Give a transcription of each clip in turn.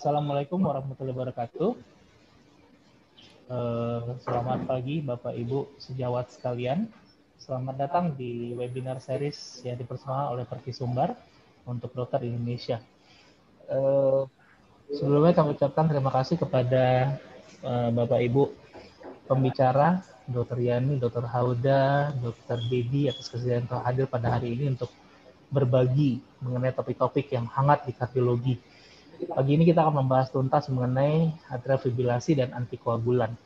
Assalamualaikum warahmatullahi wabarakatuh. Eh, selamat pagi Bapak Ibu sejawat sekalian. Selamat datang di webinar series yang dipersembahkan oleh Perki Sumbar untuk dokter Indonesia. Eh, sebelumnya kami ucapkan terima kasih kepada eh, Bapak Ibu pembicara, Dokter Yani, Dokter Hauda, Dokter Dedi atas kesediaan telah hadir pada hari ini untuk berbagi mengenai topik-topik yang hangat di kardiologi Pagi ini kita akan membahas tuntas mengenai fibrilasi dan antikoagulan.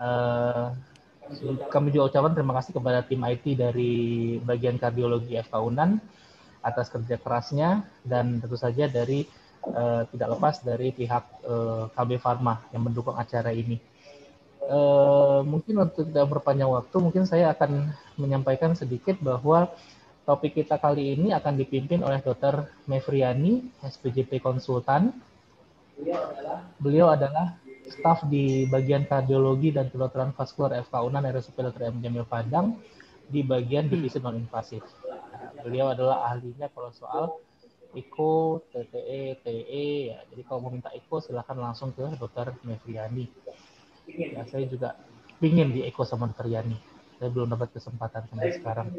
Uh, kami juga ucapkan terima kasih kepada tim IT dari bagian kardiologi FK Unan atas kerja kerasnya dan tentu saja dari uh, tidak lepas dari pihak uh, eh, KB Pharma yang mendukung acara ini. Uh, mungkin untuk tidak berpanjang waktu, mungkin saya akan menyampaikan sedikit bahwa Topik kita kali ini akan dipimpin oleh Dr. Mevriani, SPJP Konsultan. Beliau adalah staf di bagian kardiologi dan kedokteran vaskular FK Unan RSUP Dr. M. Jamil Padang di bagian divisi non-invasif. Beliau adalah ahlinya kalau soal ICO, TTE, TE. Ya. Jadi kalau mau minta ICO silahkan langsung ke Dr. Mevriani. Ya, saya juga ingin di ICO sama Dr. Yani saya belum dapat kesempatan sampai sekarang.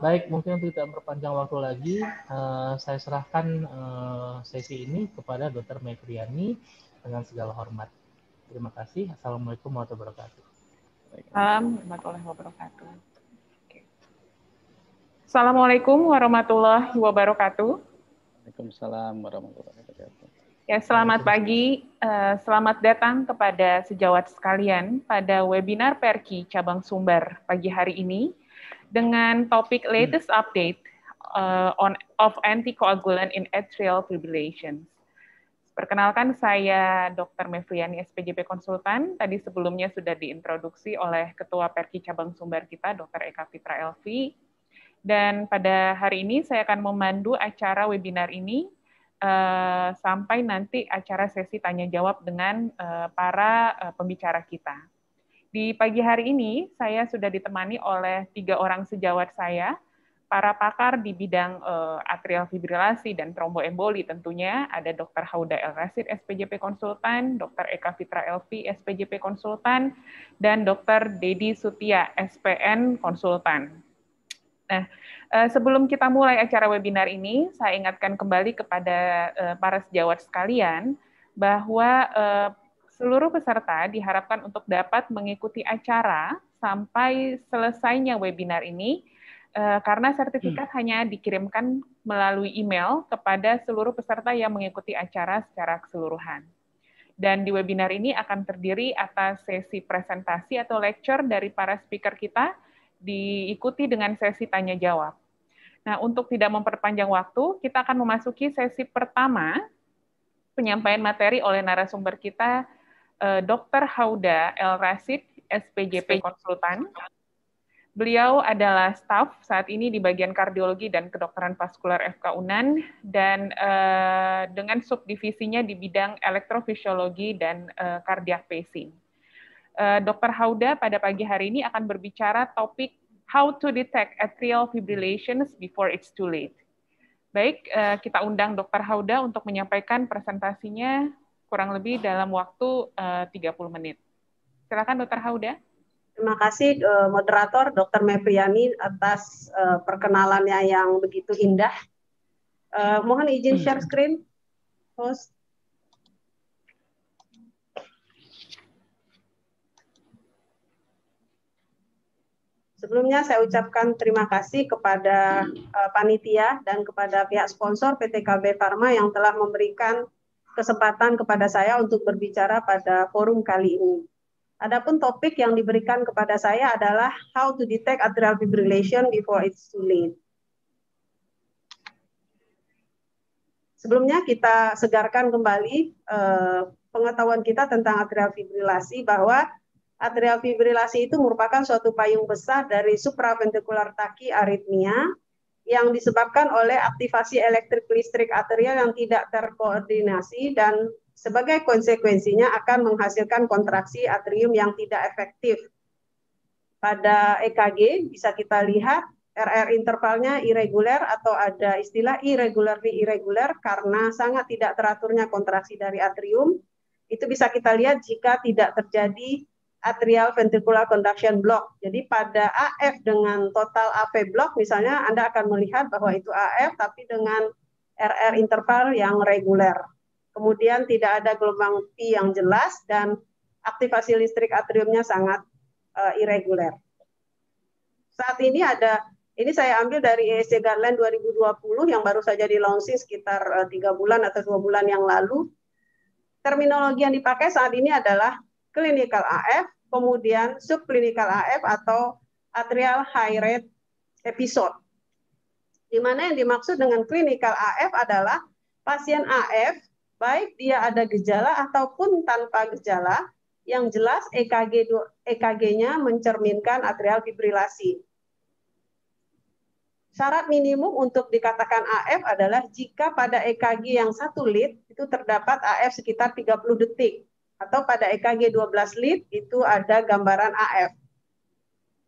Baik, mungkin untuk tidak memperpanjang waktu lagi, uh, saya serahkan uh, sesi ini kepada Dr. Mekriani dengan segala hormat. Terima kasih. Assalamualaikum warahmatullahi wabarakatuh. Salam warahmatullahi wabarakatuh. Assalamualaikum warahmatullahi wabarakatuh. Waalaikumsalam warahmatullahi wabarakatuh. Ya, selamat iya. pagi. Eh, selamat datang kepada sejawat sekalian pada webinar Perki Cabang Sumber pagi hari ini dengan topik hmm. latest update eh, on of anticoagulant in atrial fibrillation. Perkenalkan saya Dr. Mefriani SPJP Konsultan. Tadi sebelumnya sudah diintroduksi oleh Ketua Perki Cabang Sumber kita, Dr. Eka Fitra Elvi. Dan pada hari ini saya akan memandu acara webinar ini Eh, sampai nanti acara sesi tanya jawab dengan eh, para eh, pembicara kita. Di pagi hari ini saya sudah ditemani oleh tiga orang sejawat saya, para pakar di bidang atrial fibrilasi dan tromboemboli tentunya ada Dr. Hauda El Rasid SPJP Konsultan, Dr. Eka Fitra LV SPJP Konsultan dan Dr. Dedi Sutia SPN Konsultan. Nah, eh, sebelum kita mulai acara webinar ini, saya ingatkan kembali kepada eh, para sejawat sekalian bahwa eh, seluruh peserta diharapkan untuk dapat mengikuti acara sampai selesainya webinar ini karena sertifikat hmm. hanya dikirimkan melalui email kepada seluruh peserta yang mengikuti acara secara keseluruhan. Dan di webinar ini akan terdiri atas sesi presentasi atau lecture dari para speaker kita, diikuti dengan sesi tanya jawab. Nah, untuk tidak memperpanjang waktu, kita akan memasuki sesi pertama penyampaian materi oleh narasumber kita eh, Dr. Hauda El Rasid, SPJP konsultan. Beliau adalah staf saat ini di bagian kardiologi dan kedokteran vaskular FK Unan dan eh, dengan subdivisinya di bidang elektrofisiologi dan uh, eh, cardiac pacing. Eh, Dr. Hauda pada pagi hari ini akan berbicara topik How to Detect Atrial Fibrillations Before It's Too Late. Baik, eh, kita undang Dr. Hauda untuk menyampaikan presentasinya kurang lebih dalam waktu 30 eh, menit. Silakan Dr. Hauda. Terima kasih moderator Dr. Mevriani atas perkenalannya yang begitu indah. Mohon izin hmm. share screen, host. Sebelumnya saya ucapkan terima kasih kepada uh, panitia dan kepada pihak sponsor PT KB Pharma yang telah memberikan kesempatan kepada saya untuk berbicara pada forum kali ini. Adapun topik yang diberikan kepada saya adalah how to detect atrial fibrillation before it's too late. Sebelumnya kita segarkan kembali uh, pengetahuan kita tentang atrial fibrilasi bahwa Atrial fibrilasi itu merupakan suatu payung besar dari supraventricular aritmia yang disebabkan oleh aktivasi elektrik listrik arterial yang tidak terkoordinasi dan sebagai konsekuensinya akan menghasilkan kontraksi atrium yang tidak efektif. Pada EKG bisa kita lihat RR intervalnya irregular atau ada istilah irregular irregularly irregular karena sangat tidak teraturnya kontraksi dari atrium. Itu bisa kita lihat jika tidak terjadi atrial ventricular conduction block. Jadi pada AF dengan total AV block misalnya Anda akan melihat bahwa itu AF tapi dengan RR interval yang reguler. Kemudian tidak ada gelombang P yang jelas dan aktivasi listrik atriumnya sangat uh, irreguler. Saat ini ada ini saya ambil dari ESC Garland 2020 yang baru saja di launching sekitar eh, tiga bulan atau dua bulan yang lalu. Terminologi yang dipakai saat ini adalah klinikal AF, kemudian subklinikal AF atau atrial high rate episode. Di mana yang dimaksud dengan klinikal AF adalah pasien AF baik dia ada gejala ataupun tanpa gejala yang jelas EKG EKG-nya mencerminkan atrial fibrilasi. Syarat minimum untuk dikatakan AF adalah jika pada EKG yang satu lit itu terdapat AF sekitar 30 detik atau pada EKG 12 lead itu ada gambaran AF.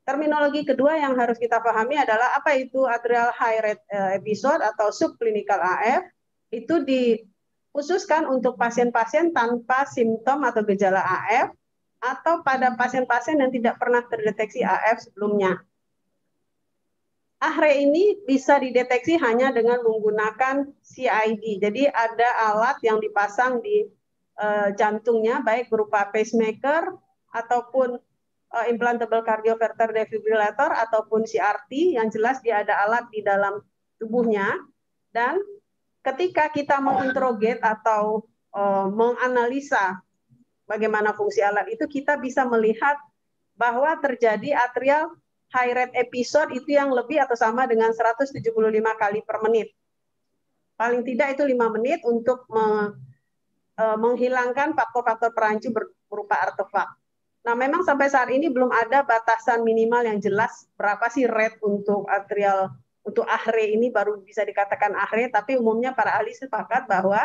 Terminologi kedua yang harus kita pahami adalah apa itu atrial high rate eh, episode atau subclinical AF itu dikhususkan untuk pasien-pasien tanpa simptom atau gejala AF atau pada pasien-pasien yang tidak pernah terdeteksi AF sebelumnya. AHRE ini bisa dideteksi hanya dengan menggunakan CID. Jadi ada alat yang dipasang di Eh, jantungnya baik berupa pacemaker ataupun eh, implantable cardioverter defibrillator ataupun CRT yang jelas dia ada alat di dalam tubuhnya dan ketika kita menginterogate atau uh, menganalisa bagaimana fungsi alat itu kita bisa melihat bahwa terjadi atrial high rate episode itu yang lebih atau sama dengan 175 kali per menit. Paling tidak itu 5 menit untuk Eh, menghilangkan faktor-faktor perancu berupa artefak. Nah, memang sampai saat ini belum ada batasan minimal yang jelas berapa sih rate untuk atrial untuk ahre ini baru bisa dikatakan ahre, tapi umumnya para ahli sepakat bahwa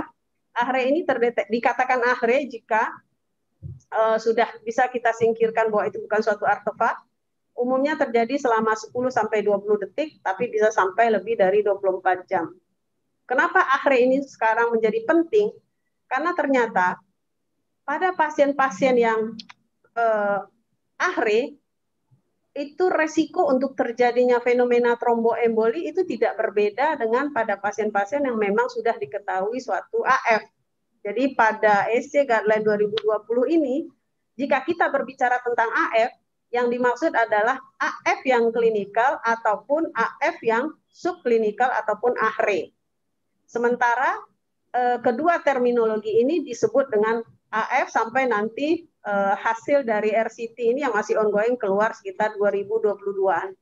ahre ini terdetek dikatakan ahre jika uh, sudah bisa kita singkirkan bahwa itu bukan suatu artefak. Umumnya terjadi selama 10 sampai 20 detik, tapi bisa sampai lebih dari 24 jam. Kenapa ahre ini sekarang menjadi penting? Karena ternyata pada pasien-pasien yang eh, ahre itu resiko untuk terjadinya fenomena tromboemboli itu tidak berbeda dengan pada pasien-pasien yang memang sudah diketahui suatu AF. Jadi pada SC Guideline 2020 ini, jika kita berbicara tentang AF, yang dimaksud adalah AF yang klinikal ataupun AF yang subklinikal ataupun AHRE. Sementara eh, kedua terminologi ini disebut dengan AF sampai nanti eh, hasil dari RCT ini yang masih ongoing keluar sekitar 2022-an.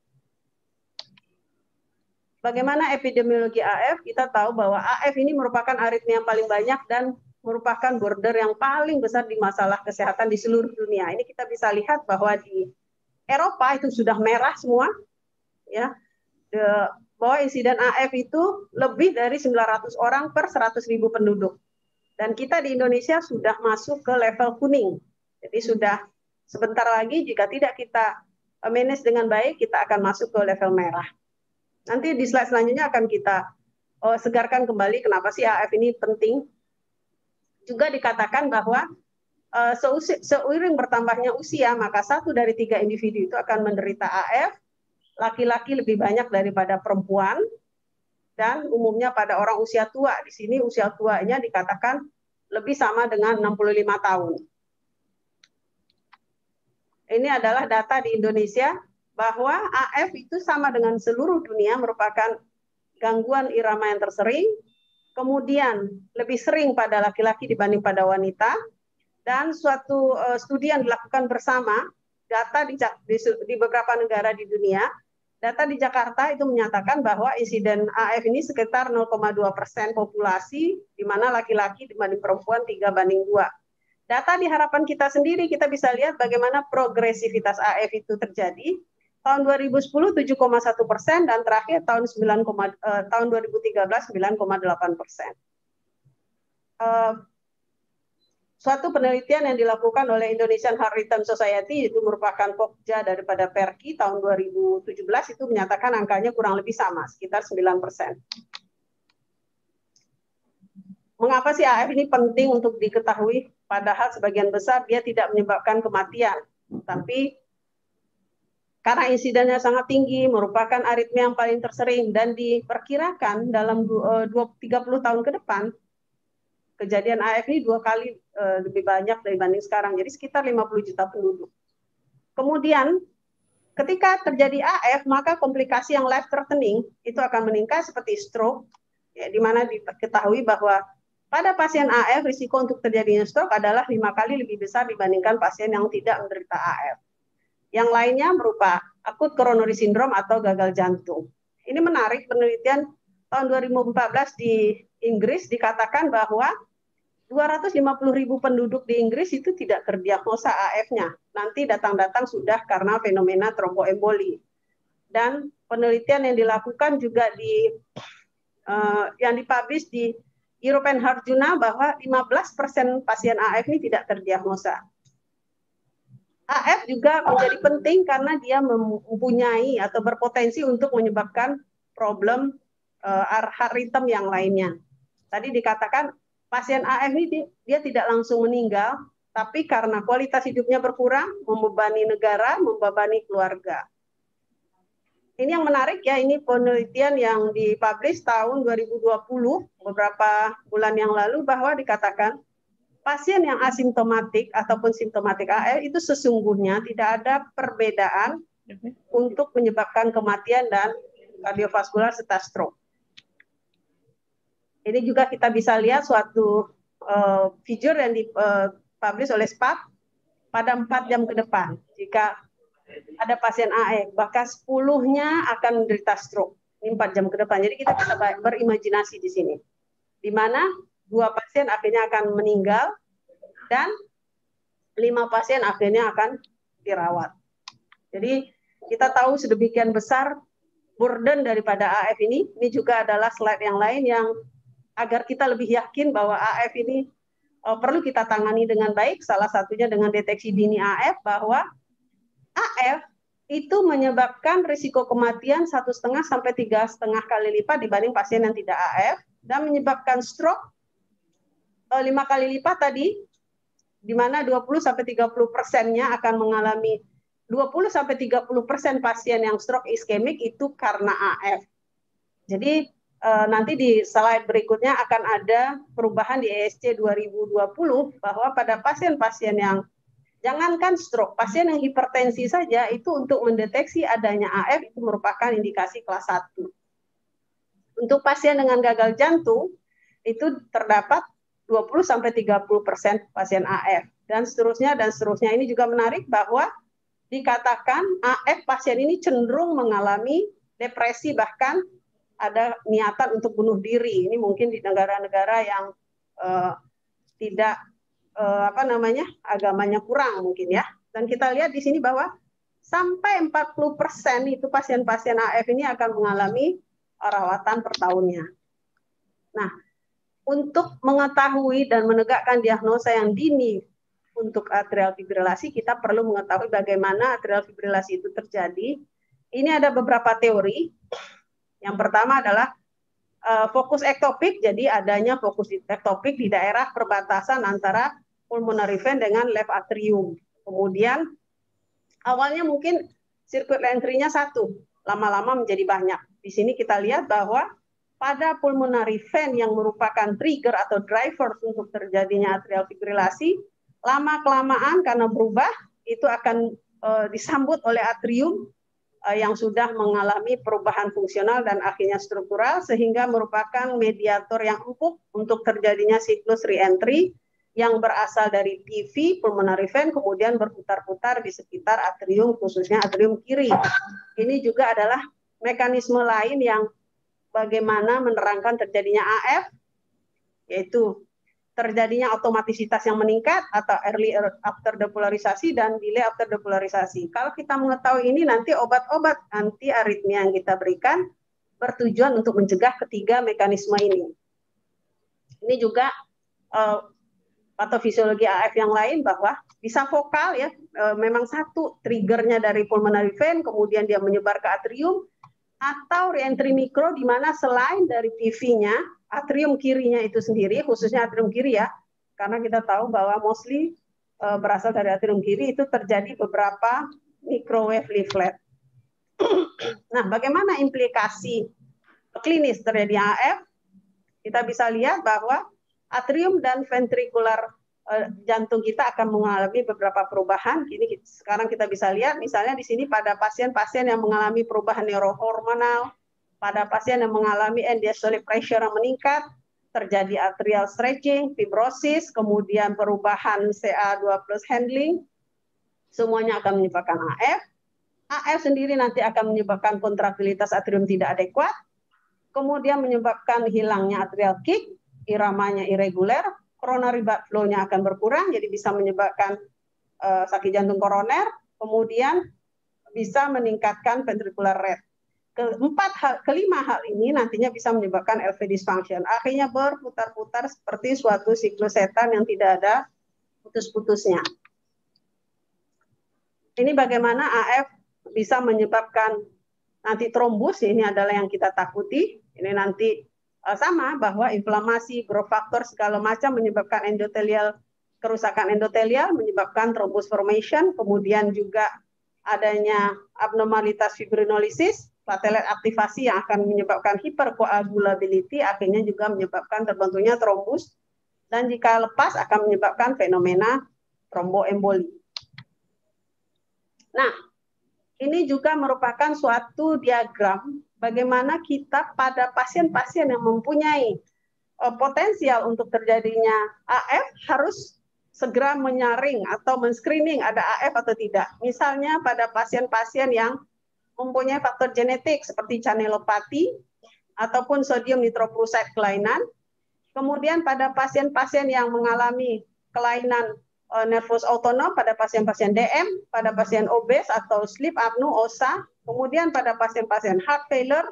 Bagaimana epidemiologi AF? Kita tahu bahwa AF ini merupakan aritmia yang paling banyak dan merupakan border yang paling besar di masalah kesehatan di seluruh dunia. Ini kita bisa lihat bahwa di Eropa itu sudah merah semua, ya bahwa insiden AF itu lebih dari 900 orang per 100 ribu penduduk. Dan kita di Indonesia sudah masuk ke level kuning. Jadi sudah sebentar lagi jika tidak kita eh, manage dengan baik, kita akan masuk ke level merah. Nanti di slide selanjutnya akan kita eh, segarkan kembali kenapa sih AF ini penting. Juga dikatakan bahwa eh, seiring bertambahnya usia, maka satu dari tiga individu itu akan menderita AF, laki-laki lebih banyak daripada perempuan dan umumnya pada orang usia tua. Di sini usia tuanya dikatakan lebih sama dengan 65 tahun. Ini adalah data di Indonesia bahwa AF itu sama dengan seluruh dunia merupakan gangguan irama yang tersering, kemudian lebih sering pada laki-laki dibanding pada wanita, dan suatu eh, studi yang dilakukan bersama data di, di beberapa negara di dunia Data di Jakarta itu menyatakan bahwa insiden AF ini sekitar 0,2 persen populasi, di mana laki-laki dibanding perempuan 3 banding 2. Data di harapan kita sendiri, kita bisa lihat bagaimana progresivitas AF itu terjadi. Tahun 2010 7,1 persen dan terakhir tahun 9, eh, tahun 2013 9,8 persen. Eh, Suatu penelitian yang dilakukan oleh Indonesian Heart Rhythm Society itu merupakan pokja daripada Perki tahun 2017 itu menyatakan angkanya kurang lebih sama, sekitar 9 persen. Mengapa sih AF ini penting untuk diketahui? Padahal sebagian besar dia tidak menyebabkan kematian, tapi karena insidennya sangat tinggi, merupakan aritmia yang paling tersering dan diperkirakan dalam 20, 30 eh, tahun ke depan kejadian AF ini dua kali eh, lebih banyak dibanding sekarang. Jadi sekitar 50 juta penduduk. Kemudian ketika terjadi AF maka komplikasi yang life threatening itu akan meningkat seperti stroke ya, di mana diketahui bahwa pada pasien AF risiko untuk terjadinya stroke adalah lima kali lebih besar dibandingkan pasien yang tidak menderita AF. Yang lainnya berupa akut koronari syndrome atau gagal jantung. Ini menarik penelitian tahun 2014 di Inggris dikatakan bahwa 250 ribu penduduk di Inggris itu tidak terdiagnosa AF-nya. Nanti datang-datang sudah karena fenomena tromboemboli. Dan penelitian yang dilakukan juga di uh, yang dipublish di European Heart Journal bahwa 15% persen pasien AF ini tidak terdiagnosa. AF juga menjadi penting karena dia mempunyai atau berpotensi untuk menyebabkan problem uh, eh, ritme yang lainnya. Tadi dikatakan pasien AF ini dia tidak langsung meninggal, tapi karena kualitas hidupnya berkurang, membebani negara, membebani keluarga. Ini yang menarik ya, ini penelitian yang dipublish tahun 2020, beberapa bulan yang lalu, bahwa dikatakan pasien yang asimptomatik ataupun simptomatik AF itu sesungguhnya tidak ada perbedaan mhm. untuk menyebabkan kematian dan kardiovaskular serta ini juga kita bisa lihat suatu uh, eh, fitur yang dipublish eh, oleh SPAP pada empat jam ke depan jika ada pasien AE, bahkan sepuluhnya akan menderita stroke ini empat jam ke depan. Jadi kita bisa berimajinasi di sini. Di mana dua pasien akhirnya akan meninggal dan lima pasien akhirnya akan dirawat. Jadi kita tahu sedemikian besar burden daripada AF ini. Ini juga adalah slide yang lain yang agar kita lebih yakin bahwa AF ini eh, perlu kita tangani dengan baik, salah satunya dengan deteksi dini AF bahwa AF itu menyebabkan risiko kematian satu setengah sampai tiga setengah kali lipat dibanding pasien yang tidak AF dan menyebabkan stroke eh, lima kali lipat tadi, di mana 20 sampai 30 persennya akan mengalami 20 sampai 30 persen pasien yang stroke iskemik itu karena AF. Jadi Eh, nanti di slide berikutnya akan ada perubahan di ESC 2020 bahwa pada pasien-pasien yang jangankan stroke, pasien yang hipertensi saja itu untuk mendeteksi adanya AF itu merupakan indikasi kelas 1. Untuk pasien dengan gagal jantung itu terdapat 20 sampai 30% persen pasien AF dan seterusnya dan seterusnya. Ini juga menarik bahwa dikatakan AF pasien ini cenderung mengalami depresi bahkan ada niatan untuk bunuh diri. Ini mungkin di negara-negara yang uh, tidak uh, apa namanya agamanya kurang mungkin ya. Dan kita lihat di sini bahwa sampai 40% itu pasien-pasien AF ini akan mengalami rawatan per tahunnya. Nah, untuk mengetahui dan menegakkan diagnosa yang dini untuk atrial fibrilasi, kita perlu mengetahui bagaimana atrial fibrilasi itu terjadi. Ini ada beberapa teori yang pertama adalah uh, fokus ektopik, jadi adanya fokus ektopik di daerah perbatasan antara pulmonary vein dengan left atrium. Kemudian awalnya mungkin sirkuit entry satu, lama-lama menjadi banyak. Di sini kita lihat bahwa pada pulmonary vein yang merupakan trigger atau driver untuk terjadinya atrial fibrilasi, lama kelamaan karena berubah itu akan e, disambut oleh atrium Eh, yang sudah mengalami perubahan fungsional dan akhirnya struktural sehingga merupakan mediator yang empuk untuk terjadinya siklus reentry yang berasal dari PV pulmonary vein kemudian berputar-putar di sekitar atrium khususnya atrium kiri. Ini juga adalah mekanisme lain yang bagaimana menerangkan terjadinya AF yaitu terjadinya otomatisitas yang meningkat atau early er, after depolarisasi dan delay after depolarisasi. Kalau kita mengetahui ini nanti obat-obat anti aritmia yang kita berikan bertujuan untuk mencegah ketiga mekanisme ini. Ini juga uh, patofisiologi AF yang lain bahwa bisa vokal ya, uh, memang satu triggernya dari pulmonary vein, kemudian dia menyebar ke atrium atau reentry mikro di mana selain dari PV-nya atrium kirinya itu sendiri, khususnya atrium kiri ya, karena kita tahu bahwa mostly eh, berasal dari atrium kiri itu terjadi beberapa microwave leaflet. nah, bagaimana implikasi klinis terjadi AF? Kita bisa lihat bahwa atrium dan ventrikular eh, jantung kita akan mengalami beberapa perubahan. Ini sekarang kita bisa lihat misalnya di sini pada pasien-pasien yang mengalami perubahan neurohormonal, pada pasien yang mengalami end-diastolic pressure yang meningkat, terjadi atrial stretching, fibrosis, kemudian perubahan CA2 plus handling, semuanya akan menyebabkan AF. AF sendiri nanti akan menyebabkan kontraktilitas atrium tidak adekuat, kemudian menyebabkan hilangnya atrial kick, iramanya irreguler, coronary blood flow-nya akan berkurang, jadi bisa menyebabkan uh, sakit jantung koroner, kemudian bisa meningkatkan ventricular rate keempat hal, kelima hal ini nantinya bisa menyebabkan LV dysfunction. Akhirnya berputar-putar seperti suatu siklus setan yang tidak ada putus-putusnya. Ini bagaimana AF bisa menyebabkan nanti trombus, ini adalah yang kita takuti. Ini nanti eh, sama bahwa inflamasi, growth factor segala macam menyebabkan endotelial kerusakan endotelial menyebabkan trombus formation, kemudian juga adanya abnormalitas fibrinolisis, platelet aktivasi yang akan menyebabkan hiperkoagulability akhirnya juga menyebabkan terbentuknya trombus dan jika lepas akan menyebabkan fenomena tromboemboli. Nah, ini juga merupakan suatu diagram bagaimana kita pada pasien-pasien yang mempunyai eh, potensial untuk terjadinya AF harus segera menyaring atau menscreening ada AF atau tidak. Misalnya pada pasien-pasien yang mempunyai faktor genetik seperti canelopati ataupun sodium nitropruset kelainan. Kemudian pada pasien-pasien yang mengalami kelainan eh, nervus autonom pada pasien-pasien DM, pada pasien obes atau sleep apnu OSA, kemudian pada pasien-pasien heart failure,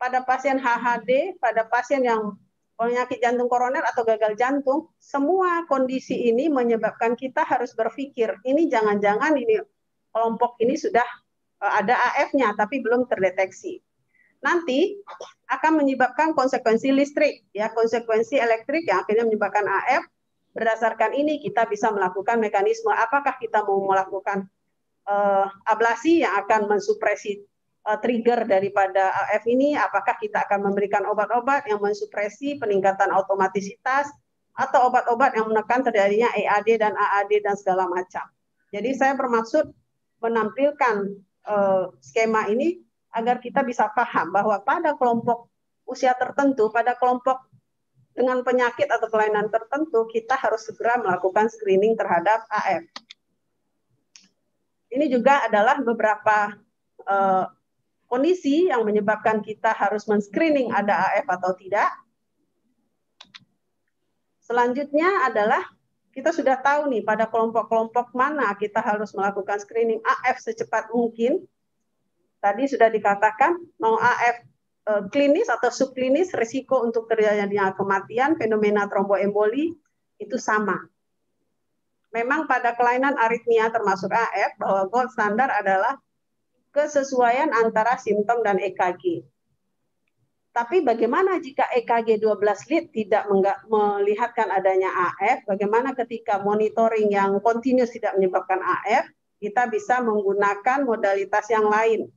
pada pasien HHD, pada pasien yang penyakit jantung koroner atau gagal jantung, semua kondisi ini menyebabkan kita harus berpikir, ini jangan-jangan ini kelompok ini sudah Eh, ada AF-nya tapi belum terdeteksi. Nanti akan menyebabkan konsekuensi listrik, ya konsekuensi elektrik yang akhirnya menyebabkan AF. Berdasarkan ini kita bisa melakukan mekanisme apakah kita mau melakukan uh, ablasi yang akan mensupresi uh, trigger daripada AF ini, apakah kita akan memberikan obat-obat yang mensupresi peningkatan otomatisitas atau obat-obat yang menekan terjadinya EAD dan AAD dan segala macam. Jadi saya bermaksud menampilkan Eh, skema ini agar kita bisa paham bahwa pada kelompok usia tertentu, pada kelompok dengan penyakit atau kelainan tertentu, kita harus segera melakukan screening terhadap AF. Ini juga adalah beberapa eh, kondisi yang menyebabkan kita harus men-screening ada AF atau tidak. Selanjutnya adalah kita sudah tahu nih pada kelompok-kelompok mana kita harus melakukan screening AF secepat mungkin. Tadi sudah dikatakan mau AF e, klinis atau subklinis risiko untuk terjadinya kematian fenomena tromboemboli itu sama. Memang pada kelainan aritmia termasuk AF bahwa gold standar adalah kesesuaian antara simptom dan EKG. Tapi bagaimana jika EKG 12 lead tidak melihatkan adanya AF? Bagaimana ketika monitoring yang kontinu tidak menyebabkan AF? Kita bisa menggunakan modalitas yang lain.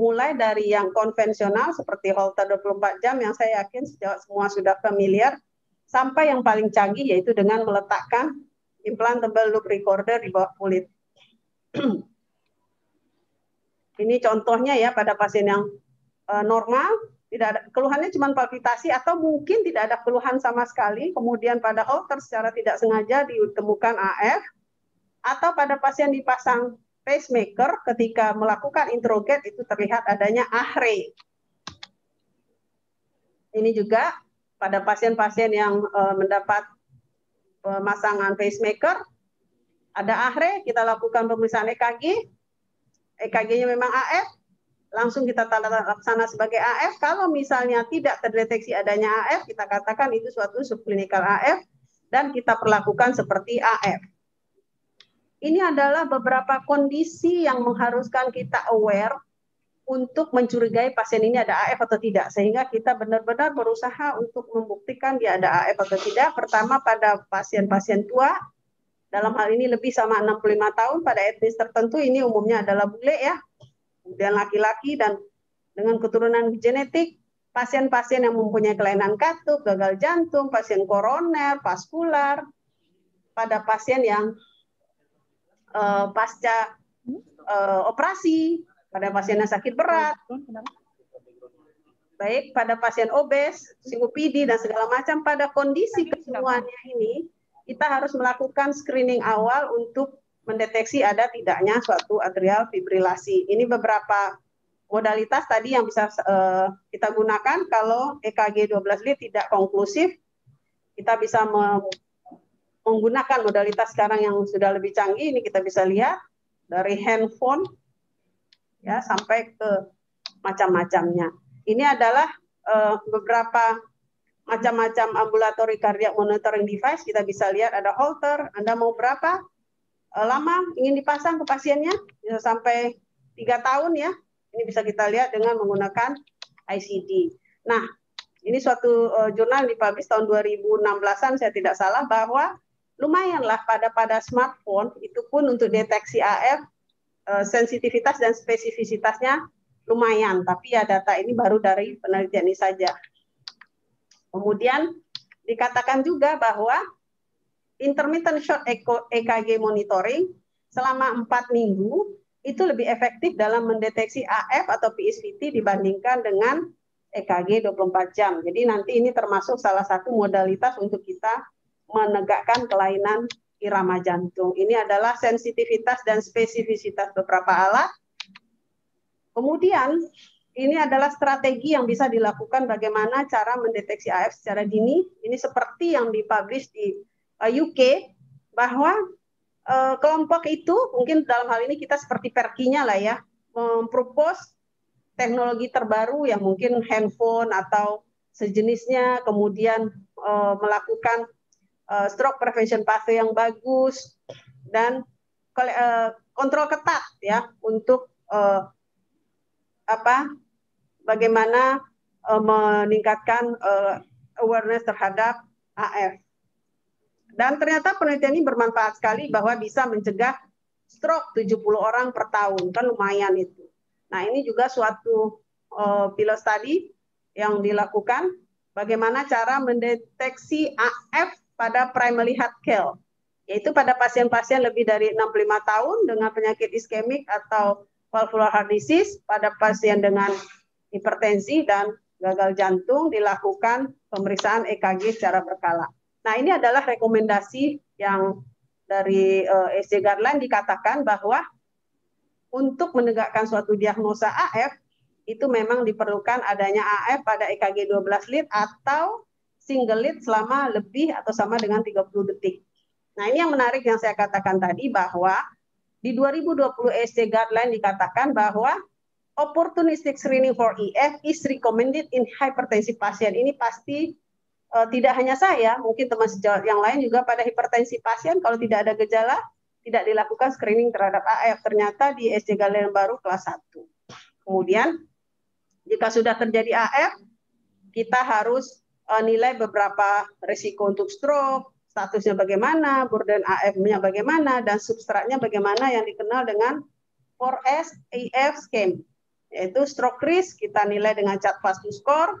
Mulai dari yang konvensional seperti Holter 24 jam yang saya yakin semua sudah familiar, sampai yang paling canggih yaitu dengan meletakkan implantable loop recorder di bawah kulit. Ini contohnya ya pada pasien yang eh, normal tidak ada keluhannya cuma palpitasi atau mungkin tidak ada keluhan sama sekali kemudian pada holter secara tidak sengaja ditemukan AF atau pada pasien dipasang pacemaker ketika melakukan interrogate itu terlihat adanya ahre. Ini juga pada pasien-pasien yang eh, mendapat pemasangan pacemaker ada ahre kita lakukan pemeriksaan EKG. EKG-nya memang AF langsung kita tanda laksana sebagai AF. Kalau misalnya tidak terdeteksi adanya AF, kita katakan itu suatu subklinikal AF dan kita perlakukan seperti AF. Ini adalah beberapa kondisi yang mengharuskan kita aware untuk mencurigai pasien ini ada AF atau tidak sehingga kita benar-benar berusaha untuk membuktikan dia ada AF atau tidak pertama pada pasien-pasien tua dalam hal ini lebih sama 65 tahun pada etnis tertentu ini umumnya adalah bule ya kemudian laki-laki dan dengan keturunan genetik, pasien-pasien yang mempunyai kelainan katup, gagal jantung, pasien koroner, vaskular, pada pasien yang uh, pasca uh, operasi, pada pasien yang sakit berat, baik pada pasien obes, COPD, dan segala macam, pada kondisi kesemuanya ini, kita harus melakukan screening awal untuk mendeteksi ada tidaknya suatu atrial fibrilasi. Ini beberapa modalitas tadi yang bisa uh, kita gunakan kalau EKG 12 lead tidak konklusif, kita bisa menggunakan modalitas sekarang yang sudah lebih canggih. Ini kita bisa lihat dari handphone ya sampai ke macam-macamnya. Ini adalah uh, beberapa macam-macam ambulatory cardiac monitoring device. Kita bisa lihat ada holter, Anda mau berapa? Eh, lama ingin dipasang ke pasiennya bisa sampai tiga tahun ya. Ini bisa kita lihat dengan menggunakan ICD. Nah, ini suatu uh, jurnal dipublish tahun 2016-an saya tidak salah bahwa lumayanlah pada pada smartphone itu pun untuk deteksi AF uh, eh, sensitivitas dan spesifisitasnya lumayan, tapi ya data ini baru dari penelitian ini saja. Kemudian dikatakan juga bahwa intermittent short EKG e monitoring selama empat minggu itu lebih efektif dalam mendeteksi AF atau PSVT dibandingkan dengan EKG 24 jam. Jadi nanti ini termasuk salah satu modalitas untuk kita menegakkan kelainan irama jantung. Ini adalah sensitivitas dan spesifisitas beberapa alat. Kemudian ini adalah strategi yang bisa dilakukan bagaimana cara mendeteksi AF secara dini. Ini seperti yang dipublish di UK uh, bahwa uh, kelompok itu mungkin dalam hal ini kita seperti perkinya lah ya mempropos teknologi terbaru yang mungkin handphone atau sejenisnya kemudian uh, melakukan uh, stroke prevention pathway yang bagus dan uh, kontrol ketat ya untuk uh, apa bagaimana uh, meningkatkan uh, awareness terhadap AF dan ternyata penelitian ini bermanfaat sekali bahwa bisa mencegah stroke 70 orang per tahun. Kan lumayan itu. Nah, ini juga suatu uh, pilot study yang dilakukan bagaimana cara mendeteksi AF pada primary heart care, yaitu pada pasien-pasien lebih dari 65 tahun dengan penyakit iskemik atau valvular heart disease, pada pasien dengan hipertensi dan gagal jantung dilakukan pemeriksaan EKG secara berkala. Nah, ini adalah rekomendasi yang dari uh, SC Garland dikatakan bahwa untuk menegakkan suatu diagnosa AF itu memang diperlukan adanya AF pada EKG 12 lead atau single lead selama lebih atau sama dengan 30 detik. Nah, ini yang menarik yang saya katakan tadi bahwa di 2020 SC guideline dikatakan bahwa opportunistic screening for EF is recommended in hypertensive patient. Ini pasti uh, tidak hanya saya, mungkin teman sejawat yang lain juga pada hipertensi pasien kalau tidak ada gejala tidak dilakukan screening terhadap AF ternyata di SD Galen baru kelas 1. Kemudian jika sudah terjadi AF kita harus uh, nilai beberapa risiko untuk stroke, statusnya bagaimana, burden AF-nya bagaimana dan substratnya bagaimana yang dikenal dengan 4S AF scheme yaitu stroke risk kita nilai dengan CAT fast score,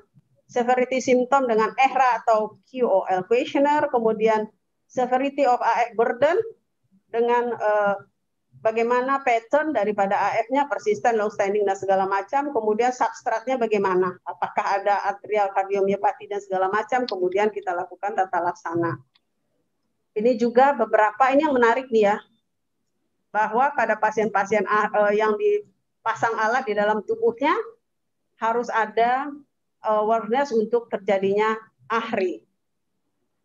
severity symptom dengan EHRA atau QOL questionnaire, kemudian severity of AF burden dengan eh, bagaimana pattern daripada AF-nya persisten, long standing dan segala macam, kemudian substratnya bagaimana, apakah ada atrial kardiomyopati dan segala macam, kemudian kita lakukan tata laksana. Ini juga beberapa ini yang menarik nih ya, bahwa pada pasien-pasien eh, yang dipasang alat di dalam tubuhnya harus ada awareness eh, untuk terjadinya ahri.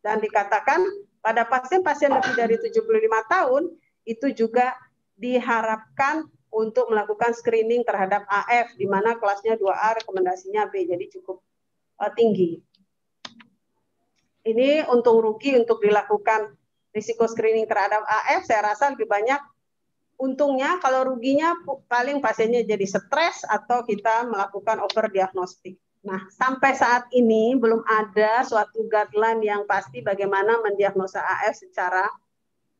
Dan dikatakan pada pasien-pasien lebih dari 75 tahun itu juga diharapkan untuk melakukan screening terhadap AF di mana kelasnya 2A rekomendasinya B jadi cukup uh, tinggi. Ini untung rugi untuk dilakukan risiko screening terhadap AF saya rasa lebih banyak untungnya kalau ruginya paling pasiennya jadi stres atau kita melakukan overdiagnostik. Nah, sampai saat ini belum ada suatu guideline yang pasti bagaimana mendiagnosa AF secara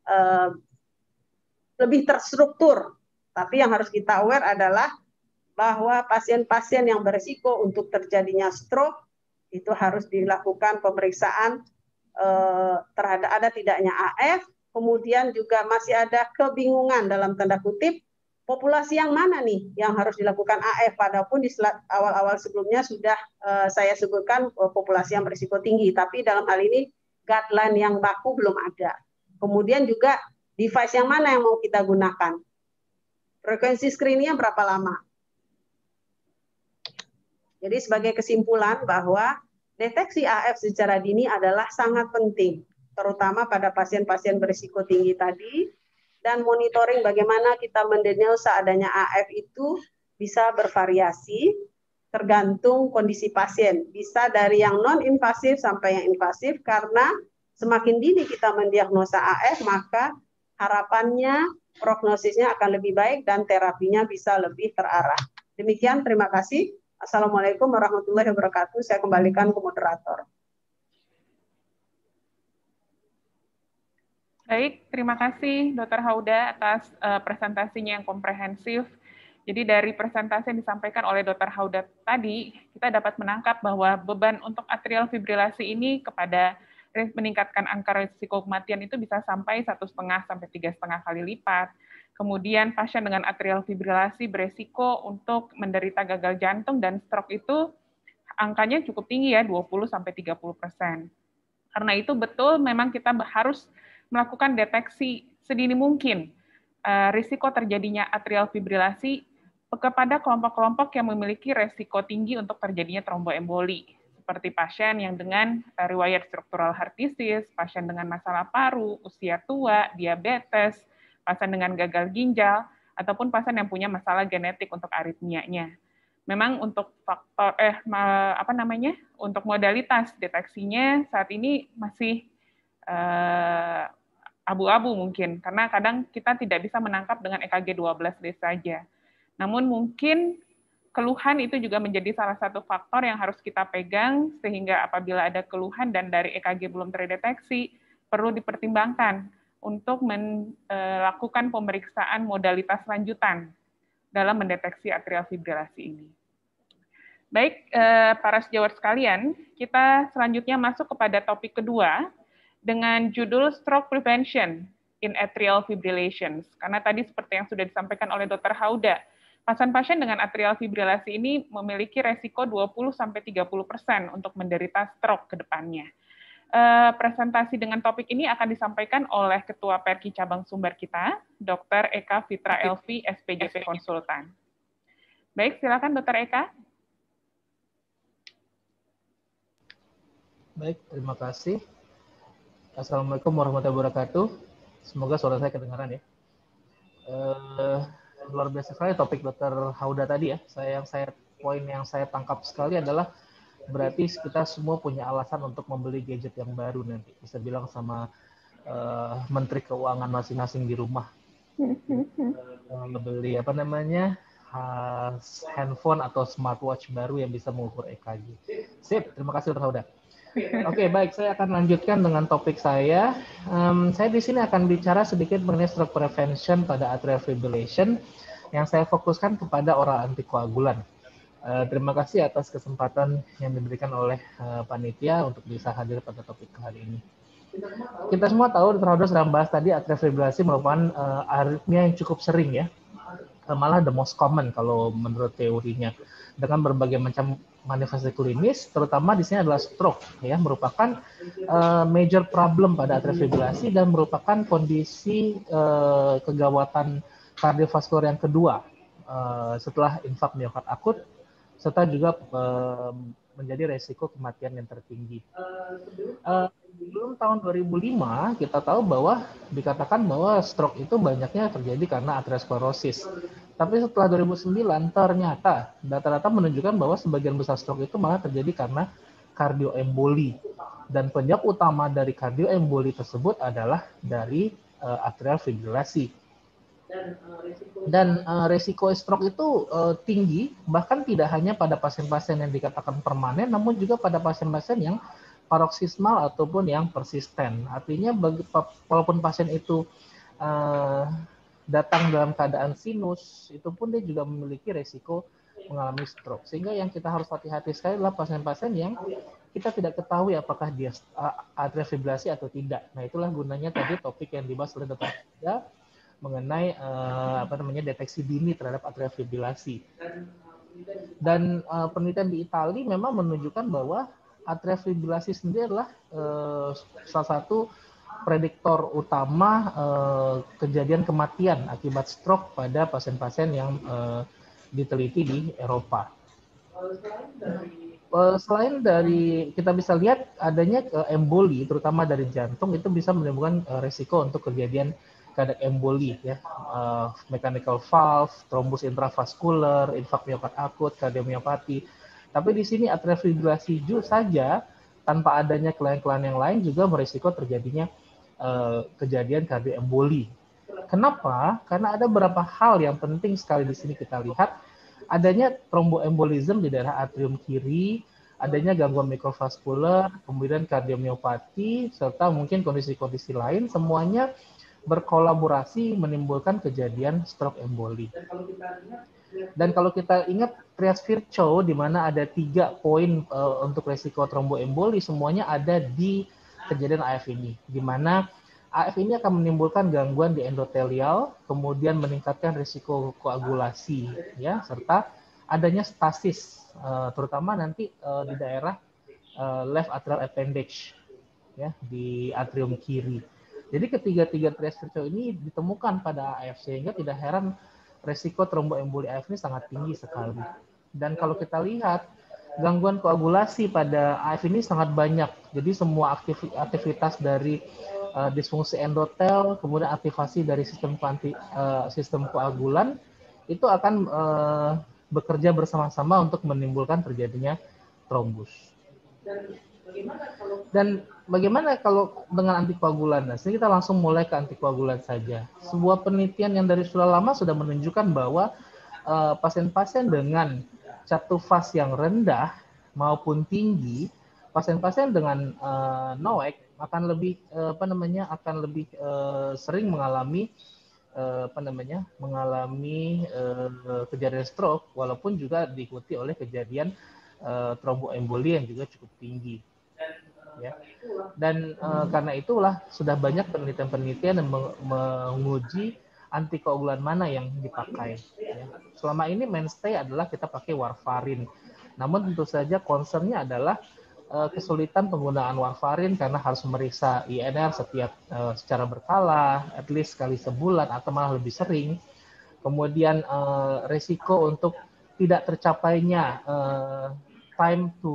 uh, lebih terstruktur. Tapi yang harus kita aware adalah bahwa pasien-pasien yang berisiko untuk terjadinya stroke itu harus dilakukan pemeriksaan uh, terhadap ada tidaknya AF, kemudian juga masih ada kebingungan dalam tanda kutip populasi yang mana nih yang harus dilakukan AF padahal di awal-awal sebelumnya sudah uh, saya sebutkan uh, populasi yang berisiko tinggi tapi dalam hal ini guideline yang baku belum ada. Kemudian juga device yang mana yang mau kita gunakan? Frekuensi screening berapa lama? Jadi sebagai kesimpulan bahwa deteksi AF secara dini adalah sangat penting, terutama pada pasien-pasien berisiko tinggi tadi, dan monitoring bagaimana kita mendenial seadanya AF itu bisa bervariasi tergantung kondisi pasien. Bisa dari yang non-invasif sampai yang invasif karena semakin dini kita mendiagnosa AF maka harapannya prognosisnya akan lebih baik dan terapinya bisa lebih terarah. Demikian, terima kasih. Assalamualaikum warahmatullahi wabarakatuh. Saya kembalikan ke moderator. Baik, terima kasih Dr. Hauda atas uh, presentasinya yang komprehensif. Jadi dari presentasi yang disampaikan oleh Dr. Hauda tadi, kita dapat menangkap bahwa beban untuk atrial fibrilasi ini kepada meningkatkan angka risiko kematian itu bisa sampai satu setengah sampai tiga setengah kali lipat. Kemudian pasien dengan atrial fibrilasi beresiko untuk menderita gagal jantung dan stroke itu angkanya cukup tinggi ya 20 sampai 30 persen. Karena itu betul memang kita harus melakukan deteksi sedini mungkin eh, risiko terjadinya atrial fibrilasi kepada kelompok-kelompok yang memiliki resiko tinggi untuk terjadinya tromboemboli, seperti pasien yang dengan eh, riwayat struktural heart disease, pasien dengan masalah paru, usia tua, diabetes, pasien dengan gagal ginjal, ataupun pasien yang punya masalah genetik untuk aritmianya. Memang untuk faktor eh apa namanya? untuk modalitas deteksinya saat ini masih eh, abu-abu mungkin, karena kadang kita tidak bisa menangkap dengan EKG 12D saja. Namun mungkin keluhan itu juga menjadi salah satu faktor yang harus kita pegang sehingga apabila ada keluhan dan dari EKG belum terdeteksi perlu dipertimbangkan untuk melakukan e, pemeriksaan modalitas lanjutan dalam mendeteksi atrial fibrilasi ini. Baik, e, para sejawat sekalian, kita selanjutnya masuk kepada topik kedua, dengan judul Stroke Prevention in Atrial Fibrillation. Karena tadi seperti yang sudah disampaikan oleh Dr. Hauda, pasien-pasien dengan atrial fibrilasi ini memiliki resiko 20-30% untuk menderita stroke ke depannya. Uh, presentasi dengan topik ini akan disampaikan oleh Ketua Perki Cabang Sumber kita, Dr. Eka Fitra Elvi, SPJP Konsultan. Baik, silakan Dr. Eka. Baik, terima kasih. Assalamualaikum warahmatullahi wabarakatuh. Semoga suara saya kedengaran ya. Uh, luar biasa sekali topik dokter Hauda tadi ya. Saya yang saya poin yang saya tangkap sekali adalah berarti kita semua punya alasan untuk membeli gadget yang baru nanti. Bisa bilang sama uh, Menteri Keuangan masing-masing di rumah. Uh, eh, beli apa namanya handphone atau smartwatch baru yang bisa mengukur EKG. Sip, terima kasih Dr. Hauda. Oke, okay, baik. Saya akan lanjutkan dengan topik saya. Um, saya di sini akan bicara sedikit mengenai stroke prevention pada atrial fibrillation yang saya fokuskan kepada oral antikoagulan. Uh, eh, terima kasih atas kesempatan yang diberikan oleh uh, panitia untuk bisa hadir pada topik hari ini. Kita semua tahu, terhadap sedang bahas tadi atrial fibrillasi merupakan uh, eh, aritmia yang cukup sering ya Eh, malah the most common kalau menurut teorinya dengan berbagai macam manifestasi klinis terutama di sini adalah stroke ya merupakan uh, major problem pada atrial fibrilasi dan merupakan kondisi uh, kegawatan kardiovaskular yang kedua uh, setelah infak miokard akut serta juga uh, menjadi resiko kematian yang tertinggi. Uh, sebelum tahun 2005 kita tahu bahwa dikatakan bahwa stroke itu banyaknya terjadi karena aterosklerosis. Tapi setelah 2009 ternyata data-data menunjukkan bahwa sebagian besar stroke itu malah terjadi karena kardioemboli. Dan penyebab utama dari kardioemboli tersebut adalah dari uh, atrial fibrilasi dan uh, resiko stroke itu uh, tinggi bahkan tidak hanya pada pasien-pasien yang dikatakan permanen namun juga pada pasien-pasien yang paroksismal ataupun yang persisten artinya bagi walaupun pasien itu uh, datang dalam keadaan sinus itu pun dia juga memiliki resiko mengalami stroke sehingga yang kita harus hati-hati sekali adalah pasien-pasien yang kita tidak ketahui apakah dia uh, atrial fibrilasi atau tidak nah itulah gunanya tadi topik yang dibahas oleh dokter mengenai uh, apa namanya deteksi dini terhadap fibrilasi. Dan uh, penelitian di Italia memang menunjukkan bahwa fibrilasi sendiri adalah uh, salah satu prediktor utama uh, kejadian kematian akibat stroke pada pasien-pasien yang uh, diteliti di Eropa. Uh, selain dari kita bisa lihat adanya uh, emboli terutama dari jantung itu bisa menimbulkan uh, resiko untuk kejadian cardiac emboli ya, uh, mechanical valve, trombus intravascular, infak miokard akut, kardiomiopati. Tapi di sini atrial fibrilasi saja tanpa adanya kelainan-kelainan yang lain juga berisiko terjadinya uh, kejadian emboli. Kenapa? Karena ada beberapa hal yang penting sekali di sini kita lihat adanya tromboembolism di daerah atrium kiri, adanya gangguan mikrovaskular, kemudian kardiomiopati, serta mungkin kondisi-kondisi lain, semuanya berkolaborasi menimbulkan kejadian stroke emboli. Dan kalau kita ingat trias Virchow di mana ada tiga poin uh, untuk resiko tromboemboli semuanya ada di kejadian AF ini, di mana AF ini akan menimbulkan gangguan di endotelial, kemudian meningkatkan risiko koagulasi, ya, serta adanya stasis, eh, terutama nanti eh, di daerah left atrial appendage, ya, di atrium kiri. Jadi ketiga-tiga trias ini ditemukan pada AF sehingga tidak heran resiko tromboemboli AF ini sangat tinggi sekali. Dan kalau kita lihat gangguan koagulasi pada AF ini sangat banyak. Jadi semua aktivitas dari uh, disfungsi endotel, kemudian aktivasi dari sistem kuanti, uh, sistem koagulan itu akan uh, bekerja bersama-sama untuk menimbulkan terjadinya trombus. Dan bagaimana kalau dengan antikoagulan? Nah, kita langsung mulai ke antikoagulan saja. Sebuah penelitian yang dari sudah lama sudah menunjukkan bahwa eh, pasien-pasien uh, dengan catufas yang rendah maupun tinggi, pasien-pasien dengan uh, eh, NOAC akan lebih uh, apa namanya akan lebih uh, sering mengalami apa namanya mengalami uh, kejadian stroke walaupun juga diikuti oleh kejadian uh, tromboemboli yang juga cukup tinggi ya. Dan e, karena itulah sudah banyak penelitian-penelitian yang menguji antikoagulan mana yang dipakai. Ya. Selama ini mainstay adalah kita pakai warfarin. Namun tentu saja concernnya adalah eh, kesulitan penggunaan warfarin karena harus memeriksa INR setiap eh, secara berkala, at least sekali sebulan atau malah lebih sering. Kemudian uh, resiko untuk tidak tercapainya time to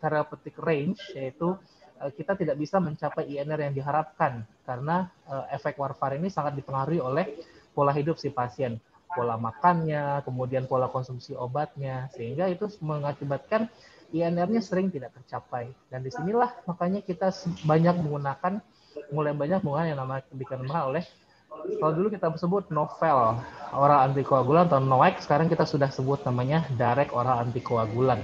therapeutic range yaitu eh, kita tidak bisa mencapai INR e yang diharapkan karena eh, efek warfarin ini sangat dipengaruhi oleh pola hidup si pasien, pola makannya, kemudian pola konsumsi obatnya, sehingga itu mengakibatkan INR-nya e sering tidak tercapai. Dan disinilah makanya kita banyak menggunakan, mulai banyak menggunakan yang namanya dikenal oleh kalau dulu kita sebut novel oral antikoagulan atau NOAC, sekarang kita sudah sebut namanya direct oral antikoagulan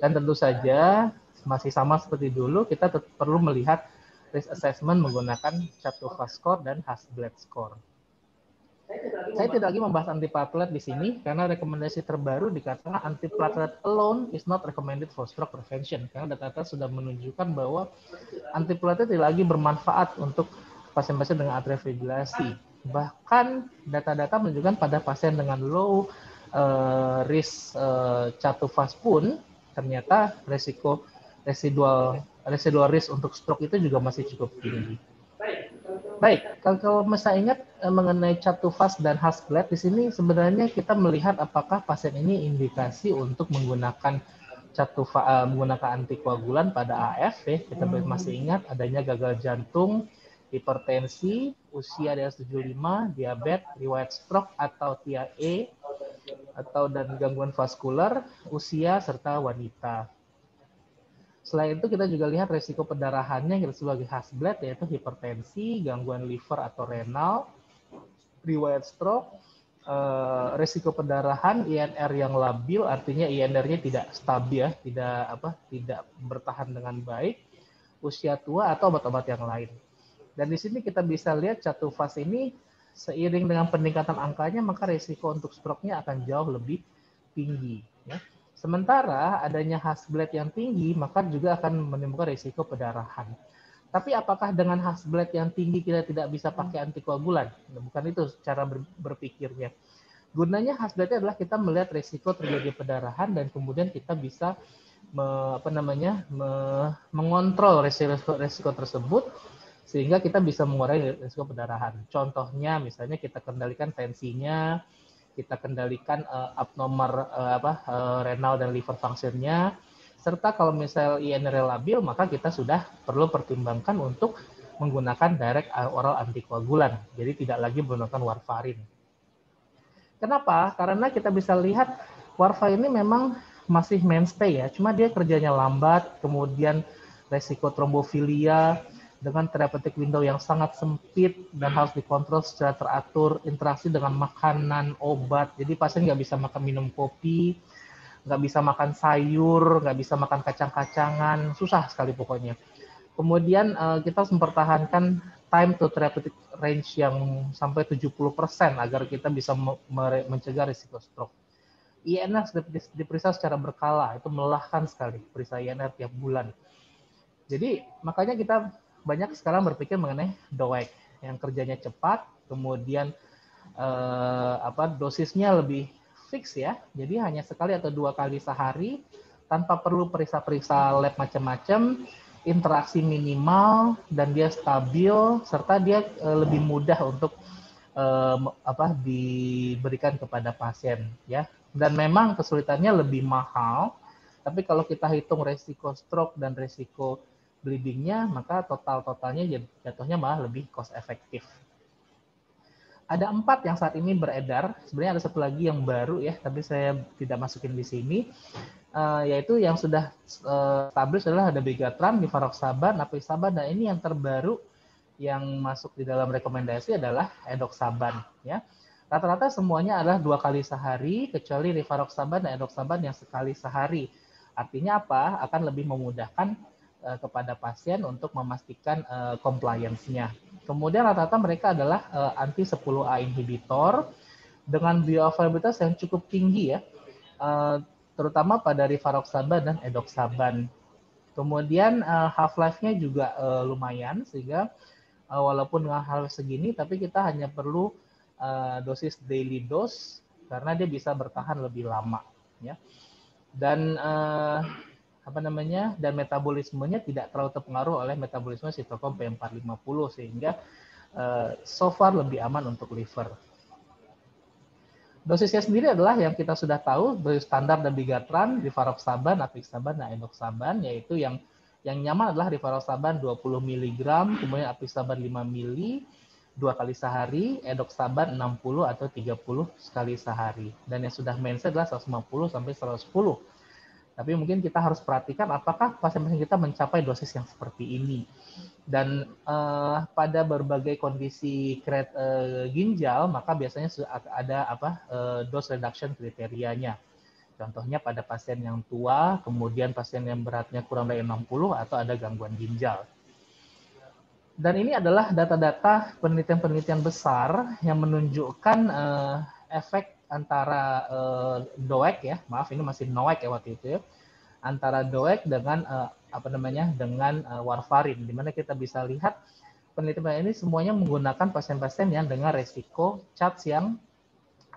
dan tentu saja masih sama seperti dulu kita perlu melihat risk assessment menggunakan fast score dan has black score. Saya tidak lagi membahas antiplatelet di sini karena rekomendasi terbaru dikatakan antiplatelet alone is not recommended for stroke prevention karena data-data sudah menunjukkan bahwa antiplatelet tidak lagi bermanfaat untuk pasien-pasien dengan atrial fibrilasi. Bahkan data-data menunjukkan pada pasien dengan low uh, risk uh, eh, catuvas pun ternyata resiko residual residual risk untuk stroke itu juga masih cukup tinggi. Baik, kalau saya ingat eh, mengenai fast dan blood, di sini sebenarnya kita melihat apakah pasien ini indikasi untuk menggunakan catu uh, eh, menggunakan antikoagulan pada AF ya. kita hmm. masih ingat adanya gagal jantung, hipertensi, usia di atas 75, diabetes, riwayat stroke atau TIA, atau dan gangguan vaskular, usia serta wanita. Selain itu kita juga lihat resiko pendarahannya yang sebagai blood yaitu hipertensi, gangguan liver atau renal, riwayat stroke, eh, resiko pendarahan INR yang labil artinya INR-nya tidak stabil ya, tidak apa, tidak bertahan dengan baik, usia tua atau obat-obat yang lain. Dan di sini kita bisa lihat satu fase ini Seiring dengan peningkatan angkanya, maka risiko untuk stroke-nya akan jauh lebih tinggi. Ya. Sementara adanya blood yang tinggi, maka juga akan menimbulkan risiko pendarahan. Tapi apakah dengan blood yang tinggi kita tidak bisa pakai hmm. antikoagulan? Nah, bukan itu cara berpikirnya. Gunanya blood adalah kita melihat risiko terjadi pendarahan dan kemudian kita bisa me, apa namanya me, mengontrol risiko, risiko tersebut sehingga kita bisa mengurangi risiko pendarahan. Contohnya misalnya kita kendalikan tensinya, kita kendalikan uh, abnormal uh, apa uh, renal dan liver functionnya, serta kalau misal IN labil, maka kita sudah perlu pertimbangkan untuk menggunakan direct oral antikoagulan, jadi tidak lagi menggunakan warfarin. Kenapa? Karena kita bisa lihat warfarin ini memang masih mainstay ya, cuma dia kerjanya lambat, kemudian resiko trombofilia, dengan terapeutik window yang sangat sempit dan harus dikontrol secara teratur, interaksi dengan makanan, obat. Jadi pasien nggak bisa makan minum kopi, nggak bisa makan sayur, nggak bisa makan kacang-kacangan, susah sekali pokoknya. Kemudian eh, kita harus mempertahankan time to therapeutic range yang sampai 70% agar kita bisa mencegah risiko stroke. INR diperiksa secara berkala, itu melelahkan sekali periksa INR tiap bulan. Jadi makanya kita banyak sekarang berpikir mengenai doek yang kerjanya cepat, kemudian eh, apa dosisnya lebih fix ya. Jadi hanya sekali atau dua kali sehari tanpa perlu periksa-periksa lab macam-macam, interaksi minimal dan dia stabil serta dia eh, lebih mudah untuk eh, apa diberikan kepada pasien ya. Dan memang kesulitannya lebih mahal, tapi kalau kita hitung resiko stroke dan resiko bleedingnya, maka total-totalnya jatuhnya malah lebih cost efektif. Ada empat yang saat ini beredar. Sebenarnya ada satu lagi yang baru ya, tapi saya tidak masukin di sini. Uh, yaitu yang sudah uh, established adalah ada Bigatran, Nivaroxaban, Apixaban, Nah ini yang terbaru yang masuk di dalam rekomendasi adalah Edoxaban. Ya. Rata-rata semuanya adalah dua kali sehari, kecuali Rivaroxaban dan Edoxaban yang sekali sehari. Artinya apa? Akan lebih memudahkan uh, kepada pasien untuk memastikan uh, compliance-nya. Kemudian rata-rata mereka adalah uh, anti 10A inhibitor dengan bioavailabilitas yang cukup tinggi ya. Uh, terutama pada rivaroxaban dan edoxaban. Kemudian uh, half-life-nya juga uh, lumayan sehingga uh, walaupun dengan hal segini tapi kita hanya perlu uh, dosis daily dose karena dia bisa bertahan lebih lama ya. Dan uh, apa namanya dan metabolismenya tidak terlalu terpengaruh oleh metabolisme sitokom P450 sehingga uh, so far lebih aman untuk liver. Dosisnya sendiri adalah yang kita sudah tahu dosis standar dan bigatran, rifaroxaban, apixaban, dan endoxaban yaitu yang yang nyaman adalah rifaroxaban 20 mg, kemudian apixaban 5 mg dua kali sehari, edoxaban 60 atau 30 sekali sehari. Dan yang sudah mindset adalah 150 sampai 110 tapi mungkin kita harus perhatikan apakah pasien-pasien kita mencapai dosis yang seperti ini. Dan uh, pada berbagai kondisi kret, uh, ginjal, maka biasanya ada apa uh, dose reduction kriterianya. Contohnya pada pasien yang tua, kemudian pasien yang beratnya kurang dari 60 atau ada gangguan ginjal dan ini adalah data-data penelitian-penelitian besar yang menunjukkan uh, efek antara uh, Doek ya, maaf ini masih Noek ya waktu itu ya, antara Doek dengan uh, apa namanya dengan uh, Warfarin, di mana kita bisa lihat penelitian ini semuanya menggunakan pasien-pasien yang dengan resiko cat yang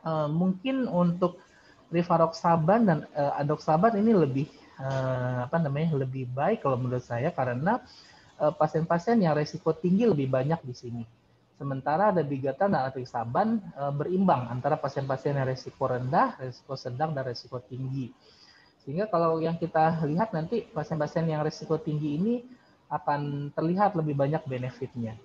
uh, mungkin untuk rivaroxaban dan uh, adoxaban ini lebih uh, apa namanya lebih baik kalau menurut saya karena pasien-pasien uh, yang resiko tinggi lebih banyak di sini Sementara ada dabigatran dan apixaban eh, berimbang antara pasien-pasien yang resiko rendah, resiko sedang, dan resiko tinggi. Sehingga kalau yang kita lihat nanti pasien-pasien yang resiko tinggi ini akan terlihat lebih banyak benefitnya.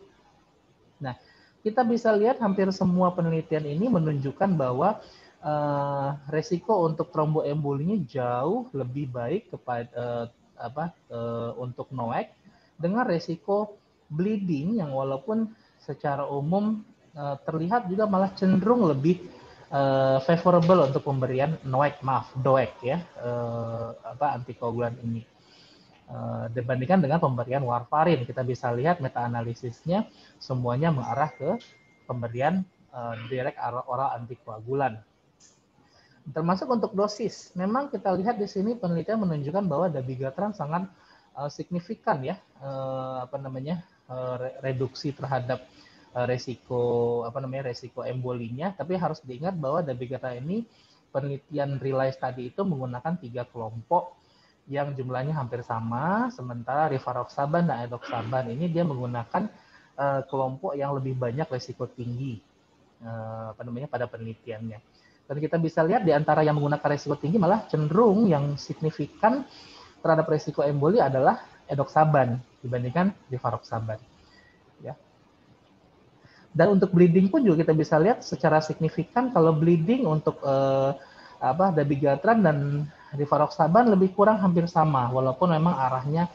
Nah, kita bisa lihat hampir semua penelitian ini menunjukkan bahwa eh, resiko untuk tromboembolinya jauh lebih baik kepada eh, apa eh, untuk NOAC dengan resiko bleeding yang walaupun secara umum eh, terlihat juga malah cenderung lebih uh, favorable untuk pemberian NOAC maaf, DOAC ya, uh, apa antikoagulan ini. Uh, dibandingkan dengan pemberian warfarin, kita bisa lihat meta-analisisnya semuanya mengarah ke pemberian uh, direct oral antikoagulan. Termasuk untuk dosis, memang kita lihat di sini penelitian menunjukkan bahwa dabigatran sangat uh, signifikan ya, uh, apa namanya, uh, reduksi terhadap Eh, resiko apa namanya resiko embolinya tapi harus diingat bahwa Dabigatara ini penelitian relay tadi itu menggunakan tiga kelompok yang jumlahnya hampir sama sementara rivaroxaban dan edoxaban ini dia menggunakan uh, kelompok yang lebih banyak resiko tinggi uh, apa namanya pada penelitiannya dan kita bisa lihat di antara yang menggunakan resiko tinggi malah cenderung yang signifikan terhadap resiko emboli adalah edoxaban dibandingkan rivaroxaban. Dan untuk bleeding pun juga kita bisa lihat secara signifikan kalau bleeding untuk eh, apa dabigatran dan rivaroxaban lebih kurang hampir sama walaupun memang arahnya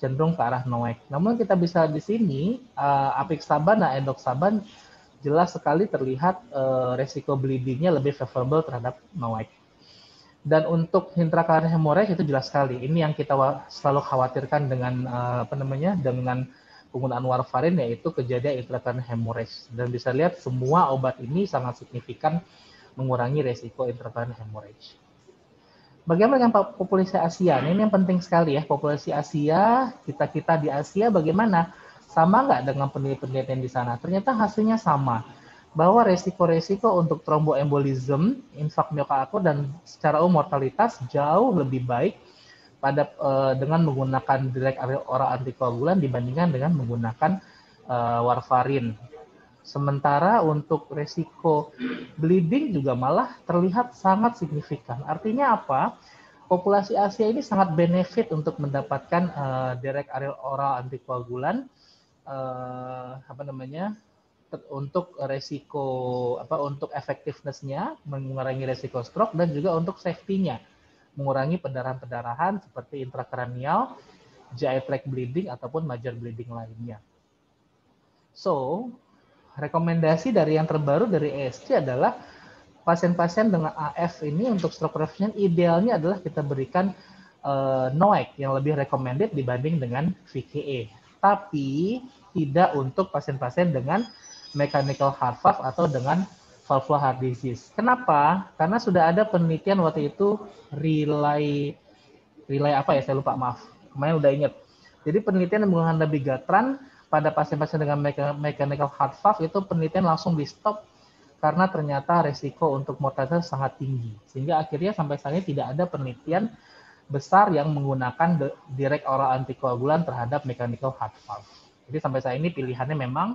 cenderung ke arah noek. Namun kita bisa di sini eh, apixaban dan endoxaban jelas sekali terlihat eh, resiko bleedingnya lebih favorable terhadap noek. Dan untuk intrakarya hemorrhage itu jelas sekali. Ini yang kita selalu khawatirkan dengan eh, apa namanya dengan penggunaan warfarin yaitu kejadian intracranial hemorrhage dan bisa lihat semua obat ini sangat signifikan mengurangi resiko intracranial hemorrhage. Bagaimana dengan populasi Asia? Nah, ini yang penting sekali ya, populasi Asia, kita-kita di Asia bagaimana? Sama nggak dengan penelitian-penelitian di sana? Ternyata hasilnya sama, bahwa resiko-resiko untuk tromboembolism, infak akut dan secara umum mortalitas jauh lebih baik pada uh, eh, dengan menggunakan direct oral antikoagulan dibandingkan dengan menggunakan uh, warfarin. Sementara untuk resiko bleeding juga malah terlihat sangat signifikan. Artinya apa? Populasi Asia ini sangat benefit untuk mendapatkan uh, eh, direct oral antikoagulan uh, apa namanya? untuk resiko apa untuk efektivitasnya mengurangi resiko stroke dan juga untuk safety-nya mengurangi pendarahan-pendarahan seperti intrakranial, GI tract bleeding, ataupun major bleeding lainnya. So, rekomendasi dari yang terbaru dari ESC adalah pasien-pasien dengan AF ini untuk stroke prevention idealnya adalah kita berikan uh, eh, NOAC e yang lebih recommended dibanding dengan VKE. Tapi tidak untuk pasien-pasien dengan mechanical heart valve atau dengan valvular heart disease. Kenapa? Karena sudah ada penelitian waktu itu relay relay apa ya saya lupa maaf. Kemarin udah inget. Jadi penelitian menggunakan dabigatran pada pasien-pasien dengan mechanical heart valve itu penelitian langsung di stop karena ternyata resiko untuk mortalitas sangat tinggi. Sehingga akhirnya sampai saat ini tidak ada penelitian besar yang menggunakan direct oral antikoagulan terhadap mechanical heart valve. Jadi sampai saat ini pilihannya memang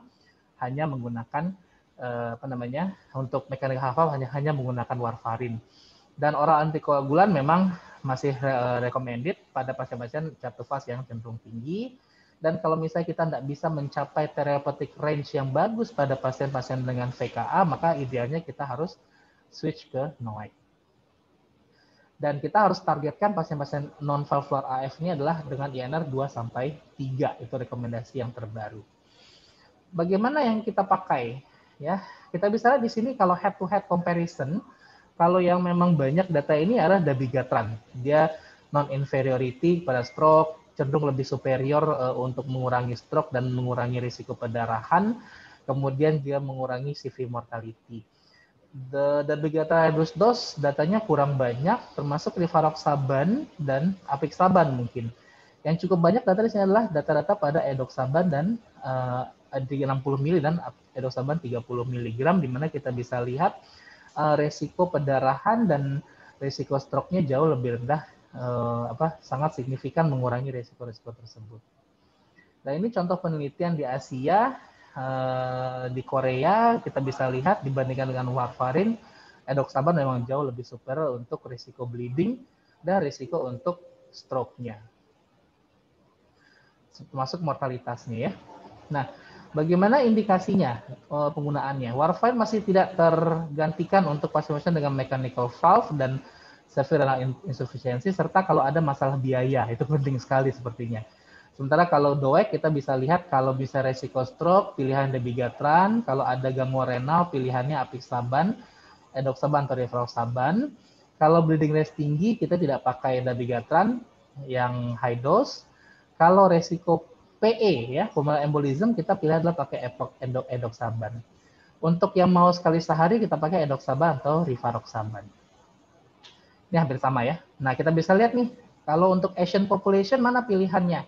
hanya menggunakan Eh, apa namanya untuk mekanik hafal hanya hanya menggunakan warfarin dan oral antikoagulan memang masih eh, recommended pada pasien-pasien fase yang cenderung tinggi dan kalau misalnya kita tidak bisa mencapai therapeutic range yang bagus pada pasien-pasien dengan VKA, maka idealnya kita harus switch ke NOAC. Dan kita harus targetkan pasien-pasien non-valvular AF ini adalah dengan INR 2 sampai 3, itu rekomendasi yang terbaru. Bagaimana yang kita pakai? ya. Kita lihat di sini kalau head to head comparison, kalau yang memang banyak data ini adalah dabigatran. Dia non inferiority pada stroke, cenderung lebih superior uh, untuk mengurangi stroke dan mengurangi risiko pendarahan. Kemudian dia mengurangi CV mortality. The, dabigatran Bigata dos datanya kurang banyak, termasuk rivaroxaban dan apixaban mungkin. Yang cukup banyak data di sini adalah data-data pada edoxaban dan eh, di 60 mili dan edoxaban 30 mg di mana kita bisa lihat uh, resiko pendarahan dan resiko stroke-nya jauh lebih rendah uh, apa sangat signifikan mengurangi resiko-resiko tersebut. Nah, ini contoh penelitian di Asia uh, di Korea kita bisa lihat dibandingkan dengan warfarin edoxaban memang jauh lebih superior untuk risiko bleeding dan risiko untuk stroke-nya. Termasuk mortalitasnya ya. Nah, Bagaimana indikasinya eh, penggunaannya? Warfarin masih tidak tergantikan untuk pasien-pasien dengan mechanical valve dan severe insufficiency serta kalau ada masalah biaya itu penting sekali sepertinya. Sementara kalau doek kita bisa lihat kalau bisa resiko stroke pilihan debigatran, kalau ada gangguan renal pilihannya apixaban, edoxaban atau rifaroxaban. Kalau bleeding risk tinggi kita tidak pakai dabigatran yang high dose. Kalau resiko PE ya, pulmonary embolism kita pilih adalah pakai epok endok edoxaban. Untuk yang mau sekali sehari kita pakai endok edoxaban atau rivaroxaban. Ini hampir sama ya. Nah, kita bisa lihat nih, kalau untuk Asian population mana pilihannya?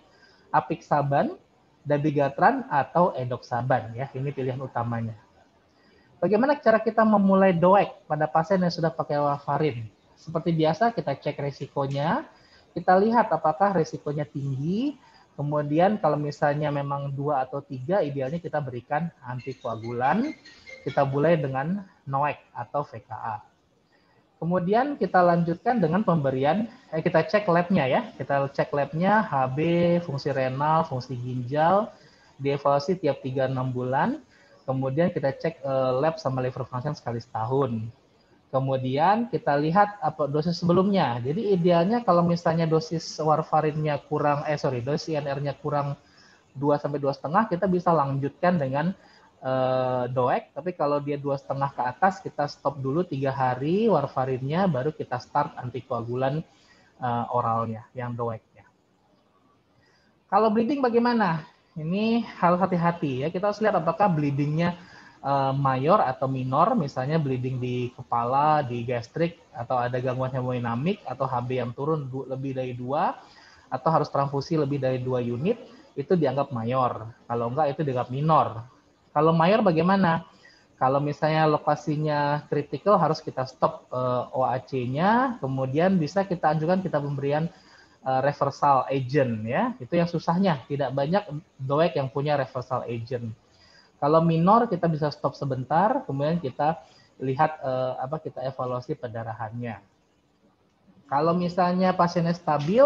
Apixaban, dabigatran atau endok edoxaban ya. Ini pilihan utamanya. Bagaimana cara kita memulai doek pada pasien yang sudah pakai warfarin? Seperti biasa kita cek resikonya, kita lihat apakah resikonya tinggi, Kemudian kalau misalnya memang dua atau tiga, idealnya kita berikan antikoagulan. Kita mulai dengan NOEC atau VKA. Kemudian kita lanjutkan dengan pemberian, eh, kita cek labnya ya. Kita cek labnya HB, fungsi renal, fungsi ginjal, dievaluasi tiap 3-6 bulan. Kemudian kita cek eh, lab sama liver function sekali setahun. Kemudian kita lihat apa dosis sebelumnya. Jadi idealnya kalau misalnya dosis warfarinnya kurang, eh sorry, dosis INR-nya kurang 2 sampai dua setengah, kita bisa lanjutkan dengan eh, doek. Tapi kalau dia dua setengah ke atas, kita stop dulu tiga hari warfarinnya, baru kita start antikoagulan eh, oralnya, yang doeknya. Kalau bleeding bagaimana? Ini hal hati-hati ya. Kita harus lihat apakah bleedingnya Eh, mayor atau minor, misalnya bleeding di kepala, di gastrik, atau ada gangguan hemodinamik, atau HB yang turun lebih dari dua, atau harus transfusi lebih dari dua unit, itu dianggap mayor. Kalau enggak, itu dianggap minor. Kalau mayor bagaimana? Kalau misalnya lokasinya kritikal harus kita stop uh, eh, OAC-nya, kemudian bisa kita anjurkan kita pemberian uh, reversal agent ya. Itu yang susahnya, tidak banyak doek yang punya reversal agent kalau minor kita bisa stop sebentar, kemudian kita lihat eh, apa kita evaluasi pendarahannya. Kalau misalnya pasiennya stabil,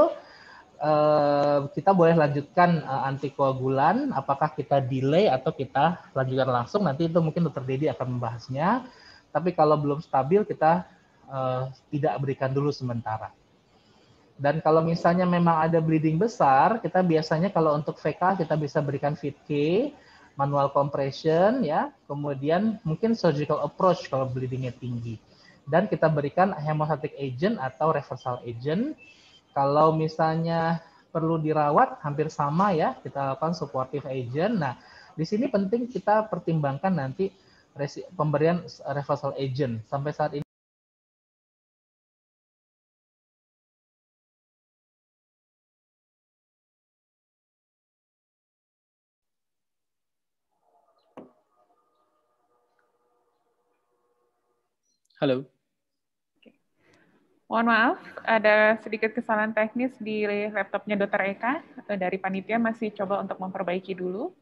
eh, kita boleh lanjutkan eh, antikoagulan. Apakah kita delay atau kita lanjutkan langsung? Nanti itu mungkin Dokter Dedi akan membahasnya. Tapi kalau belum stabil, kita eh, tidak berikan dulu sementara. Dan kalau misalnya memang ada bleeding besar, kita biasanya kalau untuk VK kita bisa berikan VK manual compression ya, kemudian mungkin surgical approach kalau bleedingnya tinggi. Dan kita berikan hemostatic agent atau reversal agent. Kalau misalnya perlu dirawat hampir sama ya, kita lakukan supportive agent. Nah, di sini penting kita pertimbangkan nanti pemberian reversal agent. Sampai saat ini Halo. Mohon maaf, ada sedikit kesalahan teknis di laptopnya Dr. Eka. Dari panitia masih coba untuk memperbaiki dulu.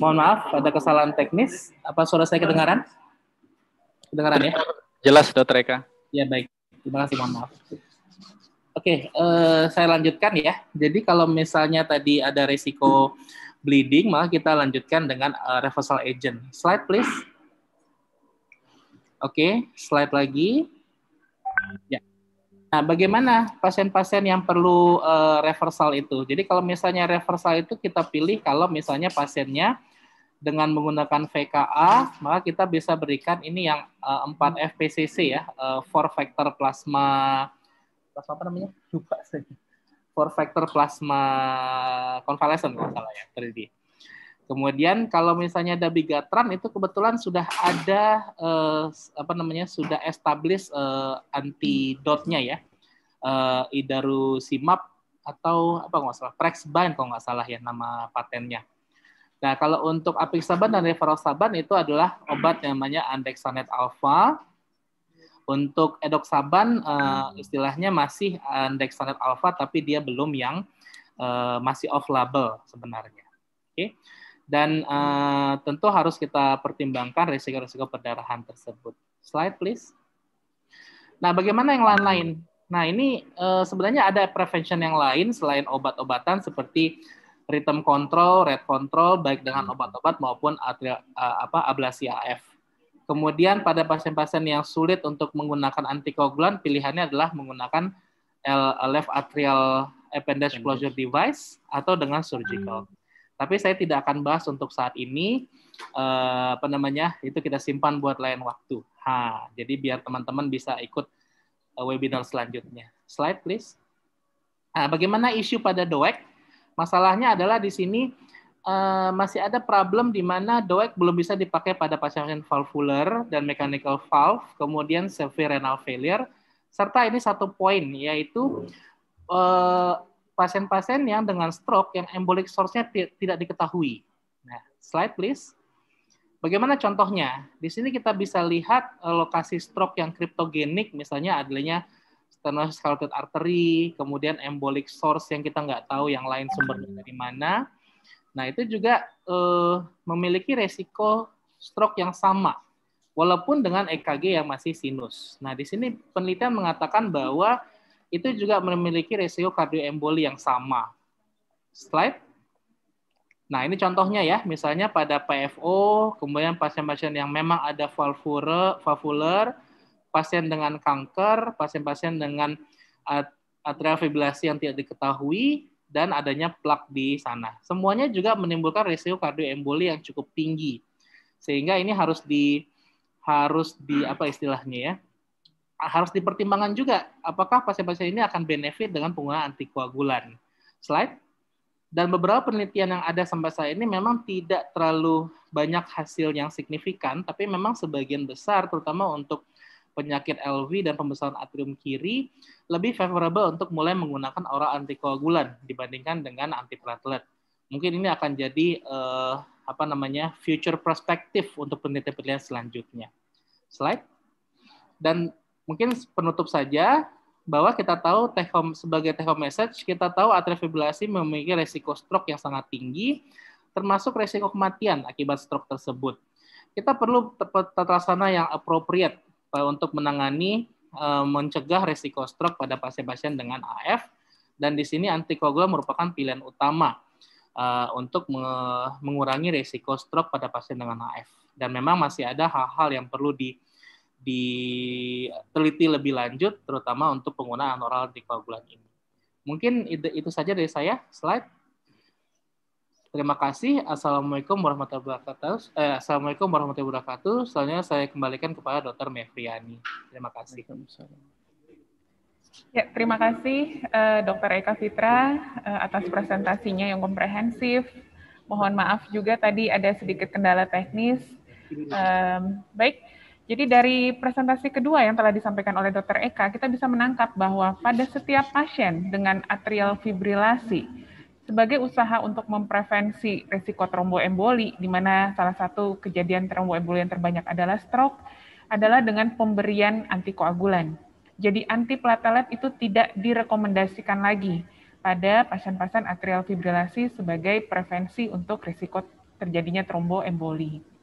Mohon maaf, ada kesalahan teknis. Apa suara saya kedengaran? Kedengaran ya? Jelas, Dokter Eka. Ya, baik. Terima kasih, mohon maaf. Oke, eh, saya lanjutkan ya. Jadi kalau misalnya tadi ada resiko bleeding, maka kita lanjutkan dengan uh, reversal agent. Slide please. Oke, slide lagi. Ya. Nah, bagaimana pasien-pasien yang perlu uh, reversal itu? Jadi kalau misalnya reversal itu kita pilih kalau misalnya pasiennya dengan menggunakan VKA, maka kita bisa berikan ini yang uh, 4 FPCC ya, uh, four factor plasma plasma apa namanya? Lupa saya. Four factor plasma convalescent kalau salah ya, 3D. Kemudian kalau misalnya ada bigatran itu kebetulan sudah ada uh, apa namanya sudah establish uh, eh, antidotnya ya eh, Idaru Simap atau apa nggak salah Prexban kalau nggak salah ya nama patennya. Nah kalau untuk apixaban dan rivaroxaban itu adalah obat yang namanya andexanet alpha. Untuk edoxaban uh, istilahnya masih andexanet alpha tapi dia belum yang uh, masih off label sebenarnya. Oke. Okay dan uh, tentu harus kita pertimbangkan risiko-risiko perdarahan tersebut. Slide please. Nah, bagaimana yang lain-lain? Nah, ini uh, sebenarnya ada prevention yang lain selain obat-obatan seperti rhythm control, rate control baik dengan hmm. obat-obat maupun atri, uh, apa ablasi AF. Kemudian pada pasien-pasien yang sulit untuk menggunakan antikoagulan, pilihannya adalah menggunakan left atrial appendage closure device atau dengan surgical. Hmm tapi saya tidak akan bahas untuk saat ini. Uh, apa namanya? Itu kita simpan buat lain waktu. Ha, jadi biar teman-teman bisa ikut uh, webinar selanjutnya. Slide please. Nah, bagaimana isu pada doek? Masalahnya adalah di sini uh, masih ada problem di mana doek belum bisa dipakai pada pasien valvular dan mechanical valve, kemudian severe renal failure, serta ini satu poin yaitu uh, pasien-pasien yang dengan stroke yang embolic source-nya tidak diketahui. Nah, slide please. Bagaimana contohnya? Di sini kita bisa lihat eh, lokasi stroke yang kriptogenik, misalnya adanya stenosis carotid artery, kemudian embolic source yang kita nggak tahu yang lain sumbernya dari mana. Nah, itu juga eh, memiliki resiko stroke yang sama, walaupun dengan EKG yang masih sinus. Nah, di sini penelitian mengatakan bahwa itu juga memiliki resiko kardioemboli yang sama. Slide. Nah, ini contohnya ya, misalnya pada PFO, kemudian pasien-pasien yang memang ada valvure, valvular, pasien dengan kanker, pasien-pasien dengan atrial fibrilasi yang tidak diketahui, dan adanya plak di sana. Semuanya juga menimbulkan resiko kardioemboli yang cukup tinggi. Sehingga ini harus di harus di apa istilahnya ya? harus dipertimbangkan juga apakah pasien-pasien ini akan benefit dengan penggunaan antikoagulan. Slide. Dan beberapa penelitian yang ada sampai saat ini memang tidak terlalu banyak hasil yang signifikan, tapi memang sebagian besar, terutama untuk penyakit LV dan pembesaran atrium kiri, lebih favorable untuk mulai menggunakan oral antikoagulan dibandingkan dengan antiplatelet. Mungkin ini akan jadi eh, apa namanya future perspektif untuk penelitian-penelitian selanjutnya. Slide. Dan Mungkin penutup saja bahwa kita tahu take home, sebagai take home message, kita tahu atrial fibrilasi memiliki resiko stroke yang sangat tinggi, termasuk resiko kematian akibat stroke tersebut. Kita perlu tata sana yang appropriate e, untuk menangani e, mencegah resiko stroke pada pasien-pasien dengan AF dan di sini antikoagulan merupakan pilihan utama e, untuk mengurangi resiko stroke pada pasien dengan AF dan memang masih ada hal-hal yang perlu di diteliti lebih lanjut, terutama untuk penggunaan oral antikoagulan ini. Mungkin itu, itu saja dari saya. Slide. Terima kasih. Assalamualaikum warahmatullahi wabarakatuh. Eh, Assalamualaikum warahmatullahi wabarakatuh. Selanjutnya saya kembalikan kepada Dr. Mevriani. Terima kasih. Ya, terima kasih uh, eh, Dr. Eka Fitra uh, atas presentasinya yang komprehensif. Mohon maaf juga tadi ada sedikit kendala teknis. Um, baik, jadi dari presentasi kedua yang telah disampaikan oleh Dr. Eka, kita bisa menangkap bahwa pada setiap pasien dengan atrial fibrilasi, sebagai usaha untuk memprevensi risiko tromboemboli, di mana salah satu kejadian tromboemboli yang terbanyak adalah stroke, adalah dengan pemberian antikoagulan. Jadi antiplatelet itu tidak direkomendasikan lagi pada pasien-pasien atrial fibrilasi sebagai prevensi untuk risiko terjadinya tromboemboli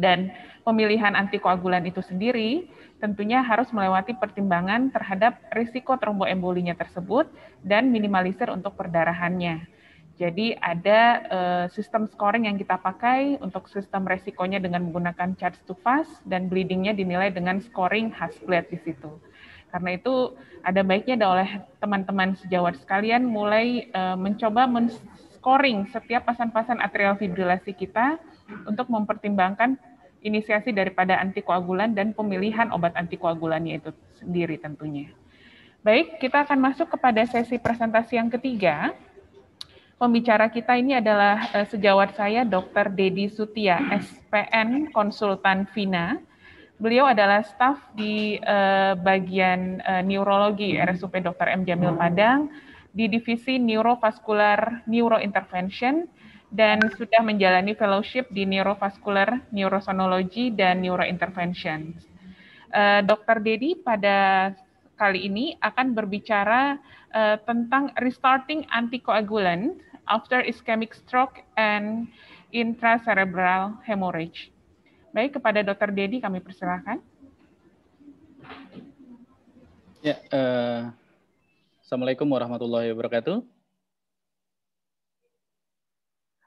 dan pemilihan antikoagulan itu sendiri tentunya harus melewati pertimbangan terhadap risiko tromboembolinya tersebut dan minimalisir untuk perdarahannya. Jadi ada uh, sistem scoring yang kita pakai untuk sistem resikonya dengan menggunakan charge to fast dan bleedingnya dinilai dengan scoring HASPLET di situ. Karena itu ada baiknya oleh teman-teman sejawat sekalian mulai uh, mencoba men-scoring setiap pasan-pasan atrial fibrilasi kita untuk mempertimbangkan inisiasi daripada antikoagulan dan pemilihan obat antikoagulannya itu sendiri tentunya. Baik, kita akan masuk kepada sesi presentasi yang ketiga. Pembicara kita ini adalah eh, sejawat saya Dr. Dedi Sutia, SPN Konsultan Vina. Beliau adalah staf di eh, bagian eh, neurologi RSUP Dr. M. Jamil Padang di divisi Neurovascular neurointervention dan sudah menjalani fellowship di neurovascular, neurosonology, dan neurointervention. Uh, eh, Dr. Dedi pada kali ini akan berbicara uh, tentang restarting anticoagulant after ischemic stroke and intracerebral hemorrhage. Baik, kepada Dr. Dedi kami persilahkan. Ya, uh, Assalamualaikum warahmatullahi wabarakatuh.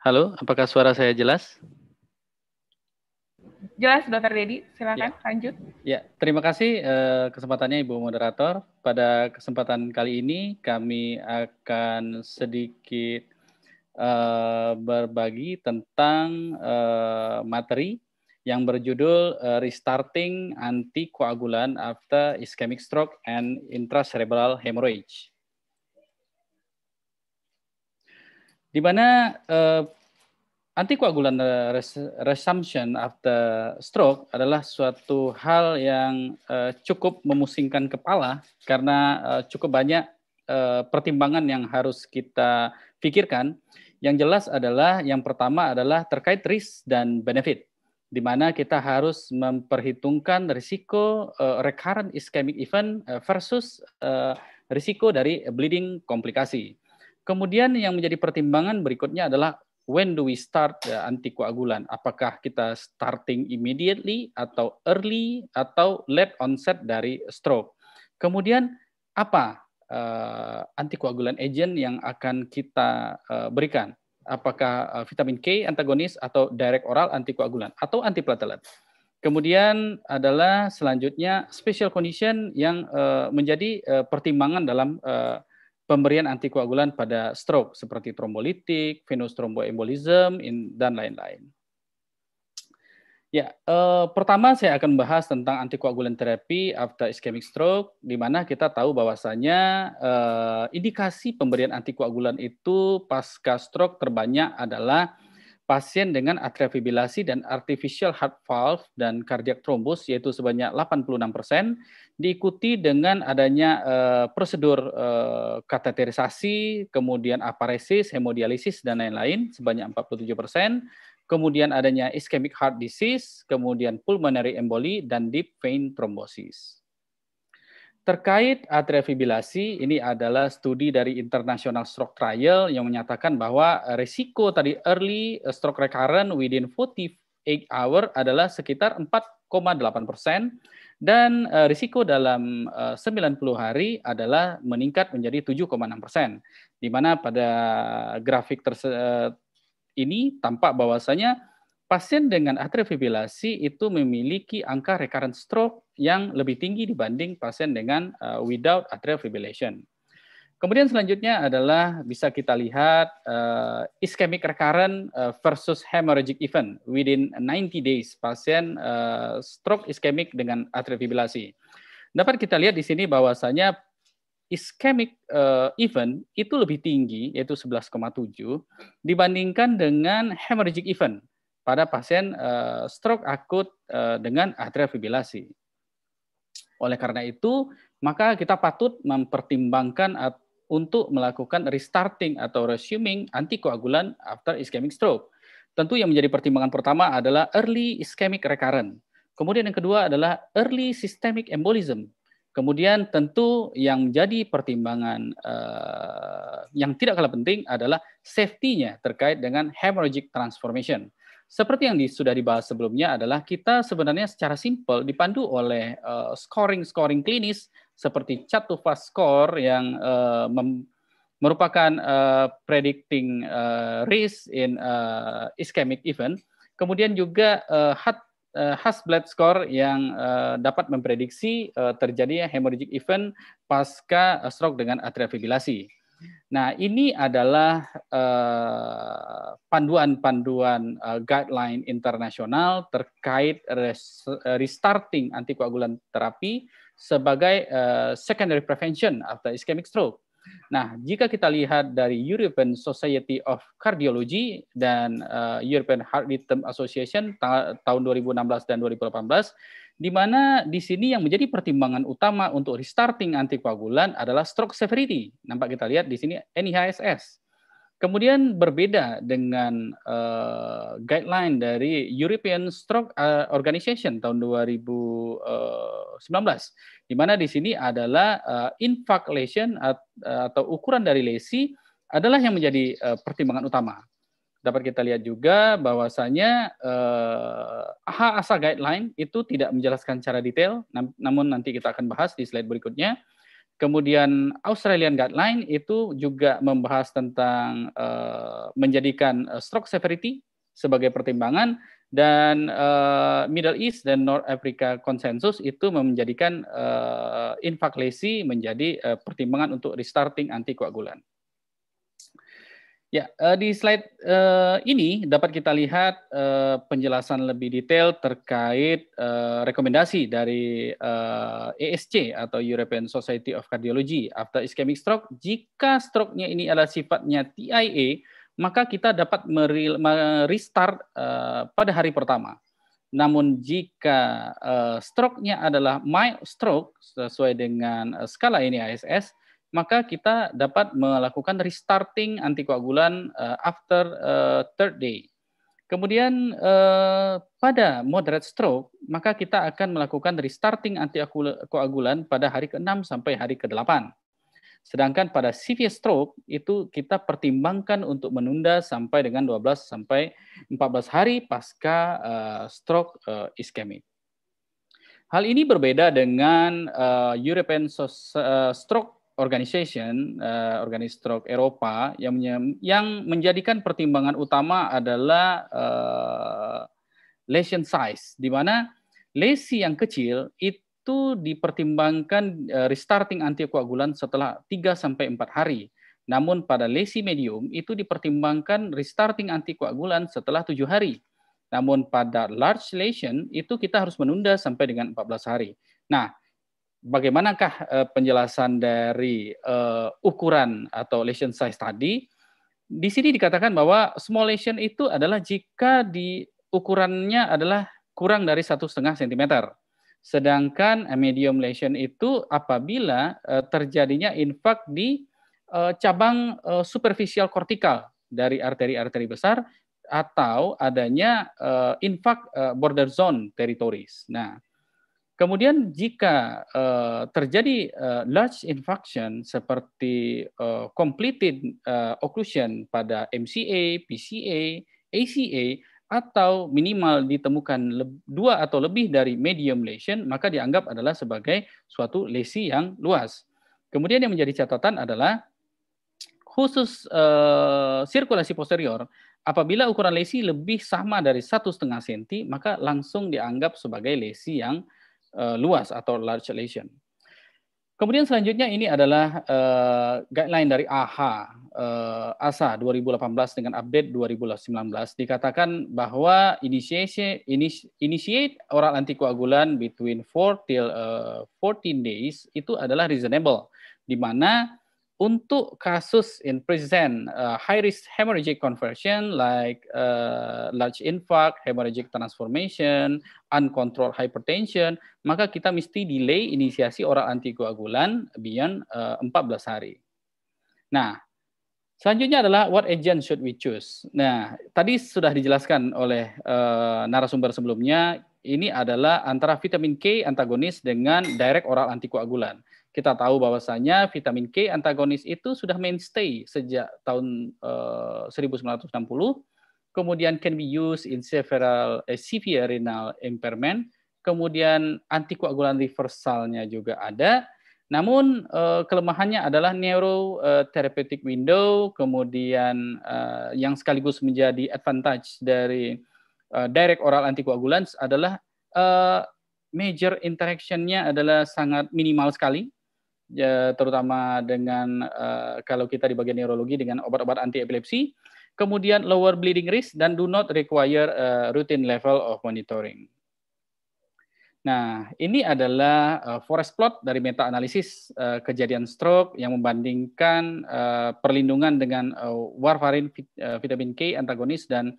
Halo, apakah suara saya jelas? Jelas, Dokter Dedi. Silakan ya. lanjut. Ya, terima kasih eh, kesempatannya Ibu moderator. Pada kesempatan kali ini kami akan sedikit eh, berbagi tentang eh, materi yang berjudul eh, Restarting Antikoagulan After Ischemic Stroke and Intracerebral Hemorrhage. di mana uh, eh, antikoagulan resumption after stroke adalah suatu hal yang uh, cukup memusingkan kepala karena uh, cukup banyak uh, pertimbangan yang harus kita pikirkan. Yang jelas adalah yang pertama adalah terkait risk dan benefit di mana kita harus memperhitungkan risiko uh, recurrent ischemic event versus uh, risiko dari bleeding komplikasi. Kemudian yang menjadi pertimbangan berikutnya adalah when do we start the antikoagulan? Apakah kita starting immediately atau early atau late onset dari stroke? Kemudian apa uh, eh, antikoagulan agent yang akan kita uh, berikan? Apakah uh, vitamin K antagonis atau direct oral antikoagulan atau antiplatelet? Kemudian adalah selanjutnya special condition yang uh, menjadi uh, pertimbangan dalam uh, pemberian antikoagulan pada stroke seperti trombolitik, venous thromboembolism, dan lain-lain. Ya, eh, pertama saya akan membahas tentang antikoagulan terapi after ischemic stroke, di mana kita tahu bahwasanya eh, indikasi pemberian antikoagulan itu pasca stroke terbanyak adalah pasien dengan atrial fibrilasi dan artificial heart valve dan cardiac thrombus yaitu sebanyak 86% diikuti dengan adanya uh, prosedur uh, kateterisasi, kemudian aparesis, hemodialisis dan lain-lain sebanyak 47%, kemudian adanya ischemic heart disease, kemudian pulmonary emboli dan deep vein thrombosis. Terkait atrial ini adalah studi dari International Stroke Trial yang menyatakan bahwa risiko tadi early stroke recurrent within 48 hour adalah sekitar 4,8 persen dan e, risiko dalam 90 e, hari adalah meningkat menjadi 7,6 persen, di mana pada grafik e, ini tampak bahwasanya pasien dengan atrial fibrilasi itu memiliki angka recurrent stroke yang lebih tinggi dibanding pasien dengan uh, without atrial fibrillation. Kemudian selanjutnya adalah bisa kita lihat uh, ischemic recurrent uh, versus hemorrhagic event within 90 days pasien uh, stroke ischemic dengan atrial fibrilasi. Dapat kita lihat di sini bahwasanya ischemic uh, event itu lebih tinggi yaitu 11,7 dibandingkan dengan hemorrhagic event pada pasien uh, stroke akut uh, dengan atrial fibrilasi. Oleh karena itu, maka kita patut mempertimbangkan untuk melakukan restarting atau resuming antikoagulan after ischemic stroke. Tentu yang menjadi pertimbangan pertama adalah early ischemic recurrent. Kemudian yang kedua adalah early systemic embolism. Kemudian tentu yang menjadi pertimbangan uh, yang tidak kalah penting adalah safety-nya terkait dengan hemorrhagic transformation. Seperti yang di, sudah dibahas sebelumnya adalah kita sebenarnya secara simpel dipandu oleh uh, scoring-scoring klinis seperti fast score yang uh, mem, merupakan uh, predicting uh, risk in uh, ischemic event. Kemudian juga uh, HAT uh, blood score yang uh, dapat memprediksi uh, terjadinya hemorrhagic event pasca stroke dengan atrial fibrilasi. Nah, ini adalah eh, panduan-panduan uh, uh, guideline internasional terkait res, eh, restarting antikoagulan terapi sebagai uh, secondary prevention after ischemic stroke. Nah, jika kita lihat dari European Society of Cardiology dan uh, European Heart Rhythm Association ta tahun 2016 dan 2018, di mana di sini yang menjadi pertimbangan utama untuk restarting antikoagulan adalah stroke severity. Nampak kita lihat di sini NIHSS. Kemudian berbeda dengan uh, guideline dari European Stroke eh, Organization tahun 2019, eh, di mana di sini adalah uh, infarct lesion atau ukuran dari lesi adalah yang menjadi uh, pertimbangan utama dapat kita lihat juga bahwasannya eh, AHA guideline itu tidak menjelaskan secara detail, nam namun nanti kita akan bahas di slide berikutnya. Kemudian Australian guideline itu juga membahas tentang eh, menjadikan eh, stroke severity sebagai pertimbangan dan eh, Middle East dan North Africa Consensus itu menjadikan eh, infak lesi menjadi eh, pertimbangan untuk restarting antikoagulan. Ya, eh, di slide eh, ini dapat kita lihat eh, penjelasan lebih detail terkait rekomendasi dari ESC e atau European Society of Cardiology after ischemic stroke. Jika stroke-nya ini adalah sifatnya TIA, maka kita dapat merestart pada hari pertama. Namun jika stroke-nya adalah mild stroke sesuai dengan skala ini ISS, maka kita dapat melakukan restarting antikoagulan uh, after uh, third day. Kemudian uh, pada moderate stroke, maka kita akan melakukan restarting antikoagulan pada hari ke-6 sampai hari ke-8. Sedangkan pada severe stroke itu kita pertimbangkan untuk menunda sampai dengan 12 sampai 14 hari pasca uh, stroke uh, iskemik. Hal ini berbeda dengan European Stroke organization, uh, eh, organis stroke Eropa yang yang menjadikan pertimbangan utama adalah uh, eh, lesion size, di mana lesi yang kecil itu dipertimbangkan uh, restarting antikoagulan setelah 3 sampai 4 hari. Namun pada lesi medium itu dipertimbangkan restarting antikoagulan setelah 7 hari. Namun pada large lesion itu kita harus menunda sampai dengan 14 hari. Nah, bagaimanakah uh, penjelasan dari uh, ukuran atau lesion size tadi? Di sini dikatakan bahwa small lesion itu adalah jika di ukurannya adalah kurang dari satu setengah sentimeter. Sedangkan medium lesion itu apabila eh, terjadinya infak di cabang superficial kortikal dari arteri-arteri besar atau adanya infak border zone teritoris. Nah, Kemudian jika uh, terjadi uh, large infarction seperti uh, completed uh, occlusion pada MCA, PCA, ACA, atau minimal ditemukan dua atau lebih dari medium lesion, maka dianggap adalah sebagai suatu lesi yang luas. Kemudian yang menjadi catatan adalah khusus uh, sirkulasi posterior, apabila ukuran lesi lebih sama dari satu setengah senti, maka langsung dianggap sebagai lesi yang luas uh, luas atau large lesion. Kemudian selanjutnya ini adalah uh, guideline dari AHA uh, ASA 2018 dengan update 2019 dikatakan bahwa initiate initiate oral antikoagulan between 4 till uh, eh, 14 days itu adalah reasonable di mana untuk kasus in present uh, high risk hemorrhagic conversion like uh, large infarct, hemorrhagic transformation, uncontrolled hypertension, maka kita mesti delay inisiasi oral antikoagulan beyond uh, 14 hari. Nah, selanjutnya adalah what agent should we choose. Nah, tadi sudah dijelaskan oleh uh, narasumber sebelumnya, ini adalah antara vitamin K antagonis dengan direct oral antikoagulan kita tahu bahwasanya vitamin K antagonis itu sudah mainstay sejak tahun eh, uh, 1960. Kemudian can be used in several uh, severe renal impairment. Kemudian antikoagulan reversalnya juga ada. Namun uh, kelemahannya adalah neurotherapeutic window, kemudian uh, yang sekaligus menjadi advantage dari uh, direct oral antikoagulans adalah uh, major interactionnya adalah sangat minimal sekali ya, terutama dengan uh, kalau kita di bagian neurologi dengan obat-obat anti epilepsi, kemudian lower bleeding risk dan do not require a eh, routine level of monitoring. Nah, ini adalah eh, forest plot dari meta-analisis kejadian stroke yang membandingkan perlindungan dengan uh, warfarin, vitamin K antagonis dan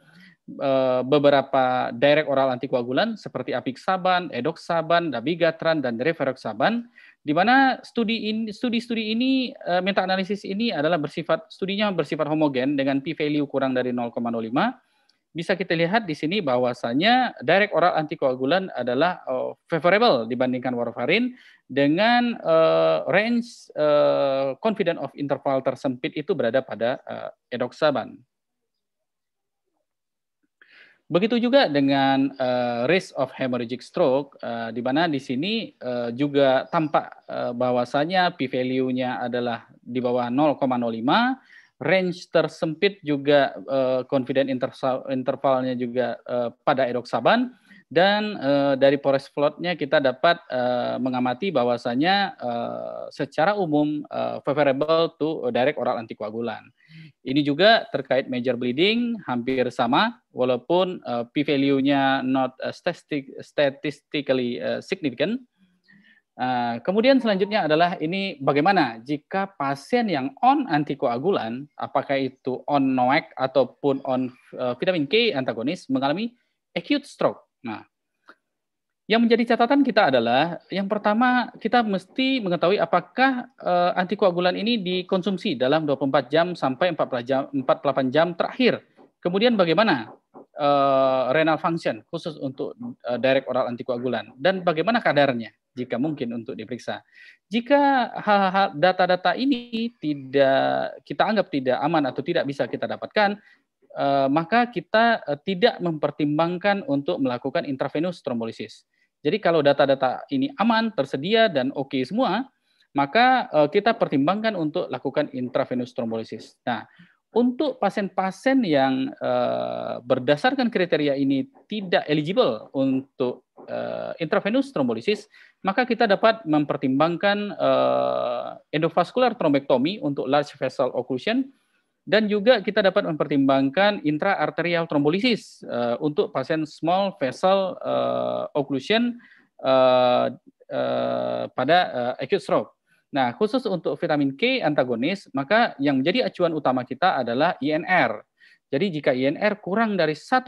beberapa direct oral antikoagulan seperti apixaban, edoxaban, dabigatran, dan rivaroxaban di mana studi ini studi-studi ini eh, meta analisis ini adalah bersifat studinya bersifat homogen dengan p value kurang dari 0,05 bisa kita lihat di sini bahwasanya direct oral antikoagulan adalah eh, favorable dibandingkan warfarin dengan uh, range uh, confident of interval tersempit itu berada pada uh, edoxaban. Begitu juga dengan uh, risk of hemorrhagic stroke, uh, di mana di sini uh, juga tampak uh, bahwasanya p-value-nya adalah di bawah 0,05, range tersempit juga uh, confident intervalnya juga uh, pada edoksaban, dan uh, dari forest plotnya kita dapat uh, mengamati bahwasanya uh, eh, secara umum uh, favorable to direct oral antikoagulan. Ini juga terkait major bleeding hampir sama walaupun uh, p value-nya not statistic, statistically significant. Uh, kemudian selanjutnya adalah ini bagaimana jika pasien yang on antikoagulan, apakah itu on NOAC ataupun on uh, vitamin K antagonis mengalami acute stroke. Nah, yang menjadi catatan kita adalah yang pertama kita mesti mengetahui apakah uh, antikoagulan ini dikonsumsi dalam 24 jam sampai 48 jam, 48 jam terakhir. Kemudian bagaimana uh, renal function khusus untuk uh, direct oral antikoagulan dan bagaimana kadarnya jika mungkin untuk diperiksa. Jika data-data ini tidak kita anggap tidak aman atau tidak bisa kita dapatkan, Eh, maka kita eh, tidak mempertimbangkan untuk melakukan intravenous trombolisis. Jadi kalau data-data ini aman, tersedia dan oke okay semua, maka eh, kita pertimbangkan untuk lakukan intravenous trombolisis. Nah, untuk pasien-pasien yang berdasarkan kriteria ini tidak eligible untuk intravenous trombolisis, maka kita dapat mempertimbangkan eh, endovascular thrombectomy untuk large vessel occlusion dan juga kita dapat mempertimbangkan intraarterial trombolisis uh, eh, untuk pasien small vessel uh, occlusion uh, uh, pada uh, acute stroke. Nah, khusus untuk vitamin K antagonis, maka yang menjadi acuan utama kita adalah INR. Jadi jika INR kurang dari 1,7,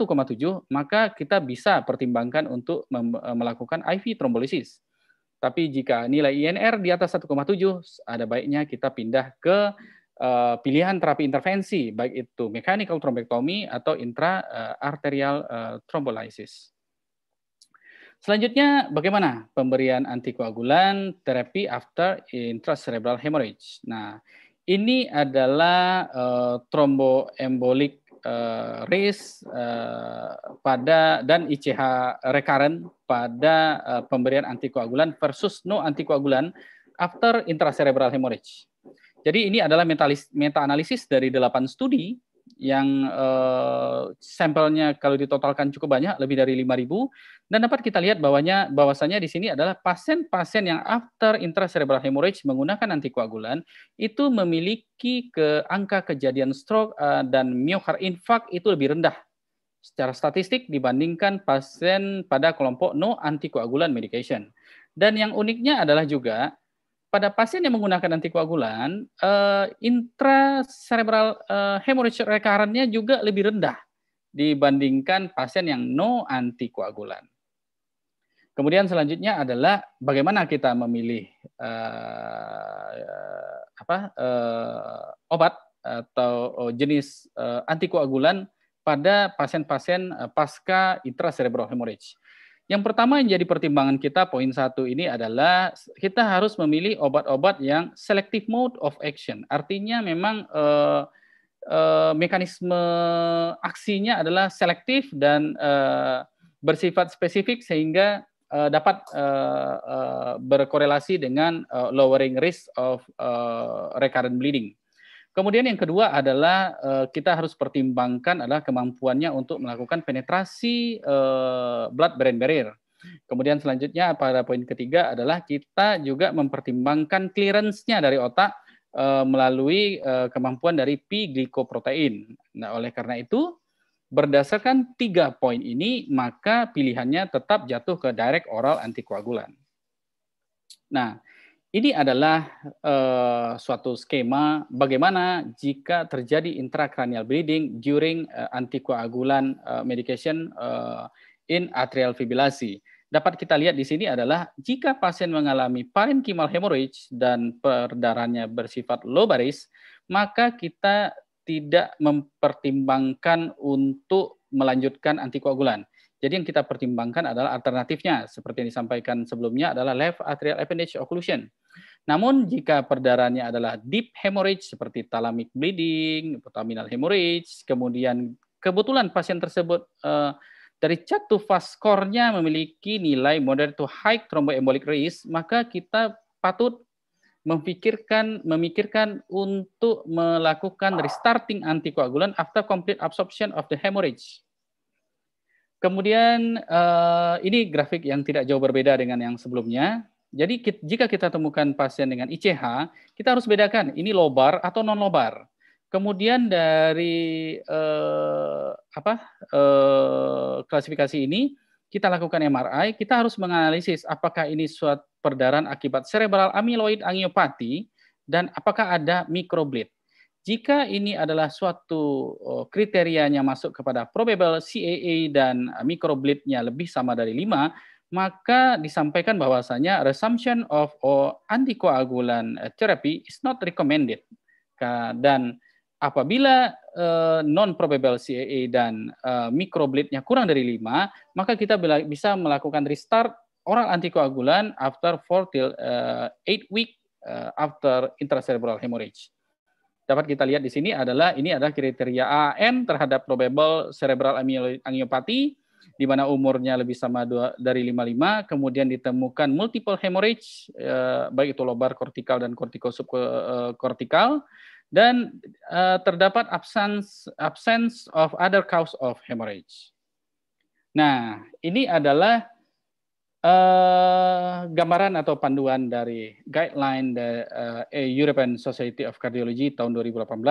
maka kita bisa pertimbangkan untuk melakukan IV trombolisis. Tapi jika nilai INR di atas 1,7, ada baiknya kita pindah ke Eh, pilihan terapi intervensi, baik itu mechanical thrombectomy atau intra-arterial eh, thrombolysis. Selanjutnya, bagaimana pemberian antikoagulan terapi after intracerebral hemorrhage? Nah, ini adalah uh, eh, tromboembolik uh, risk uh, pada dan ICH recurrent pada uh, pemberian antikoagulan versus no antikoagulan after intracerebral hemorrhage. Jadi ini adalah meta-analisis dari delapan studi yang uh, sampelnya kalau ditotalkan cukup banyak lebih dari 5000 dan dapat kita lihat bahwanya bahwasanya di sini adalah pasien-pasien yang after intracerebral hemorrhage menggunakan antikoagulan itu memiliki ke angka kejadian stroke uh, dan miokard infark itu lebih rendah secara statistik dibandingkan pasien pada kelompok no antikoagulan medication. Dan yang uniknya adalah juga pada pasien yang menggunakan antikoagulan, uh, intracerebral uh, hemorrhage recurrence-nya juga lebih rendah dibandingkan pasien yang no antikoagulan. Kemudian selanjutnya adalah bagaimana kita memilih uh, apa uh, obat atau jenis uh, antikoagulan pada pasien-pasien pasca intracerebral hemorrhage. Yang pertama yang jadi pertimbangan kita poin satu ini adalah kita harus memilih obat-obat yang selective mode of action. Artinya memang eh, eh, mekanisme aksinya adalah selektif dan eh, bersifat spesifik sehingga eh, dapat eh, eh berkorelasi dengan eh, lowering risk of eh, recurrent bleeding. Kemudian yang kedua adalah uh, kita harus pertimbangkan adalah kemampuannya untuk melakukan penetrasi uh, eh, blood-brain barrier. Kemudian selanjutnya pada poin ketiga adalah kita juga mempertimbangkan clearance-nya dari otak uh, melalui uh, kemampuan dari P-glikoprotein. Nah, oleh karena itu berdasarkan tiga poin ini maka pilihannya tetap jatuh ke direct oral antikoagulan. Nah, ini adalah uh, suatu skema bagaimana jika terjadi intracranial bleeding during uh, eh, antikoagulan uh, eh, medication uh, in atrial fibrillasi. Dapat kita lihat di sini adalah jika pasien mengalami parenchymal hemorrhage dan perdarannya bersifat lobaris, maka kita tidak mempertimbangkan untuk melanjutkan antikoagulan. Jadi yang kita pertimbangkan adalah alternatifnya seperti yang disampaikan sebelumnya adalah left atrial appendage occlusion namun jika perdarahannya adalah deep hemorrhage seperti thalamic bleeding, putaminal hemorrhage, kemudian kebetulan pasien tersebut uh, dari cat to fast score-nya memiliki nilai moderate to high thromboembolic risk, maka kita patut memikirkan memikirkan untuk melakukan restarting antikoagulan after complete absorption of the hemorrhage. Kemudian uh, ini grafik yang tidak jauh berbeda dengan yang sebelumnya jadi jika kita temukan pasien dengan ICH, kita harus bedakan ini lobar atau non lobar. Kemudian dari eh, apa eh, klasifikasi ini kita lakukan MRI, kita harus menganalisis apakah ini suatu perdarahan akibat cerebral amiloid angiopati dan apakah ada microbleed. Jika ini adalah suatu eh, kriterianya masuk kepada probable CAA dan microbleednya lebih sama dari 5, maka disampaikan bahwasanya resumption of or anticoagulant therapy is not recommended. Dan apabila eh, non probable CAA dan eh, microbleednya kurang dari 5, maka kita bisa melakukan restart oral antikoagulan after 4 till eh, eight 8 week after intracerebral hemorrhage. Dapat kita lihat di sini adalah ini adalah kriteria AN terhadap probable cerebral angiopati di mana umurnya lebih sama dua, dari 55, kemudian ditemukan multiple hemorrhage, eh, baik itu lobar kortikal dan kortikosubkortikal, dan eh, terdapat absence, absence of other cause of hemorrhage. Nah, ini adalah Uh, gambaran atau panduan dari guideline the uh, European Society of Cardiology tahun 2018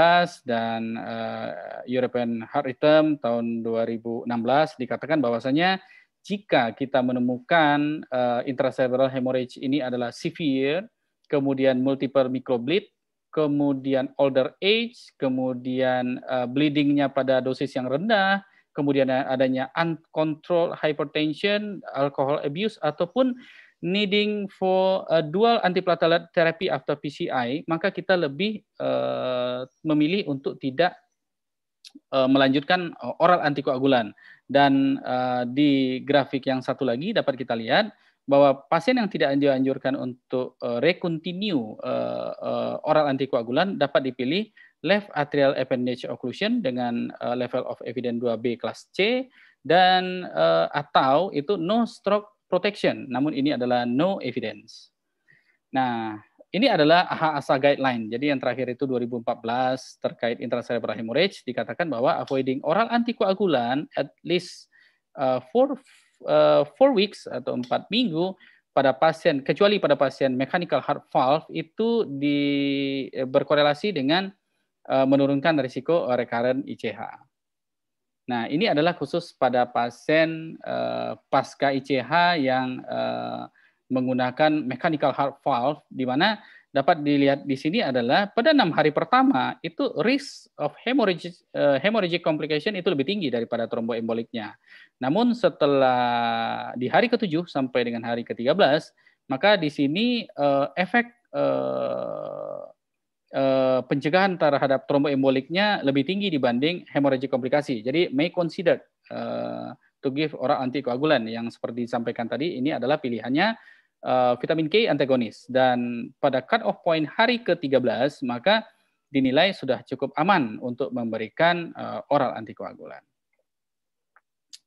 dan uh, European Heart Rhythm tahun 2016 dikatakan bahwasanya jika kita menemukan uh, intracerebral hemorrhage ini adalah severe, kemudian multiple microbleed, kemudian older age, kemudian uh, bleedingnya pada dosis yang rendah, kemudian adanya uncontrolled hypertension, alcohol abuse, ataupun needing for a dual antiplatelet therapy after PCI, maka kita lebih uh, memilih untuk tidak uh, melanjutkan oral antikoagulan. Dan uh, di grafik yang satu lagi dapat kita lihat bahwa pasien yang tidak dianjurkan untuk uh, recontinue uh, uh, oral antikoagulan dapat dipilih left atrial appendage occlusion dengan uh, level of evidence 2B kelas C dan uh, atau itu no stroke protection namun ini adalah no evidence. Nah, ini adalah ASA guideline. Jadi yang terakhir itu 2014 terkait intracerebral hemorrhage dikatakan bahwa avoiding oral antikoagulan at least uh, eh, for uh, four weeks atau empat minggu pada pasien kecuali pada pasien mechanical heart valve itu di berkorelasi dengan Eh, menurunkan risiko recurrent ICH. Nah, ini adalah khusus pada pasien eh, pasca ICH yang eh, menggunakan mechanical heart valve, di mana dapat dilihat di sini adalah pada enam hari pertama itu risk of hemorrhagic, uh, hemorrhagic complication itu lebih tinggi daripada tromboemboliknya. Namun setelah di hari ke-7 sampai dengan hari ke-13, maka di sini uh, efek uh, uh, pencegahan terhadap tromboemboliknya lebih tinggi dibanding hemorrhagic komplikasi. Jadi may consider uh, to give oral antikoagulan yang seperti disampaikan tadi ini adalah pilihannya uh, vitamin K antagonis dan pada cut off point hari ke-13 maka dinilai sudah cukup aman untuk memberikan uh, oral antikoagulan.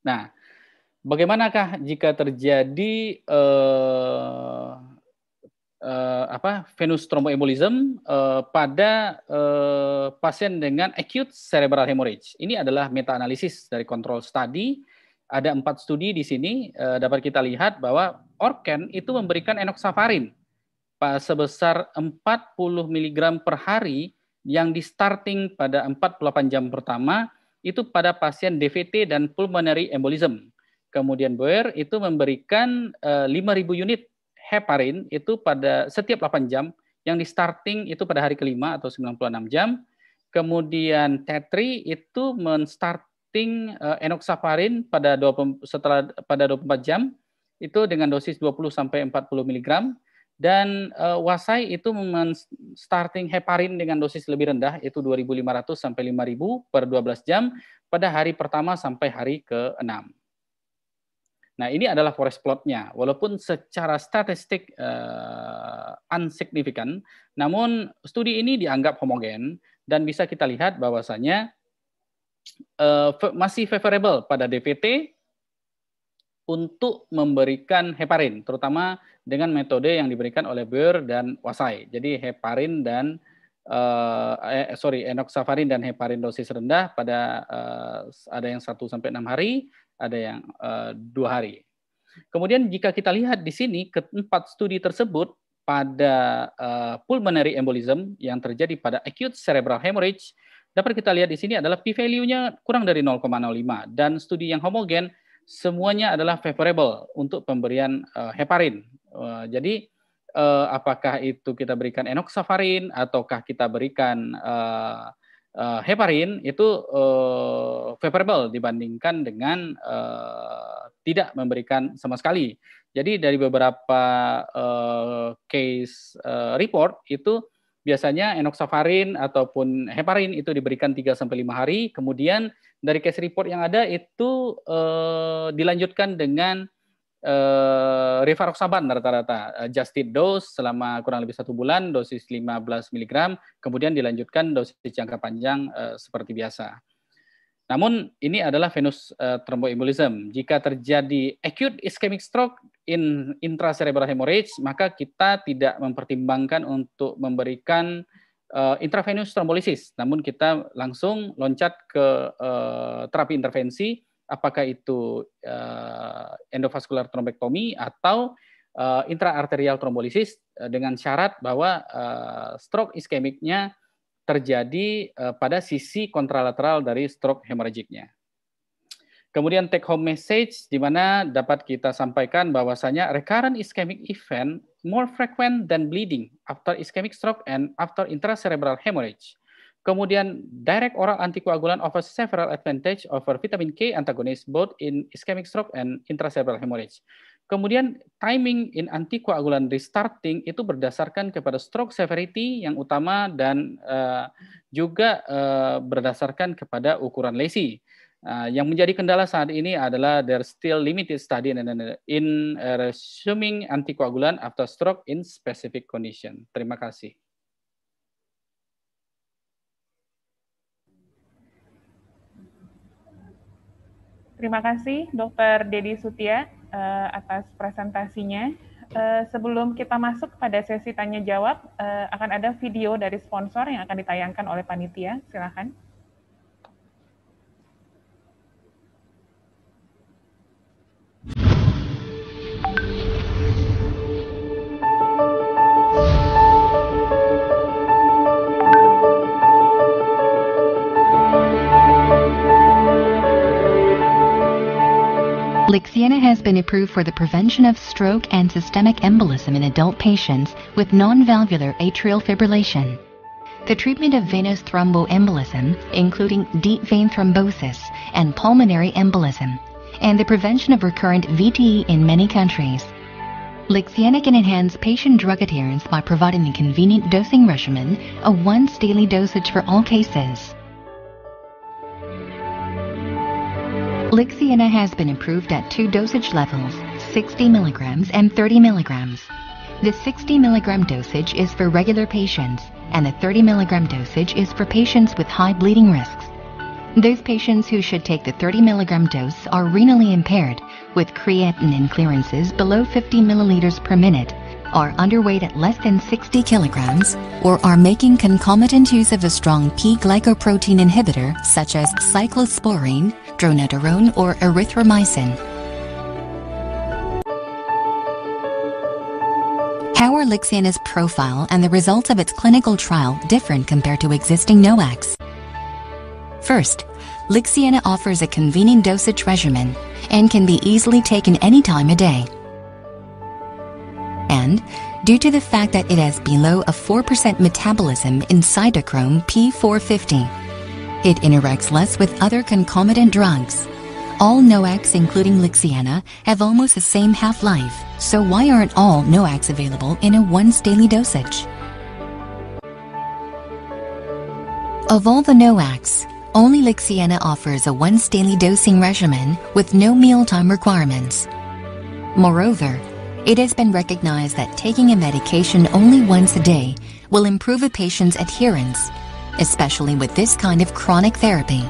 Nah, bagaimanakah jika terjadi uh, uh, apa venous thromboembolism uh, pada uh, pasien dengan acute cerebral hemorrhage. Ini adalah meta-analisis dari control study. Ada empat studi di sini uh, dapat kita lihat bahwa Orken itu memberikan enoxaparin sebesar 40 mg per hari yang di starting pada 48 jam pertama itu pada pasien DVT dan pulmonary embolism. Kemudian Boer itu memberikan uh, 5.000 unit heparin itu pada setiap 8 jam, yang di starting itu pada hari kelima atau 96 jam, kemudian tetri itu menstarting uh, enoxaparin pada 20, setelah pada 24 jam itu dengan dosis 20 sampai 40 mg dan uh, wasai itu men starting heparin dengan dosis lebih rendah itu 2.500 sampai 5.000 per 12 jam pada hari pertama sampai hari ke-6. Nah, ini adalah forest plotnya. Walaupun secara statistik uh, eh, unsignifikan, namun studi ini dianggap homogen dan bisa kita lihat bahwasanya uh, masih favorable pada DVT untuk memberikan heparin, terutama dengan metode yang diberikan oleh Burr dan Wasai. Jadi heparin dan uh, eh, sorry enoxaparin dan heparin dosis rendah pada uh, ada yang 1 sampai enam hari ada yang uh, dua hari. Kemudian jika kita lihat di sini keempat studi tersebut pada uh, pulmonary embolism yang terjadi pada acute cerebral hemorrhage dapat kita lihat di sini adalah p value-nya kurang dari 0,05 dan studi yang homogen semuanya adalah favorable untuk pemberian uh, heparin. Uh, jadi uh, apakah itu kita berikan enoxaparin ataukah kita berikan uh, uh, heparin itu uh, favorable dibandingkan dengan uh, tidak memberikan sama sekali. Jadi dari beberapa uh, case uh, report itu biasanya enoxaparin ataupun heparin itu diberikan 3 sampai 5 hari, kemudian dari case report yang ada itu uh, dilanjutkan dengan uh, rivaroxaban rata-rata adjusted eh, dose selama kurang lebih satu bulan dosis 15 mg kemudian dilanjutkan dosis jangka panjang uh, seperti biasa. Namun ini adalah venus uh, thromboembolism. Jika terjadi acute ischemic stroke in intracerebral hemorrhage, maka kita tidak mempertimbangkan untuk memberikan uh, intravenous trombolisis. Namun kita langsung loncat ke uh, terapi intervensi apakah itu uh, eh, endovascular thrombectomy atau uh, intraarterial trombolisis uh, eh, dengan syarat bahwa uh, stroke iskemiknya terjadi uh, pada sisi kontralateral dari stroke hemoragiknya. Kemudian take home message di mana dapat kita sampaikan bahwasanya recurrent ischemic event more frequent than bleeding after ischemic stroke and after intracerebral hemorrhage. Kemudian, direct oral antikoagulant offers several advantage over vitamin K antagonists both in ischemic stroke and intracerebral hemorrhage. Kemudian, timing in antikoagulant restarting itu berdasarkan kepada stroke severity yang utama dan uh, juga uh, berdasarkan kepada ukuran lesi. Uh, yang menjadi kendala saat ini adalah there still limited study in, in uh, resuming antikoagulant after stroke in specific condition. Terima kasih. Terima kasih Dr. Dedi Sutia uh, eh, atas presentasinya. Uh, sebelum kita masuk pada sesi tanya jawab, uh, akan ada video dari sponsor yang akan ditayangkan oleh panitia. Silakan. Lixiana has been approved for the prevention of stroke and systemic embolism in adult patients with non-valvular atrial fibrillation. The treatment of venous thromboembolism, including deep vein thrombosis and pulmonary embolism, and the prevention of recurrent VTE in many countries. Lixiana can enhance patient drug adherence by providing a convenient dosing regimen, a once daily dosage for all cases. Lixiana has been improved at two dosage levels, 60 milligrams and 30 milligrams. The 60 milligram dosage is for regular patients, and the 30 milligram dosage is for patients with high bleeding risks. Those patients who should take the 30 milligram dose are renally impaired, with creatinine clearances below 50 milliliters per minute are underweight at less than 60 kilograms, or are making concomitant use of a strong P-glycoprotein inhibitor such as cyclosporine, dronedarone or erythromycin. How are Lixiana's profile and the results of its clinical trial different compared to existing NOACs? First, Lixiana offers a convenient dosage regimen and can be easily taken any time a day and due to the fact that it has below a 4% metabolism in cytochrome P450. It interacts less with other concomitant drugs. All NOACs, including Lixiana, have almost the same half-life, so why aren't all NOACs available in a once-daily dosage? Of all the NOACs, only Lixiana offers a once-daily dosing regimen with no mealtime requirements. Moreover, it has been recognized that taking a medication only once a day will improve a patient's adherence, especially with this kind of chronic therapy.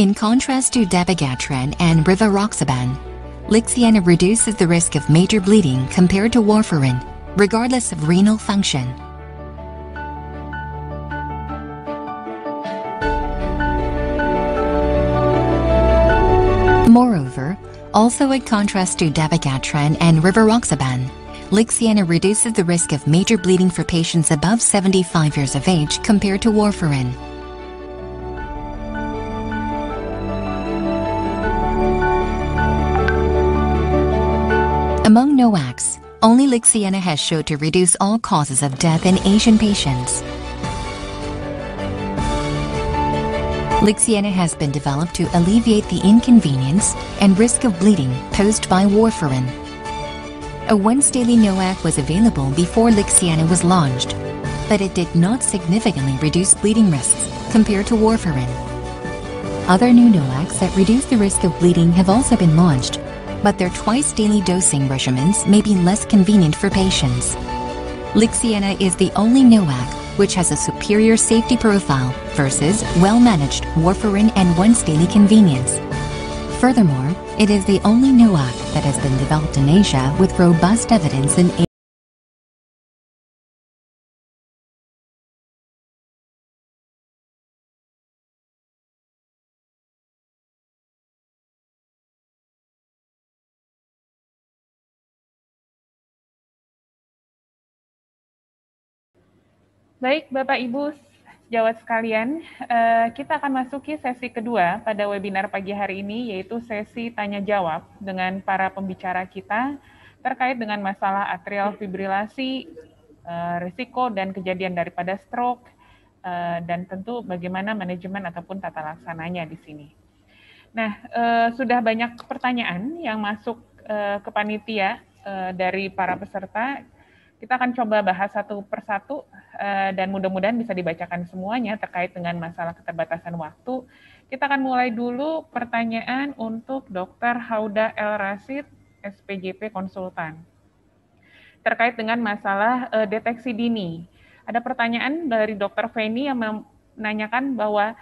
In contrast to dabigatran and rivaroxaban, lixiana reduces the risk of major bleeding compared to warfarin, regardless of renal function. Also in contrast to dabigatran and rivaroxaban, Lixiana reduces the risk of major bleeding for patients above 75 years of age compared to warfarin. Among NOACs, only Lixiana has showed to reduce all causes of death in Asian patients. Lixiana has been developed to alleviate the inconvenience and risk of bleeding posed by warfarin. A once-daily NOAC was available before Lixiana was launched, but it did not significantly reduce bleeding risks compared to warfarin. Other new NOACs that reduce the risk of bleeding have also been launched, but their twice-daily dosing regimens may be less convenient for patients. Lixiana is the only NOAC which has a superior safety profile versus well-managed warfarin and once-daily convenience. Furthermore, it is the only NUAC that has been developed in Asia with robust evidence in Baik, Bapak Ibu, Jawab sekalian, eh, kita akan masuki sesi kedua pada webinar pagi hari ini, yaitu sesi tanya-jawab dengan para pembicara kita terkait dengan masalah atrial fibrilasi, eh, risiko dan kejadian daripada stroke, eh, dan tentu bagaimana manajemen ataupun tata laksananya di sini. Nah, sudah banyak pertanyaan yang masuk ke panitia dari para peserta kita akan coba bahas satu persatu eh, dan mudah-mudahan bisa dibacakan semuanya terkait dengan masalah keterbatasan waktu. Kita akan mulai dulu pertanyaan untuk Dr. Hauda El Rasid, SPJP Konsultan. Terkait dengan masalah eh, deteksi dini. Ada pertanyaan dari Dr. Feni yang menanyakan bahwa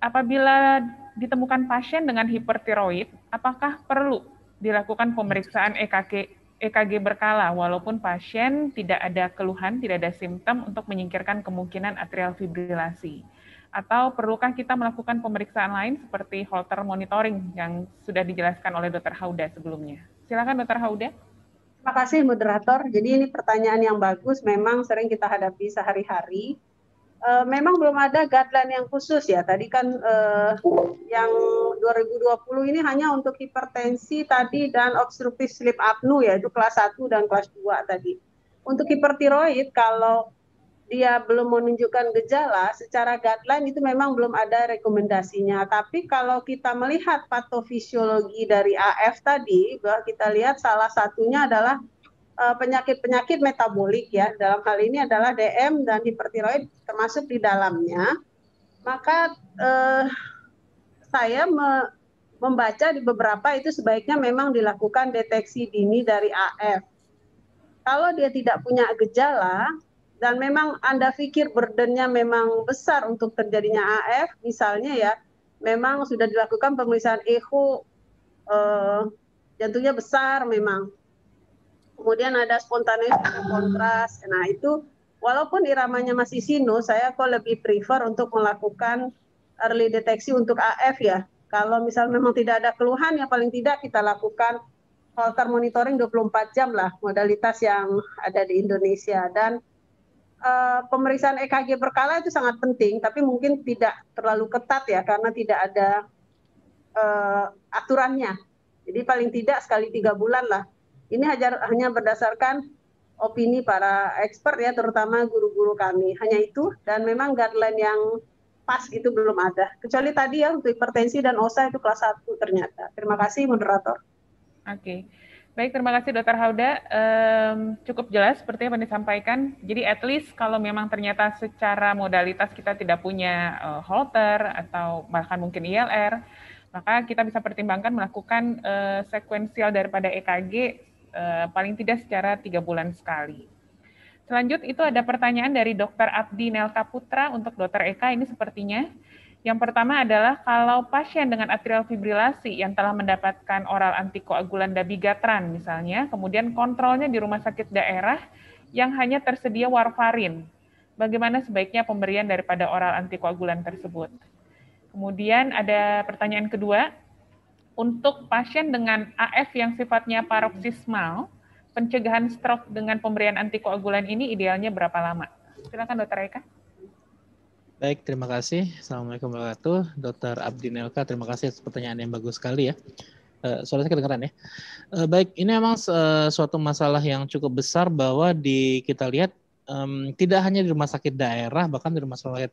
apabila ditemukan pasien dengan hipertiroid, apakah perlu dilakukan pemeriksaan EKG EKG berkala walaupun pasien tidak ada keluhan, tidak ada simptom untuk menyingkirkan kemungkinan atrial fibrilasi. Atau perlukah kita melakukan pemeriksaan lain seperti Holter monitoring yang sudah dijelaskan oleh Dr. Hauda sebelumnya? Silakan Dr. Hauda. Terima kasih moderator. Jadi ini pertanyaan yang bagus memang sering kita hadapi sehari-hari uh, memang belum ada guideline yang khusus ya. Tadi kan uh, yang 2020 ini hanya untuk hipertensi tadi dan obstruktif sleep apnu ya, itu kelas 1 dan kelas 2 tadi. Untuk hipertiroid kalau dia belum menunjukkan gejala secara guideline itu memang belum ada rekomendasinya. Tapi kalau kita melihat patofisiologi dari AF tadi, bahwa kita lihat salah satunya adalah Eh, penyakit-penyakit metabolik ya dalam hal ini adalah DM dan hipertiroid termasuk di dalamnya maka eh, saya me membaca di beberapa itu sebaiknya memang dilakukan deteksi dini dari AF kalau dia tidak punya gejala dan memang Anda pikir burdennya memang besar untuk terjadinya AF misalnya ya memang sudah dilakukan pemeriksaan echo eh, jantungnya besar memang Kemudian ada spontanis kontras. Nah, itu walaupun iramanya masih sinus, saya kok lebih prefer untuk melakukan early deteksi untuk AF ya. Kalau misal memang tidak ada keluhan, ya paling tidak kita lakukan halter monitoring 24 jam lah, modalitas yang ada di Indonesia. Dan uh, pemeriksaan EKG berkala itu sangat penting, tapi mungkin tidak terlalu ketat ya, karena tidak ada uh, aturannya. Jadi paling tidak sekali tiga bulan lah ini hanya berdasarkan opini para expert ya terutama guru-guru kami hanya itu dan memang guideline yang pas itu belum ada kecuali tadi ya untuk hipertensi dan OSA itu kelas 1 ternyata terima kasih moderator oke okay. Baik, terima kasih Dr Hauda. Um, cukup jelas seperti yang disampaikan. Jadi at least kalau memang ternyata secara modalitas kita tidak punya uh, e, holter atau bahkan mungkin ILR, maka kita bisa pertimbangkan melakukan uh, sekuensial daripada EKG Eh, paling tidak secara tiga bulan sekali. Selanjutnya itu ada pertanyaan dari Dr. Abdi Nelta Putra untuk Dr. Eka ini sepertinya. Yang pertama adalah kalau pasien dengan atrial fibrilasi yang telah mendapatkan oral antikoagulan dabigatran misalnya, kemudian kontrolnya di rumah sakit daerah yang hanya tersedia warfarin, bagaimana sebaiknya pemberian daripada oral antikoagulan tersebut? Kemudian ada pertanyaan kedua, untuk pasien dengan AF yang sifatnya paroksismal, pencegahan stroke dengan pemberian antikoagulan ini idealnya berapa lama? Silakan Dokter Eka. Baik, terima kasih. Assalamualaikum warahmatullahi wabarakatuh. Dokter Abdi Nelka, terima kasih atas pertanyaan yang bagus sekali ya. Uh, eh, suara saya kedengaran ya. Eh, baik, ini memang eh, suatu masalah yang cukup besar bahwa di kita lihat um, tidak hanya di rumah sakit daerah, bahkan di rumah sakit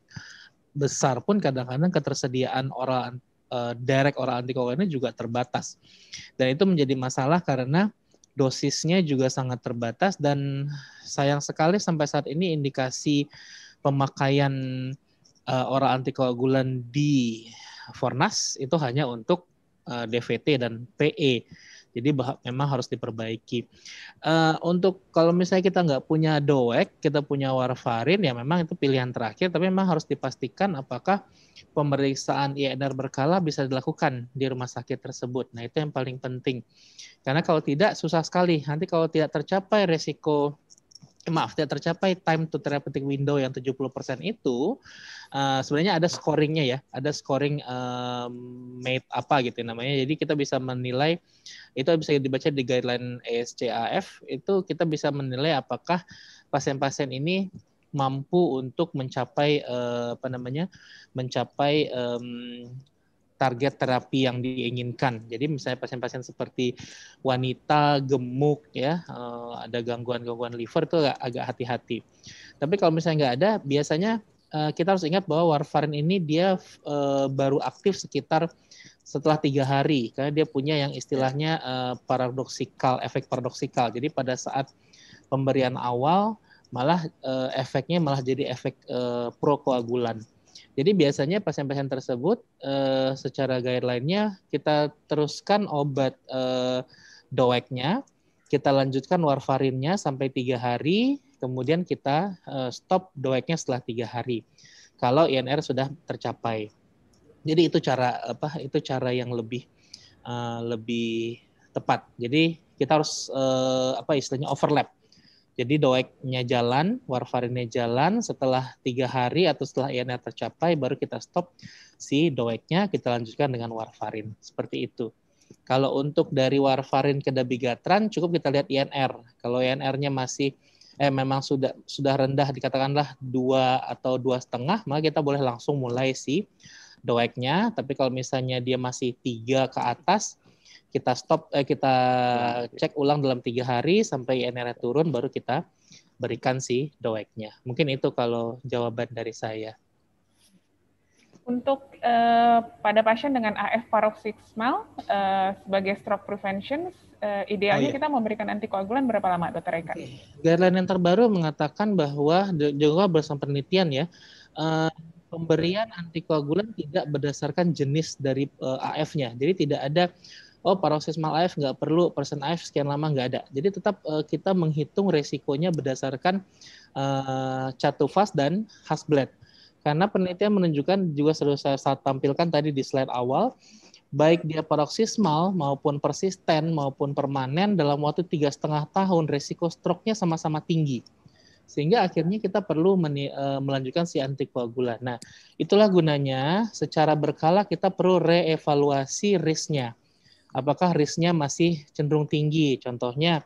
besar pun kadang-kadang ketersediaan oral uh, direct oral antikoagulannya juga terbatas. Dan itu menjadi masalah karena dosisnya juga sangat terbatas dan sayang sekali sampai saat ini indikasi pemakaian uh, oral antikoagulan di Fornas itu hanya untuk uh, eh, DVT dan PE jadi memang harus diperbaiki. Uh, untuk kalau misalnya kita nggak punya doek, kita punya warfarin, ya memang itu pilihan terakhir. Tapi memang harus dipastikan apakah pemeriksaan INR berkala bisa dilakukan di rumah sakit tersebut. Nah itu yang paling penting. Karena kalau tidak susah sekali. Nanti kalau tidak tercapai resiko Eh, maaf tidak tercapai time to therapeutic window yang 70% itu uh, sebenarnya ada scoringnya ya ada scoring um, made apa gitu namanya jadi kita bisa menilai itu bisa dibaca di guideline ESCAF itu kita bisa menilai apakah pasien-pasien ini mampu untuk mencapai uh, apa namanya mencapai um, target terapi yang diinginkan. Jadi misalnya pasien-pasien seperti wanita gemuk ya, eh, ada gangguan-gangguan liver itu agak hati-hati. Tapi kalau misalnya nggak ada, biasanya eh, kita harus ingat bahwa warfarin ini dia eh, baru aktif sekitar setelah tiga hari karena dia punya yang istilahnya paradoksikal, efek paradoksikal. Jadi pada saat pemberian awal malah efeknya malah jadi efek prokoagulan jadi biasanya pasien-pasien tersebut uh, secara guideline-nya kita teruskan obat eh, doeknya, kita lanjutkan warfarinnya sampai tiga hari, kemudian kita uh, stop doeknya setelah tiga hari. Kalau INR sudah tercapai. Jadi itu cara apa? Itu cara yang lebih uh, lebih tepat. Jadi kita harus uh, apa istilahnya overlap jadi doeknya jalan, warfarinnya jalan, setelah tiga hari atau setelah INR tercapai, baru kita stop si doeknya, kita lanjutkan dengan warfarin. Seperti itu. Kalau untuk dari warfarin ke dabigatran, cukup kita lihat INR. Kalau INR-nya masih eh memang sudah sudah rendah dikatakanlah dua atau dua setengah maka kita boleh langsung mulai si doeknya tapi kalau misalnya dia masih tiga ke atas kita stop eh, kita iya. cek ulang dalam tiga hari sampai INR turun baru kita berikan si doeknya. Mungkin itu kalau jawaban dari saya. Untuk eh, pada pasien dengan AF paroxysmal eh, sebagai stroke prevention, eh, idealnya oh, iya. kita memberikan antikoagulan berapa lama, Dokter Eka? Okay. yang terbaru mengatakan bahwa juga bersama penelitian ya. Eh, pemberian antikoagulan tidak berdasarkan jenis dari eh, AF-nya. Jadi tidak ada oh paroxysmal AF nggak perlu, persen AF sekian lama nggak ada. Jadi tetap uh, kita menghitung resikonya berdasarkan uh, eh, catufas dan hasblet. Karena penelitian menunjukkan juga sudah saya, saya tampilkan tadi di slide awal, baik dia paroksismal maupun persisten maupun permanen dalam waktu tiga setengah tahun resiko stroke-nya sama-sama tinggi sehingga akhirnya kita perlu eh, melanjutkan si antikoagulan. Nah, itulah gunanya secara berkala kita perlu reevaluasi risknya apakah risknya masih cenderung tinggi. Contohnya,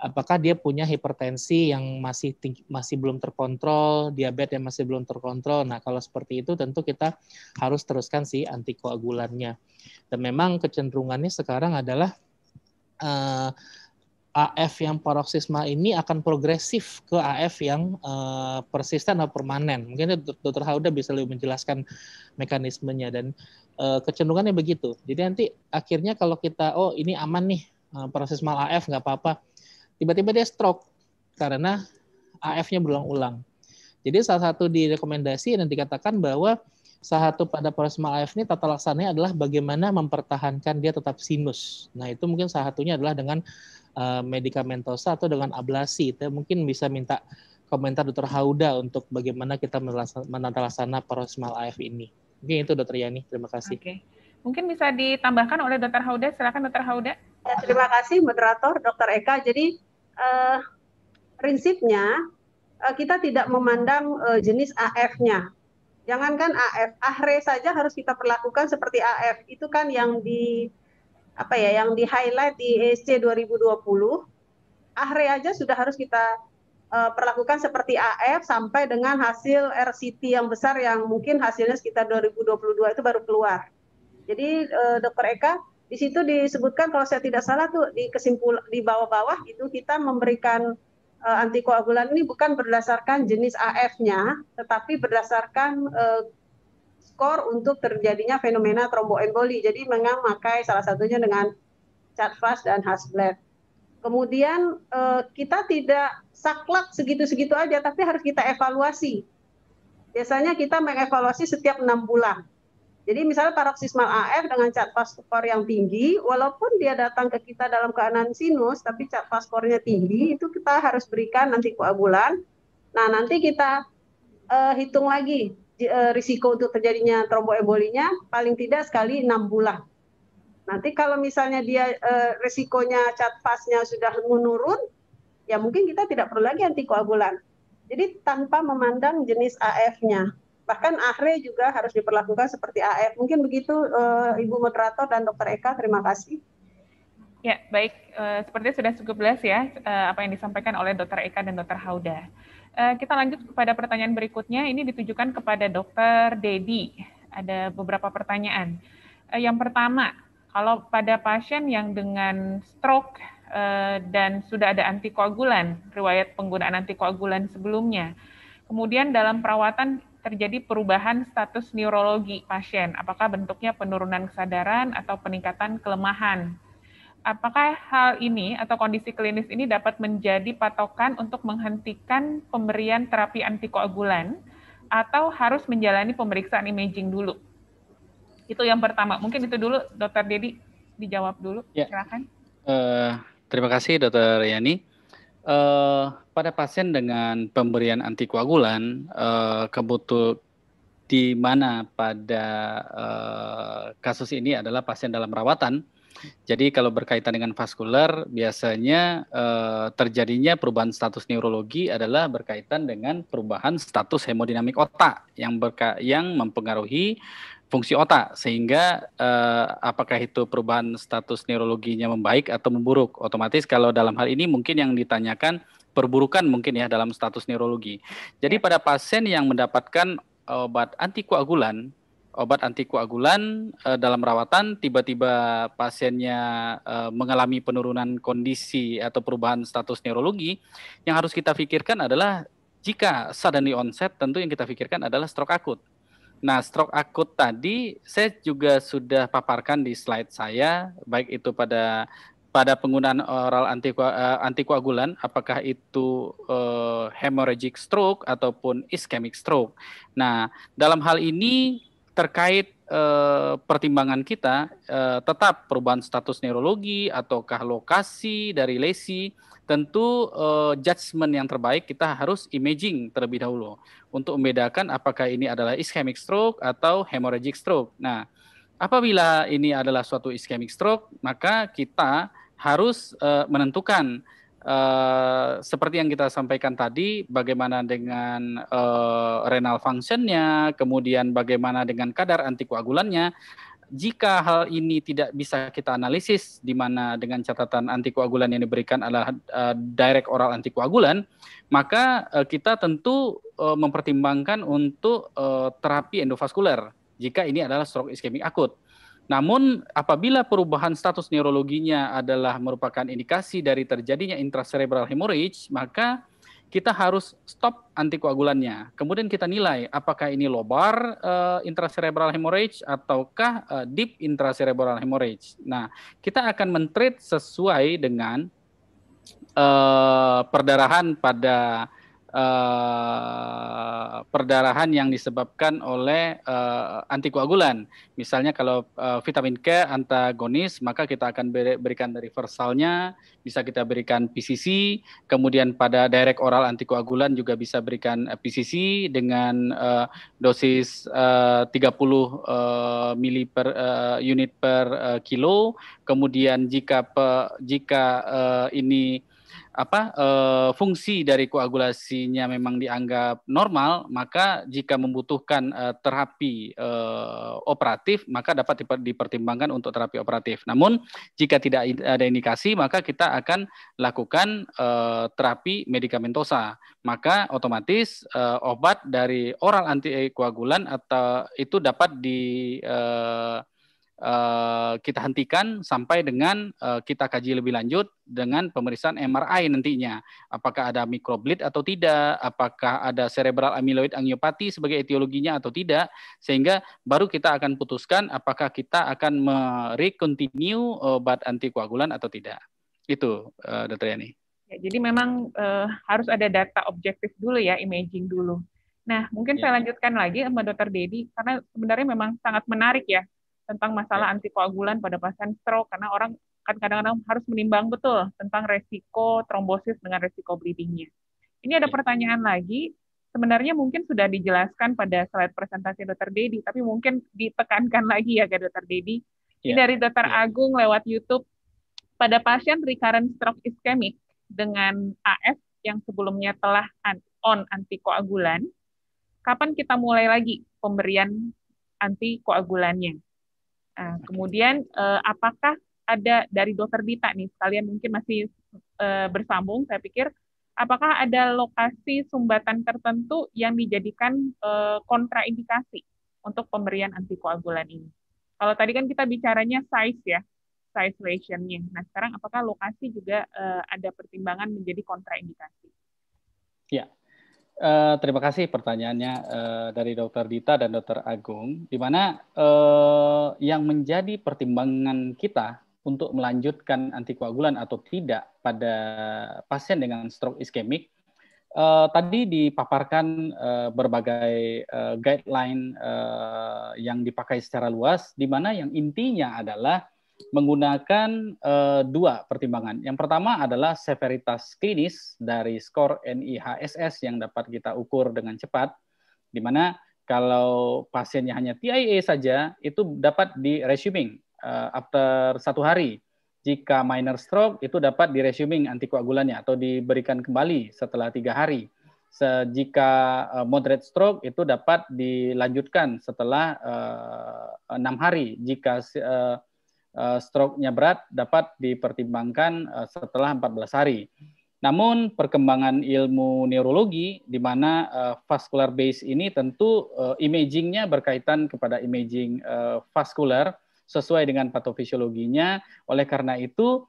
apakah dia punya hipertensi yang masih tinggi, masih belum terkontrol, diabetes yang masih belum terkontrol. Nah, kalau seperti itu tentu kita harus teruskan si antikoagulannya. Dan memang kecenderungannya sekarang adalah eh, AF yang paroksismal ini akan progresif ke AF yang uh, persisten atau permanen. Mungkin dokter Hauda bisa lebih menjelaskan mekanismenya dan uh, kecenderungannya begitu. Jadi nanti akhirnya kalau kita oh ini aman nih uh, eh, paroksismal AF nggak apa-apa, tiba-tiba dia stroke karena AF-nya berulang-ulang. Jadi salah satu direkomendasi dan dikatakan bahwa satu pada proses AF ini tata laksananya adalah bagaimana mempertahankan dia tetap sinus. Nah, itu mungkin salah satunya adalah dengan uh, medikamentosa atau dengan ablasi. Itu mungkin bisa minta komentar Dr. Hauda untuk bagaimana kita menata laksana proses malaf ini. Mungkin itu Dr. Yani, terima kasih. Okay. Mungkin bisa ditambahkan oleh Dr. Hauda, silakan Dr. Hauda. Ya, terima kasih moderator Dr. Eka. Jadi uh, prinsipnya eh, kita tidak memandang uh, jenis AF-nya Jangankan AF, AHRE saja harus kita perlakukan seperti AF. Itu kan yang di apa ya, yang di highlight di ESC 2020. AHRE aja sudah harus kita uh, perlakukan seperti AF sampai dengan hasil RCT yang besar yang mungkin hasilnya sekitar 2022 itu baru keluar. Jadi uh, Dokter Eka di situ disebutkan kalau saya tidak salah tuh di kesimpul di bawah-bawah itu kita memberikan uh, antikoagulan ini bukan berdasarkan jenis AF-nya, tetapi berdasarkan uh, skor untuk terjadinya fenomena tromboemboli. Jadi mengamakai salah satunya dengan ChatFast dan Hasbled. Kemudian uh, kita tidak saklak segitu-segitu aja, tapi harus kita evaluasi. Biasanya kita mengevaluasi setiap enam bulan. Jadi misalnya paroksismal AF dengan cat paspor yang tinggi, walaupun dia datang ke kita dalam keadaan sinus, tapi cat paspornya tinggi, itu kita harus berikan nanti koagulan. Nah nanti kita uh, hitung lagi uh, risiko untuk terjadinya tromboembolinya, paling tidak sekali enam bulan. Nanti kalau misalnya dia uh, risikonya cat pasnya sudah menurun, ya mungkin kita tidak perlu lagi antikoagulan. Jadi tanpa memandang jenis AF-nya bahkan AHRE juga harus diperlakukan seperti AF. Mungkin begitu uh, Ibu Moderator dan Dokter Eka, terima kasih. Ya, baik. Uh, sepertinya sudah cukup jelas ya uh, apa yang disampaikan oleh Dokter Eka dan Dokter Hauda. Uh, kita lanjut kepada pertanyaan berikutnya. Ini ditujukan kepada Dokter Dedi. Ada beberapa pertanyaan. Uh, yang pertama, kalau pada pasien yang dengan stroke uh, dan sudah ada antikoagulan, riwayat penggunaan antikoagulan sebelumnya, Kemudian dalam perawatan terjadi perubahan status neurologi pasien, apakah bentuknya penurunan kesadaran atau peningkatan kelemahan. Apakah hal ini atau kondisi klinis ini dapat menjadi patokan untuk menghentikan pemberian terapi antikoagulan atau harus menjalani pemeriksaan imaging dulu? Itu yang pertama. Mungkin itu dulu, Dokter Dedi dijawab dulu. Ya. Silakan. Uh, terima kasih, Dokter Yani. Uh, pada pasien dengan pemberian antikoagulan, uh, eh, kebutuh di mana pada uh, kasus ini adalah pasien dalam rawatan. Jadi kalau berkaitan dengan vaskular, biasanya uh, terjadinya perubahan status neurologi adalah berkaitan dengan perubahan status hemodinamik otak yang berka yang mempengaruhi fungsi otak sehingga uh, apakah itu perubahan status neurologinya membaik atau memburuk otomatis kalau dalam hal ini mungkin yang ditanyakan perburukan mungkin ya dalam status neurologi. Jadi ya. pada pasien yang mendapatkan obat antikoagulan obat antikoagulan uh, dalam rawatan tiba-tiba pasiennya uh, mengalami penurunan kondisi atau perubahan status neurologi yang harus kita pikirkan adalah jika suddenly onset tentu yang kita pikirkan adalah stroke akut. Nah, stroke akut tadi saya juga sudah paparkan di slide saya, baik itu pada pada penggunaan oral antiku, eh, antikoagulan, apakah itu uh, hemorrhagic stroke ataupun ischemic stroke. Nah, dalam hal ini terkait eh, pertimbangan kita tetap perubahan status neurologi ataukah lokasi dari lesi tentu uh, judgement yang terbaik kita harus imaging terlebih dahulu untuk membedakan apakah ini adalah ischemic stroke atau hemorrhagic stroke. Nah, apabila ini adalah suatu ischemic stroke, maka kita harus uh, menentukan uh, seperti yang kita sampaikan tadi, bagaimana dengan uh, renal functionnya, kemudian bagaimana dengan kadar antikoagulannya, jika hal ini tidak bisa kita analisis, di mana dengan catatan antikoagulan yang diberikan adalah uh, direct oral antikoagulan, maka uh, kita tentu uh, mempertimbangkan untuk uh, terapi endovaskuler jika ini adalah stroke iskemik akut. Namun apabila perubahan status neurologinya adalah merupakan indikasi dari terjadinya intracerebral hemorrhage, maka kita harus stop antikoagulannya. Kemudian kita nilai apakah ini lobar uh, intracerebral hemorrhage ataukah uh, deep intracerebral hemorrhage. Nah, kita akan mentreat sesuai dengan uh, perdarahan pada Eh, perdarahan yang disebabkan oleh uh, antikoagulan. Misalnya kalau uh, vitamin K antagonis, maka kita akan berikan dari versalnya, bisa kita berikan PCC, kemudian pada direct oral antikoagulan juga bisa berikan PCC dengan uh, dosis uh, 30 uh, mili per uh, unit per uh, kilo. Kemudian jika pe, jika uh, ini apa e, fungsi dari koagulasinya memang dianggap normal, maka jika membutuhkan e, terapi e, operatif, maka dapat dipertimbangkan untuk terapi operatif. Namun jika tidak ada indikasi, maka kita akan lakukan e, terapi medikamentosa. Maka otomatis e, obat dari oral antikoagulan atau itu dapat di e, Eh, kita hentikan sampai dengan uh, kita kaji lebih lanjut dengan pemeriksaan MRI nantinya. Apakah ada mikroblit atau tidak, apakah ada cerebral amyloid angiopati sebagai etiologinya atau tidak, sehingga baru kita akan putuskan apakah kita akan merecontinue obat antikoagulan atau tidak. Itu, uh, eh, Dr. Yani. Ya, jadi memang uh, harus ada data objektif dulu ya, imaging dulu. Nah, mungkin ya. saya lanjutkan lagi sama Dr. Dedi, karena sebenarnya memang sangat menarik ya tentang masalah ya. antikoagulan pada pasien stroke karena orang kan kadang-kadang harus menimbang betul tentang resiko trombosis dengan resiko bleedingnya. Ini ada ya. pertanyaan lagi, sebenarnya mungkin sudah dijelaskan pada slide presentasi Dr. Dedi, tapi mungkin ditekankan lagi ya ke Dr. Dedi. Ini yeah. dari Dr. Yeah. Agung lewat YouTube. Pada pasien recurrent stroke iskemik dengan as yang sebelumnya telah on antikoagulan, kapan kita mulai lagi pemberian antikoagulannya? Nah, kemudian eh, apakah ada dari dokter Dita nih, kalian mungkin masih eh, bersambung, saya pikir, apakah ada lokasi sumbatan tertentu yang dijadikan eh, kontraindikasi untuk pemberian antikoagulan ini? Kalau tadi kan kita bicaranya size ya, size ratio-nya. Nah, sekarang apakah lokasi juga eh, ada pertimbangan menjadi kontraindikasi? Ya, Uh, terima kasih pertanyaannya uh, dari Dr. Dita dan Dr. Agung, di mana uh, yang menjadi pertimbangan kita untuk melanjutkan antikoagulan atau tidak pada pasien dengan stroke iskemik, uh, tadi dipaparkan uh, berbagai uh, guideline uh, yang dipakai secara luas, di mana yang intinya adalah menggunakan uh, dua pertimbangan. Yang pertama adalah severitas klinis dari skor NIHSS yang dapat kita ukur dengan cepat, di mana kalau pasiennya hanya TIA saja, itu dapat di resuming uh, eh, after satu hari. Jika minor stroke, itu dapat di resuming antikoagulannya atau diberikan kembali setelah tiga hari. Se jika eh, moderate stroke, itu dapat dilanjutkan setelah enam hari. Jika uh, uh, stroke-nya berat dapat dipertimbangkan uh, setelah 14 hari. Namun perkembangan ilmu neurologi di mana uh, vascular base ini tentu uh, imaging-nya berkaitan kepada imaging uh, vascular sesuai dengan patofisiologinya. Oleh karena itu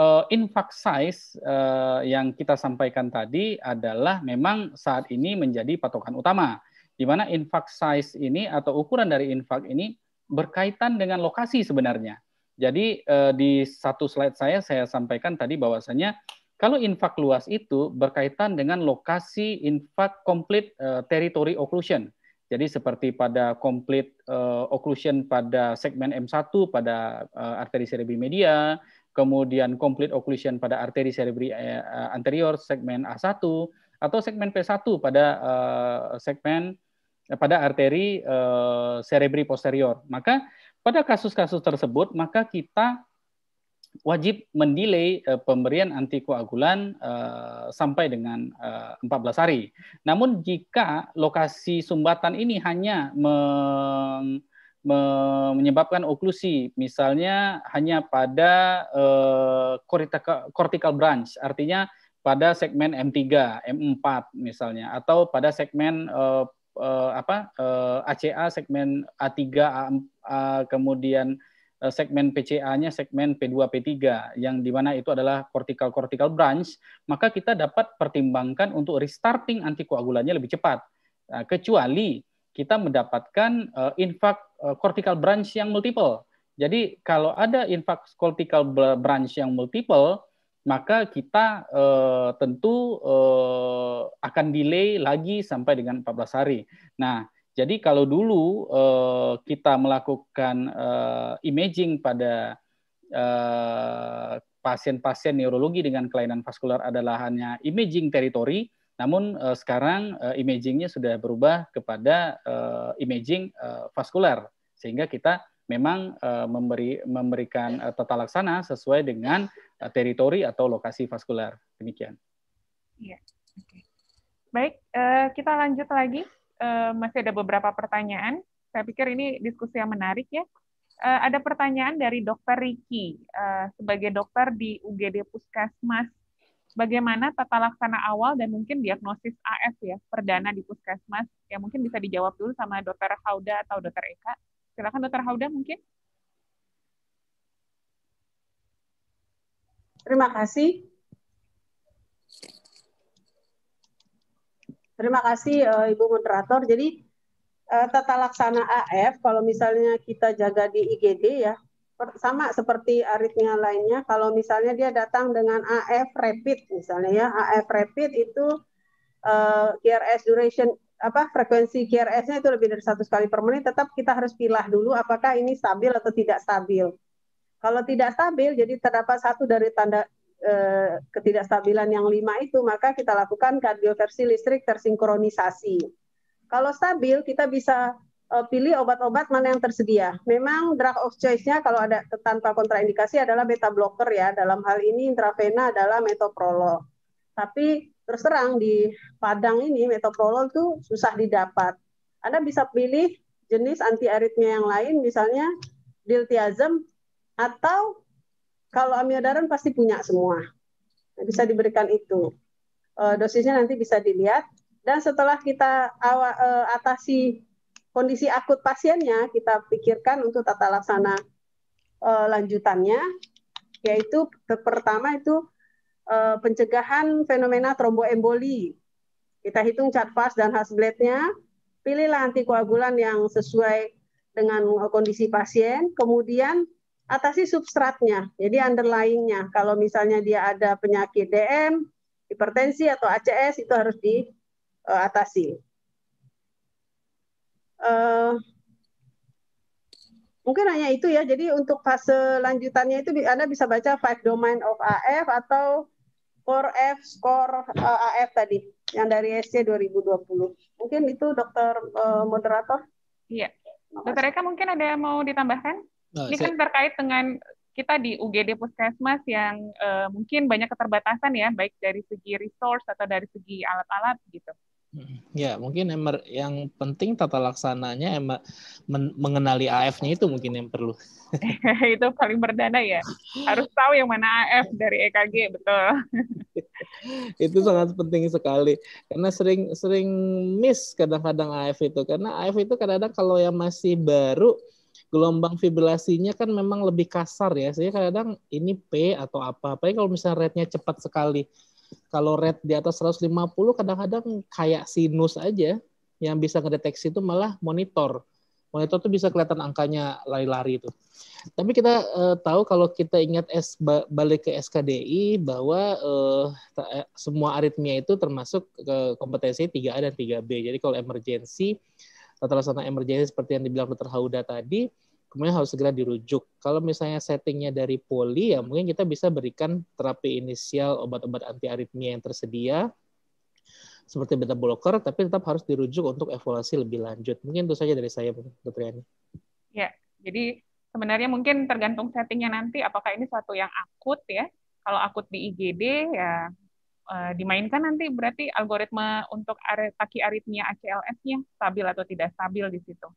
uh, infarct size uh, yang kita sampaikan tadi adalah memang saat ini menjadi patokan utama. Di mana infak size ini atau ukuran dari infak ini berkaitan dengan lokasi sebenarnya jadi eh, di satu slide saya saya sampaikan tadi bahwasanya kalau infak luas itu berkaitan dengan lokasi infak komplit eh, territory occlusion. Jadi seperti pada komplit eh, occlusion pada segmen M1 pada eh, arteri cerebri media, kemudian komplit occlusion pada arteri cerebri eh, eh anterior segmen A1 atau segmen P1 pada eh, segmen eh, pada arteri uh, cerebri posterior. Maka pada kasus-kasus tersebut, maka kita wajib mendelay eh, pemberian antikoagulan eh, sampai dengan eh, empat 14 hari. Namun jika lokasi sumbatan ini hanya menyebabkan oklusi, misalnya hanya pada cortical branch, artinya pada segmen M3, M4 misalnya, atau pada segmen apa ACA segmen A3, A, A, kemudian eh, segmen PCA-nya segmen P2, P3, yang di mana itu adalah cortical kortikal branch, maka kita dapat pertimbangkan untuk restarting antikoagulannya lebih cepat. Nah, kecuali kita mendapatkan uh, eh, infak kortikal eh, cortical branch yang multiple. Jadi kalau ada infak cortical branch yang multiple, maka kita uh, tentu uh, akan delay lagi sampai dengan 14 hari. Nah, jadi kalau dulu eh, kita melakukan eh, imaging pada eh, pasien-pasien neurologi dengan kelainan vaskular adalah hanya imaging teritori, namun sekarang imagingnya sudah berubah kepada imaging vaskular, sehingga kita memang memberi memberikan tata laksana sesuai dengan teritori atau lokasi vaskular. Demikian. Iya. Okay. Baik, kita lanjut lagi. Eh, masih ada beberapa pertanyaan. Saya pikir ini diskusi yang menarik ya. Eh, ada pertanyaan dari Dokter Riki eh, sebagai dokter di UGD Puskesmas. Bagaimana tata laksana awal dan mungkin diagnosis AS ya perdana di Puskesmas? Ya mungkin bisa dijawab dulu sama Dokter Hauda atau Dokter Eka. Silakan Dokter Hauda mungkin. Terima kasih. Terima kasih uh, Ibu moderator. Jadi uh, tata laksana AF kalau misalnya kita jaga di IGD ya sama seperti aritmia lainnya kalau misalnya dia datang dengan AF rapid misalnya ya AF rapid itu uh, eh, QRS duration apa frekuensi QRS-nya itu lebih dari satu kali per menit tetap kita harus pilah dulu apakah ini stabil atau tidak stabil. Kalau tidak stabil jadi terdapat satu dari tanda Eh, ketidakstabilan yang lima itu, maka kita lakukan kardioversi listrik tersinkronisasi. Kalau stabil, kita bisa eh, pilih obat-obat mana yang tersedia. Memang drug of choice-nya kalau ada tanpa kontraindikasi adalah beta blocker ya. Dalam hal ini intravena adalah metoprolol. Tapi terserang di Padang ini metoprolol itu susah didapat. Anda bisa pilih jenis antiaritmia yang lain, misalnya diltiazem atau kalau amiodaron pasti punya semua. Bisa diberikan itu. Eh, dosisnya nanti bisa dilihat. Dan setelah kita eh, atasi kondisi akut pasiennya, kita pikirkan untuk tata laksana eh, lanjutannya, yaitu pertama itu pencegahan fenomena tromboemboli. Kita hitung cat pas dan hasbletnya, pilihlah antikoagulan yang sesuai dengan kondisi pasien, kemudian atasi substratnya, jadi underlyingnya. Kalau misalnya dia ada penyakit DM, hipertensi atau ACS itu harus diatasi. Eh, uh, eh, mungkin hanya itu ya. Jadi untuk fase lanjutannya itu Anda bisa baca Five Domain of AF atau Core F Score eh, AF tadi yang dari SC 2020. Mungkin itu dokter moderator. Iya. Dokter Eka mungkin ada yang mau ditambahkan? Nah, ini kan terkait dengan kita di UGD Puskesmas yang uh, mungkin banyak keterbatasan ya, baik dari segi resource atau dari segi alat-alat gitu. Hmm, ya, mungkin yang penting tata laksananya emang mengenali AF-nya itu mungkin yang perlu. itu paling berdana ya. Harus tahu yang mana AF dari EKG, betul. itu sangat penting sekali karena sering sering miss kadang-kadang AF itu karena AF itu kadang-kadang kalau yang masih baru gelombang fibrilasinya kan memang lebih kasar ya. Saya kadang ini P atau apa. apa kalau misalnya rate-nya cepat sekali. Kalau rate di atas 150 kadang-kadang kayak sinus aja. Yang bisa ngedeteksi itu malah monitor. Monitor tuh bisa kelihatan angkanya lari-lari itu. Tapi kita uh, tahu kalau kita ingat S, balik ke SKDI bahwa uh, semua aritmia itu termasuk ke kompetensi 3A dan 3B. Jadi kalau emergensi tata emergensi seperti yang dibilang dokter Hauda tadi, kemudian harus segera dirujuk. Kalau misalnya settingnya dari poli, ya mungkin kita bisa berikan terapi inisial obat-obat anti aritmia yang tersedia, seperti beta blocker, tapi tetap harus dirujuk untuk evaluasi lebih lanjut. Mungkin itu saja dari saya, Dokter Yani. Ya, jadi sebenarnya mungkin tergantung settingnya nanti, apakah ini suatu yang akut ya. Kalau akut di IGD, ya uh, dimainkan nanti berarti algoritma untuk taki aritmia ACLS-nya stabil atau tidak stabil di situ.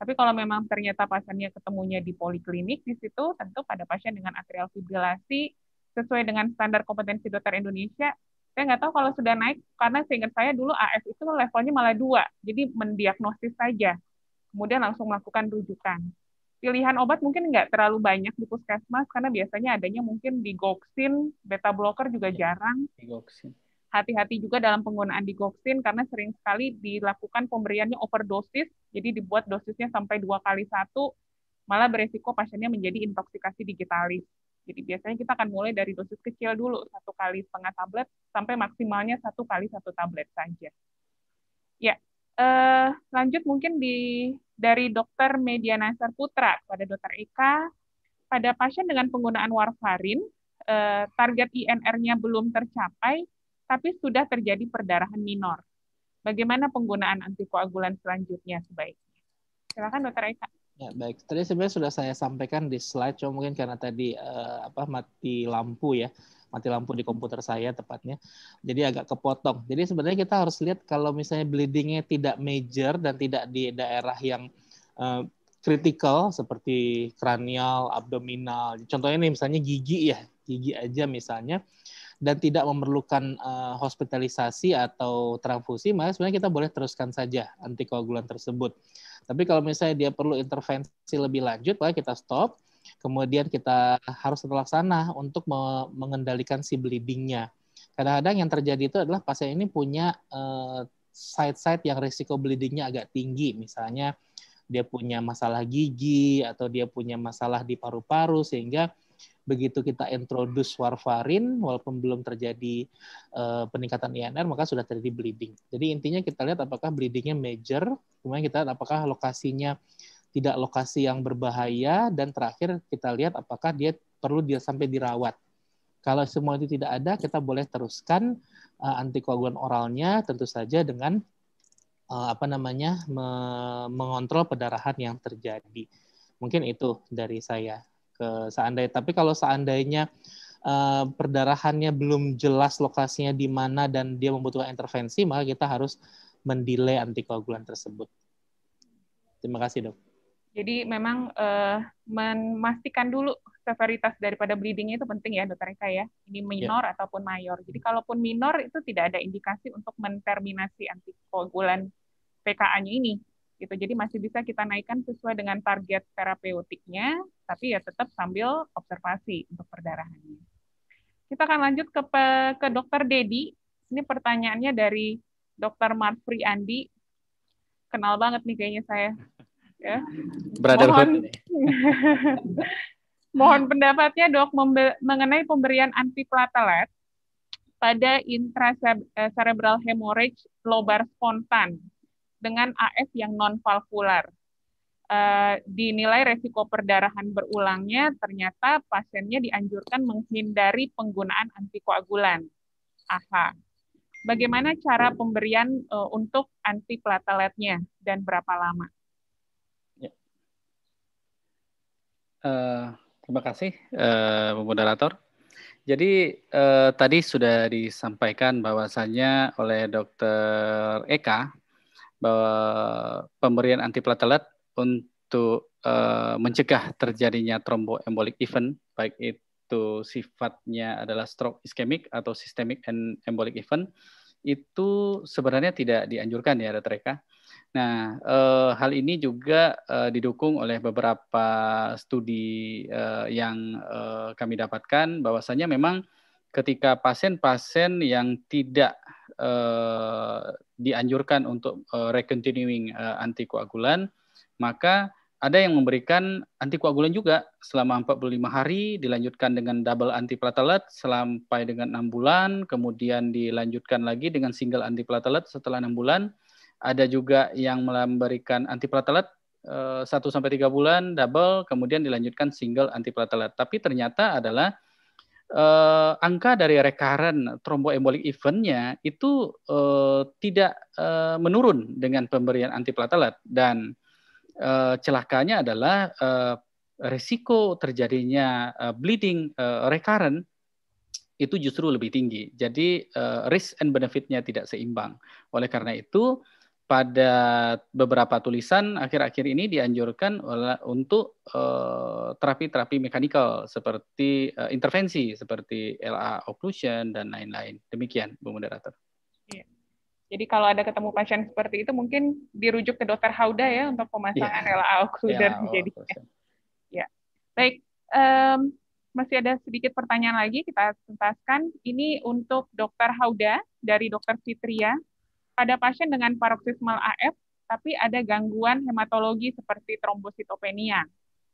Tapi kalau memang ternyata pasiennya ketemunya di poliklinik di situ, tentu pada pasien dengan atrial fibrilasi sesuai dengan standar kompetensi dokter Indonesia, saya nggak tahu kalau sudah naik karena seingat saya dulu AF itu levelnya malah dua, jadi mendiagnosis saja, kemudian langsung melakukan rujukan pilihan obat mungkin nggak terlalu banyak di puskesmas karena biasanya adanya mungkin digoxin, beta blocker juga iya, jarang. Digoxin. Hati-hati juga dalam penggunaan digoxin karena sering sekali dilakukan pemberiannya overdosis, jadi dibuat dosisnya sampai dua kali satu, malah beresiko pasiennya menjadi intoksikasi digitalis. Jadi biasanya kita akan mulai dari dosis kecil dulu, satu kali setengah tablet sampai maksimalnya satu kali satu tablet saja. Ya, Uh, lanjut mungkin di dari Dokter Media Nasar Putra kepada Dokter Eka, pada pasien dengan penggunaan warfarin, uh, target INR-nya belum tercapai, tapi sudah terjadi perdarahan minor. Bagaimana penggunaan antikoagulan selanjutnya sebaiknya? Silakan Dokter Eka. Ya, baik. Tadi sebenarnya sudah saya sampaikan di slide, cuma mungkin karena tadi uh, apa mati lampu ya mati lampu di komputer saya tepatnya. Jadi agak kepotong. Jadi sebenarnya kita harus lihat kalau misalnya bleedingnya tidak major dan tidak di daerah yang uh, seperti kranial, abdominal. Contohnya nih misalnya gigi ya, gigi aja misalnya dan tidak memerlukan uh, hospitalisasi atau transfusi, maka sebenarnya kita boleh teruskan saja antikoagulan tersebut. Tapi kalau misalnya dia perlu intervensi lebih lanjut, maka kita stop Kemudian kita harus terlaksana untuk mengendalikan si bleedingnya. Kadang-kadang yang terjadi itu adalah pasien ini punya eh, side side yang risiko bleedingnya agak tinggi, misalnya dia punya masalah gigi atau dia punya masalah di paru-paru sehingga begitu kita introduce warfarin walaupun belum terjadi uh, peningkatan INR maka sudah terjadi bleeding. Jadi intinya kita lihat apakah bleedingnya major, kemudian kita lihat apakah lokasinya tidak lokasi yang berbahaya, dan terakhir kita lihat apakah dia perlu dia sampai dirawat. Kalau semua itu tidak ada, kita boleh teruskan uh, eh, antikoagulan oralnya tentu saja dengan eh, apa namanya mengontrol pendarahan yang terjadi. Mungkin itu dari saya ke seandainya. Tapi kalau seandainya uh, perdarahannya belum jelas lokasinya di mana dan dia membutuhkan intervensi, maka kita harus mendelay antikoagulan tersebut. Terima kasih, Dok. Jadi memang uh, memastikan dulu severitas daripada bleeding itu penting ya dokter Eka ya. Ini ya. minor yeah. ataupun mayor. Jadi hmm. kalaupun minor itu tidak ada indikasi untuk menterminasi antikoagulan PKA-nya ini. Gitu. Jadi masih bisa kita naikkan sesuai dengan target terapeutiknya, tapi ya tetap sambil observasi untuk perdarahannya. Kita akan lanjut ke ke dokter Dedi. Ini pertanyaannya dari dokter Marfri Andi. Kenal banget nih kayaknya saya ya. Brotherhood. Mohon, mohon pendapatnya dok mengenai pemberian antiplatelet pada cerebral hemorrhage lobar spontan dengan AF yang non-valvular. Eh, dinilai resiko perdarahan berulangnya, ternyata pasiennya dianjurkan menghindari penggunaan antikoagulan. AHA. Bagaimana cara pemberian uh, untuk antiplateletnya dan berapa lama? Eh, terima kasih, uh, moderator. Jadi uh, tadi sudah disampaikan bahwasannya oleh Dr. Eka bahwa pemberian antiplatelet untuk uh, mencegah terjadinya tromboembolic event baik itu sifatnya adalah stroke iskemik atau systemic and embolic event itu sebenarnya tidak dianjurkan ya Dr. Eka. Nah, eh, hal ini juga eh, didukung oleh beberapa studi eh, yang eh, kami dapatkan bahwasanya memang ketika pasien-pasien yang tidak eh, dianjurkan untuk eh, recontinuing eh, antikoagulan, maka ada yang memberikan antikoagulan juga selama 45 hari, dilanjutkan dengan double antiplatelet sampai dengan 6 bulan, kemudian dilanjutkan lagi dengan single antiplatelet setelah 6 bulan, ada juga yang memberikan antiplatelet 1 eh, sampai 3 bulan double kemudian dilanjutkan single antiplatelet. Tapi ternyata adalah uh, angka dari recurrent tromboembolik eventnya itu uh, tidak uh, menurun dengan pemberian antiplatelet dan uh, celakanya adalah uh, resiko terjadinya uh, bleeding uh, recurrent itu justru lebih tinggi. Jadi uh, risk and benefitnya tidak seimbang. Oleh karena itu pada beberapa tulisan akhir-akhir ini dianjurkan untuk eh, terapi-terapi uh, mekanikal seperti uh, intervensi seperti LA occlusion dan lain-lain. Demikian, Bu Moderator. Iya. Jadi kalau ada ketemu pasien seperti itu mungkin dirujuk ke dokter Hauda ya untuk pemasangan ya. LA occluder jadi. Ya. Baik, um, masih ada sedikit pertanyaan lagi kita tuntaskan. Ini untuk dokter Hauda dari dokter Fitria pada pasien dengan paroksismal AF, tapi ada gangguan hematologi seperti trombositopenia.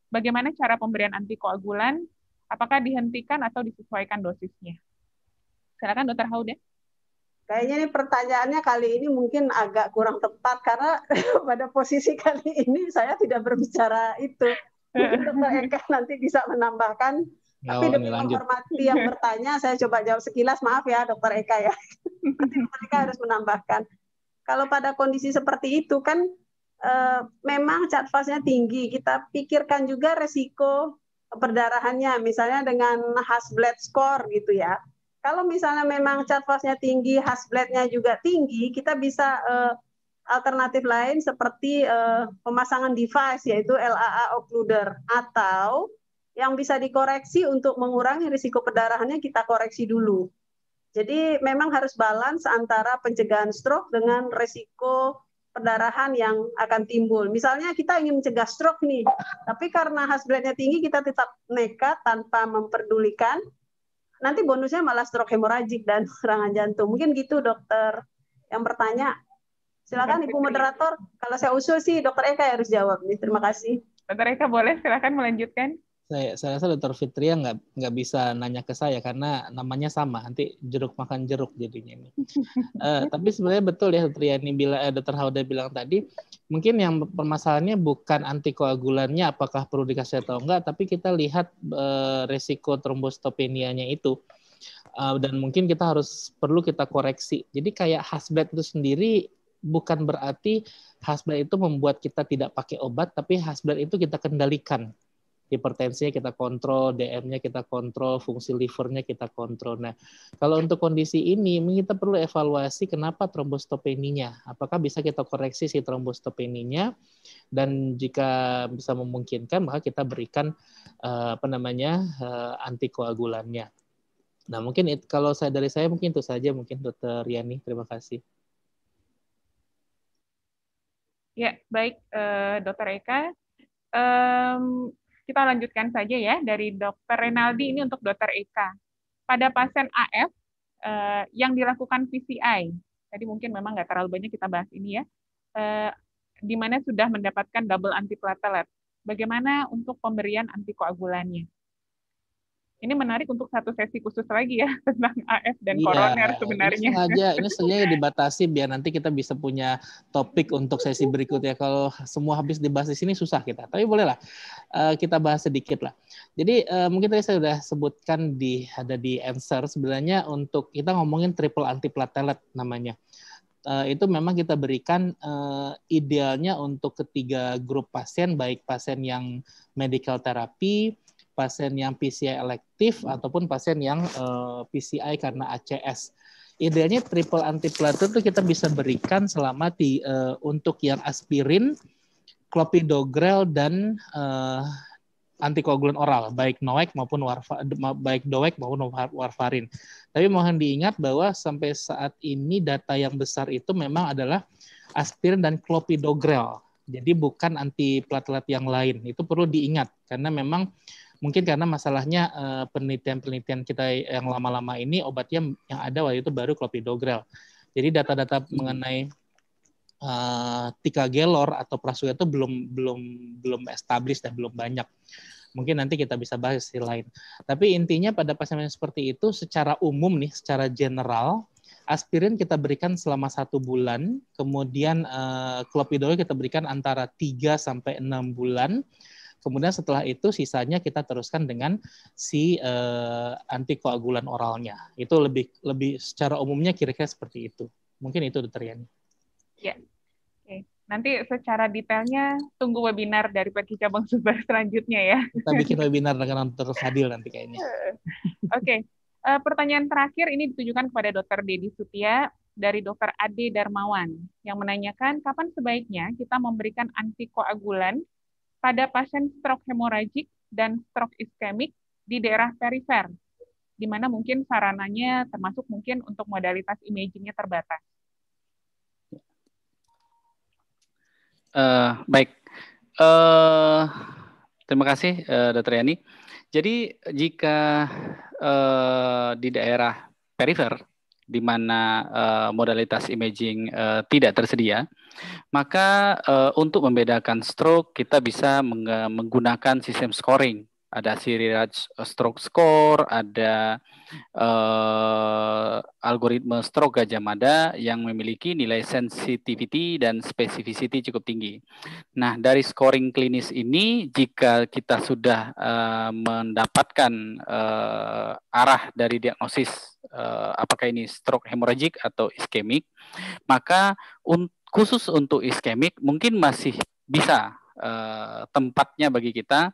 Bagaimana cara pemberian antikoagulan? Apakah dihentikan atau disesuaikan dosisnya? Silakan Dokter Haude. Kayaknya ini pertanyaannya kali ini mungkin agak kurang tepat karena pada posisi kali ini saya tidak berbicara itu. Mungkin Dokter Eka nanti bisa menambahkan Ya Tapi demi informasi menghormati yang bertanya, saya coba jawab sekilas. Maaf ya, Dokter Eka ya. Nanti Dokter Eka harus menambahkan. Kalau pada kondisi seperti itu kan e, memang cat fastnya tinggi. Kita pikirkan juga resiko perdarahannya, misalnya dengan Hasbled score gitu ya. Kalau misalnya memang cat fastnya tinggi, Hasblednya juga tinggi, kita bisa e, alternatif lain seperti e, pemasangan device yaitu LAA occluder atau yang bisa dikoreksi untuk mengurangi risiko perdarahannya kita koreksi dulu. Jadi memang harus balance antara pencegahan stroke dengan risiko perdarahan yang akan timbul. Misalnya kita ingin mencegah stroke nih, tapi karena rate-nya tinggi kita tetap nekat tanpa memperdulikan, nanti bonusnya malah stroke hemoragik dan serangan jantung. Mungkin gitu dokter yang bertanya. Silakan Ibu moderator, kalau saya usul sih dokter Eka harus jawab nih. Terima kasih. Dokter Eka boleh silakan melanjutkan saya saya rasa dokter Fitria nggak nggak bisa nanya ke saya karena namanya sama nanti jeruk makan jeruk jadinya ini. uh, tapi sebenarnya betul ya Fitria ini bila eh, Dr. Hauda bilang tadi mungkin yang permasalahannya bukan antikoagulannya apakah perlu dikasih atau enggak tapi kita lihat uh, resiko trombostopenianya itu uh, dan mungkin kita harus perlu kita koreksi. Jadi kayak hasbet itu sendiri bukan berarti hasbet itu membuat kita tidak pakai obat tapi hasbet itu kita kendalikan hipertensinya kita kontrol, DM-nya kita kontrol, fungsi livernya kita kontrol. Nah, kalau untuk kondisi ini, kita perlu evaluasi kenapa trombostopeninya. Apakah bisa kita koreksi si trombostopeninya? Dan jika bisa memungkinkan, maka kita berikan eh, apa namanya eh, antikoagulannya. Nah, mungkin it, kalau saya dari saya mungkin itu saja mungkin Dokter Yani. Terima kasih. Ya, baik uh, Dokter Eka. Um, kita lanjutkan saja ya dari dokter Renaldi ini untuk dokter Eka. Pada pasien AF eh, yang dilakukan PCI, tadi mungkin memang nggak terlalu banyak kita bahas ini ya, eh, di mana sudah mendapatkan double antiplatelet. Bagaimana untuk pemberian antikoagulannya? ini menarik untuk satu sesi khusus lagi ya tentang AF dan iya, koroner sebenarnya. Ini sengaja, ini sengaja dibatasi biar nanti kita bisa punya topik untuk sesi berikutnya. Kalau semua habis dibahas di sini susah kita, tapi bolehlah eh, kita bahas sedikit lah. Jadi eh, mungkin tadi saya sudah sebutkan di ada di answer sebenarnya untuk kita ngomongin triple antiplatelet namanya. Uh, itu memang kita berikan uh, idealnya untuk ketiga grup pasien, baik pasien yang medical therapy, pasien yang PCI elektif ataupun pasien yang uh, eh, PCI karena ACS. Idealnya triple antiplatelet itu kita bisa berikan selama di, uh, untuk yang aspirin, clopidogrel dan uh, eh, antikoagulan oral, baik Noek maupun warfa, baik Doek maupun Warfarin. Tapi mohon diingat bahwa sampai saat ini data yang besar itu memang adalah aspirin dan clopidogrel. Jadi bukan antiplatelet yang lain. Itu perlu diingat karena memang mungkin karena masalahnya eh, penelitian-penelitian kita yang lama-lama ini obatnya yang ada waktu itu baru clopidogrel. Jadi data-data hmm. mengenai uh, eh, tika gelor atau prasuga itu belum belum belum established dan belum banyak. Mungkin nanti kita bisa bahas di lain. Tapi intinya pada pasien-pasien seperti itu secara umum nih, secara general aspirin kita berikan selama satu bulan, kemudian uh, clopidogrel kita berikan antara 3 sampai enam bulan, Kemudian setelah itu sisanya kita teruskan dengan si uh, antikoagulan oralnya. Itu lebih lebih secara umumnya kira-kira seperti itu. Mungkin itu Dokter Yani. Ya. Okay. Nanti secara detailnya tunggu webinar dari Pergi Cabang Subar selanjutnya ya. Kita bikin webinar dengan terus Fadil nanti kayaknya. Oke. Okay. Uh, eh, pertanyaan terakhir ini ditujukan kepada Dokter Dedi Sutia dari Dokter Ade Darmawan yang menanyakan kapan sebaiknya kita memberikan antikoagulan pada pasien stroke hemoragik dan stroke iskemik di daerah perifer, di mana mungkin sarananya termasuk mungkin untuk modalitas imagingnya terbatas. Uh, baik, uh, terima kasih uh, eh, Dr. Yani. Jadi jika uh, di daerah perifer di mana uh, modalitas imaging uh, tidak tersedia, maka uh, untuk membedakan stroke kita bisa menggunakan sistem scoring ada Siriraj eh, stroke score, ada uh, eh, algoritma stroke gajah mada yang memiliki nilai sensitivity dan specificity cukup tinggi. Nah, dari scoring klinis ini jika kita sudah uh, mendapatkan uh, arah dari diagnosis uh, apakah ini stroke hemorrhagic atau iskemik, maka un khusus untuk iskemik mungkin masih bisa tempatnya bagi kita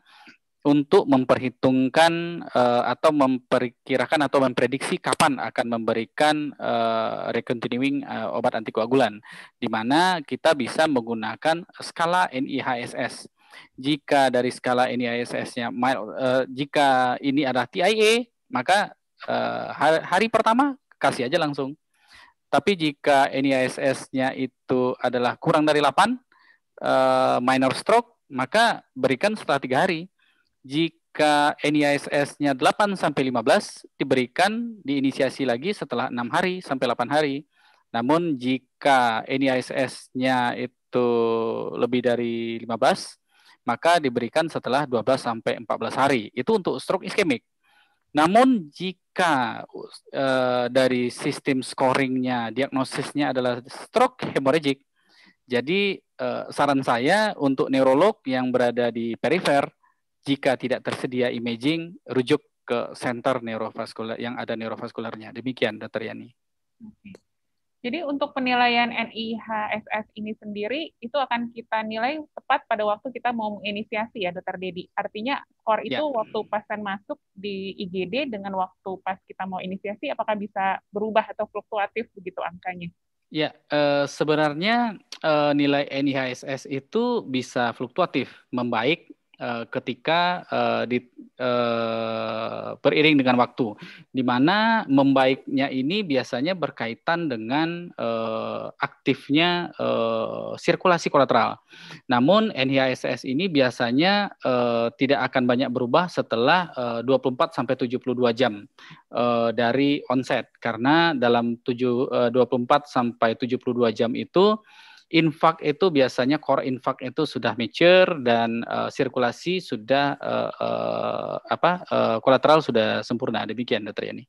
untuk memperhitungkan uh, atau memperkirakan atau memprediksi kapan akan memberikan uh, recontinuing uh, obat antikoagulan di mana kita bisa menggunakan skala NIHSS. Jika dari skala NIHSS-nya uh, jika ini adalah TIA, maka uh, hari, hari pertama kasih aja langsung. Tapi jika nihss nya itu adalah kurang dari 8, uh, minor stroke, maka berikan setelah tiga hari jika NISS-nya 8 sampai 15 diberikan diinisiasi lagi setelah 6 hari sampai 8 hari. Namun jika NISS-nya itu lebih dari 15 maka diberikan setelah 12 sampai 14 hari. Itu untuk stroke iskemik. Namun jika e, dari sistem scoringnya, diagnosisnya adalah stroke hemoragik, jadi e, saran saya untuk neurolog yang berada di perifer jika tidak tersedia imaging, rujuk ke center neurovaskular yang ada neurovaskularnya. Demikian, Dr. Yani. Jadi untuk penilaian NIHSS ini sendiri itu akan kita nilai tepat pada waktu kita mau menginisiasi ya Dokter Dedi. Artinya skor itu ya. waktu pasien masuk di IGD dengan waktu pas kita mau inisiasi apakah bisa berubah atau fluktuatif begitu angkanya? Ya, eh, sebenarnya eh, nilai NIHSS itu bisa fluktuatif, membaik Eh, ketika uh, di, uh, beriring dengan waktu, di mana membaiknya ini biasanya berkaitan dengan uh, aktifnya uh, sirkulasi kolateral. Namun NHISS ini biasanya uh, tidak akan banyak berubah setelah uh, 24 sampai 72 jam uh, dari onset karena dalam 7 uh, 24 sampai 72 jam itu infak itu biasanya core infak itu sudah mature dan uh, sirkulasi sudah uh, uh, apa uh, kolateral sudah sempurna demikian dokter Yani.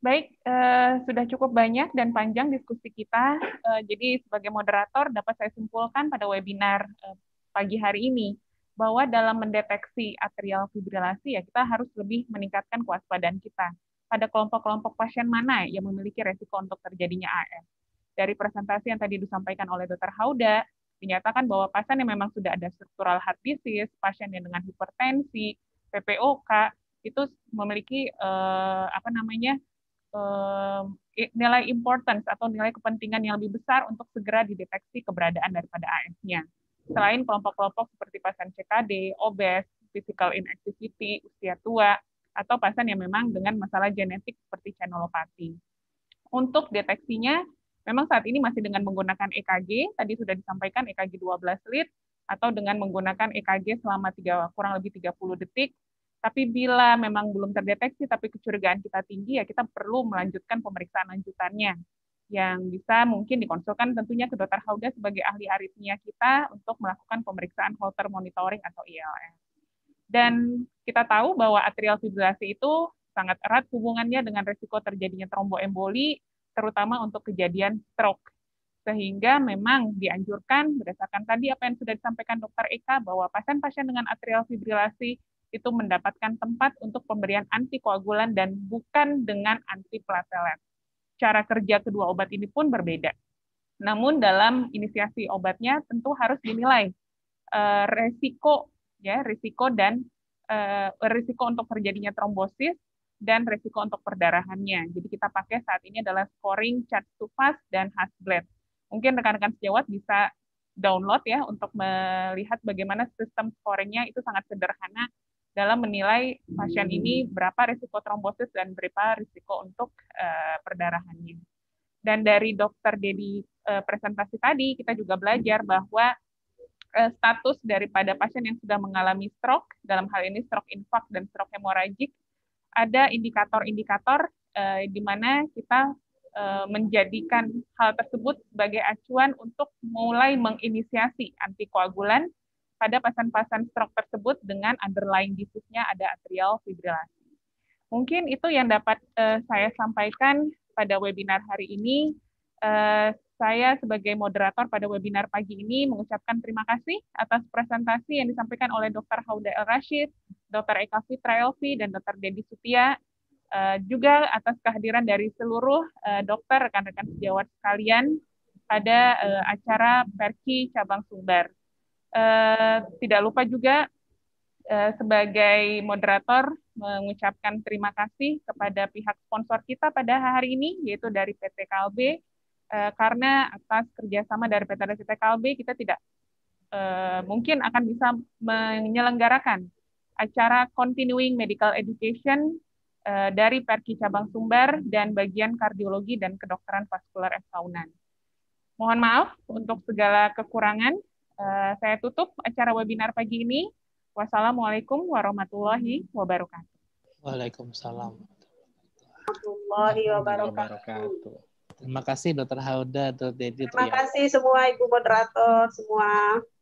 Baik, eh, sudah cukup banyak dan panjang diskusi kita. Eh, jadi sebagai moderator dapat saya simpulkan pada webinar eh, pagi hari ini bahwa dalam mendeteksi atrial fibrilasi ya kita harus lebih meningkatkan kewaspadaan kita pada kelompok-kelompok pasien mana yang memiliki resiko untuk terjadinya AF dari presentasi yang tadi disampaikan oleh Dr. Hauda, dinyatakan bahwa pasien yang memang sudah ada struktural heart disease, pasien yang dengan hipertensi, PPOK, itu memiliki eh, apa namanya eh, nilai importance atau nilai kepentingan yang lebih besar untuk segera dideteksi keberadaan daripada AS-nya. Selain kelompok-kelompok seperti pasien CKD, obes, physical inactivity, usia tua, atau pasien yang memang dengan masalah genetik seperti channelopati. Untuk deteksinya, Memang saat ini masih dengan menggunakan EKG, tadi sudah disampaikan EKG 12 lead, atau dengan menggunakan EKG selama tiga, kurang lebih 30 detik. Tapi bila memang belum terdeteksi, tapi kecurigaan kita tinggi, ya kita perlu melanjutkan pemeriksaan lanjutannya yang bisa mungkin dikonsulkan tentunya ke dokter Hauda sebagai ahli aritmia kita untuk melakukan pemeriksaan Holter monitoring atau ILM. E Dan kita tahu bahwa atrial fibrilasi itu sangat erat hubungannya dengan resiko terjadinya tromboemboli terutama untuk kejadian stroke. Sehingga memang dianjurkan berdasarkan tadi apa yang sudah disampaikan dokter Eka bahwa pasien-pasien dengan atrial fibrilasi itu mendapatkan tempat untuk pemberian antikoagulan dan bukan dengan antiplatelet. Cara kerja kedua obat ini pun berbeda. Namun dalam inisiasi obatnya tentu harus dinilai eh, resiko ya risiko dan eh, risiko untuk terjadinya trombosis dan resiko untuk perdarahannya. Jadi kita pakai saat ini adalah scoring chart to dan dan Hasbled. Mungkin rekan-rekan sejawat bisa download ya untuk melihat bagaimana sistem scoringnya itu sangat sederhana dalam menilai pasien ini berapa risiko trombosis dan berapa risiko untuk uh, perdarahannya. Dan dari dokter Dedi uh, presentasi tadi kita juga belajar bahwa uh, status daripada pasien yang sudah mengalami stroke dalam hal ini stroke infak dan stroke hemoragik ada indikator-indikator eh, di mana kita eh, menjadikan hal tersebut sebagai acuan untuk mulai menginisiasi antikoagulan pada pasien-pasien stroke tersebut dengan underlying disease-nya ada atrial fibrilasi. Mungkin itu yang dapat eh, saya sampaikan pada webinar hari ini. Eh, saya sebagai moderator pada webinar pagi ini mengucapkan terima kasih atas presentasi yang disampaikan oleh Dr. Hauda El Rashid, Dr. Eka Fitra Elvi, dan Dr. Dedi Sutia, eh, juga atas kehadiran dari seluruh eh, dokter rekan-rekan sejawat sekalian pada eh, acara Perki Cabang Sumber. Tidak lupa juga sebagai moderator mengucapkan terima kasih kepada pihak sponsor kita pada hari ini, yaitu dari PT KLB, Eh, karena atas kerjasama dari PT DCT Kalbe kita tidak uh, mungkin akan bisa menyelenggarakan acara continuing medical education uh, dari Perki cabang Sumber dan bagian kardiologi dan kedokteran vaskular F Mohon maaf untuk segala kekurangan. saya tutup acara webinar pagi ini. Wassalamualaikum warahmatullahi wabarakatuh. Waalaikumsalam warahmatullahi wabarakatuh. Terima kasih Dokter Hauda, Dr Dedi. Terima kasih semua Ibu moderator semua.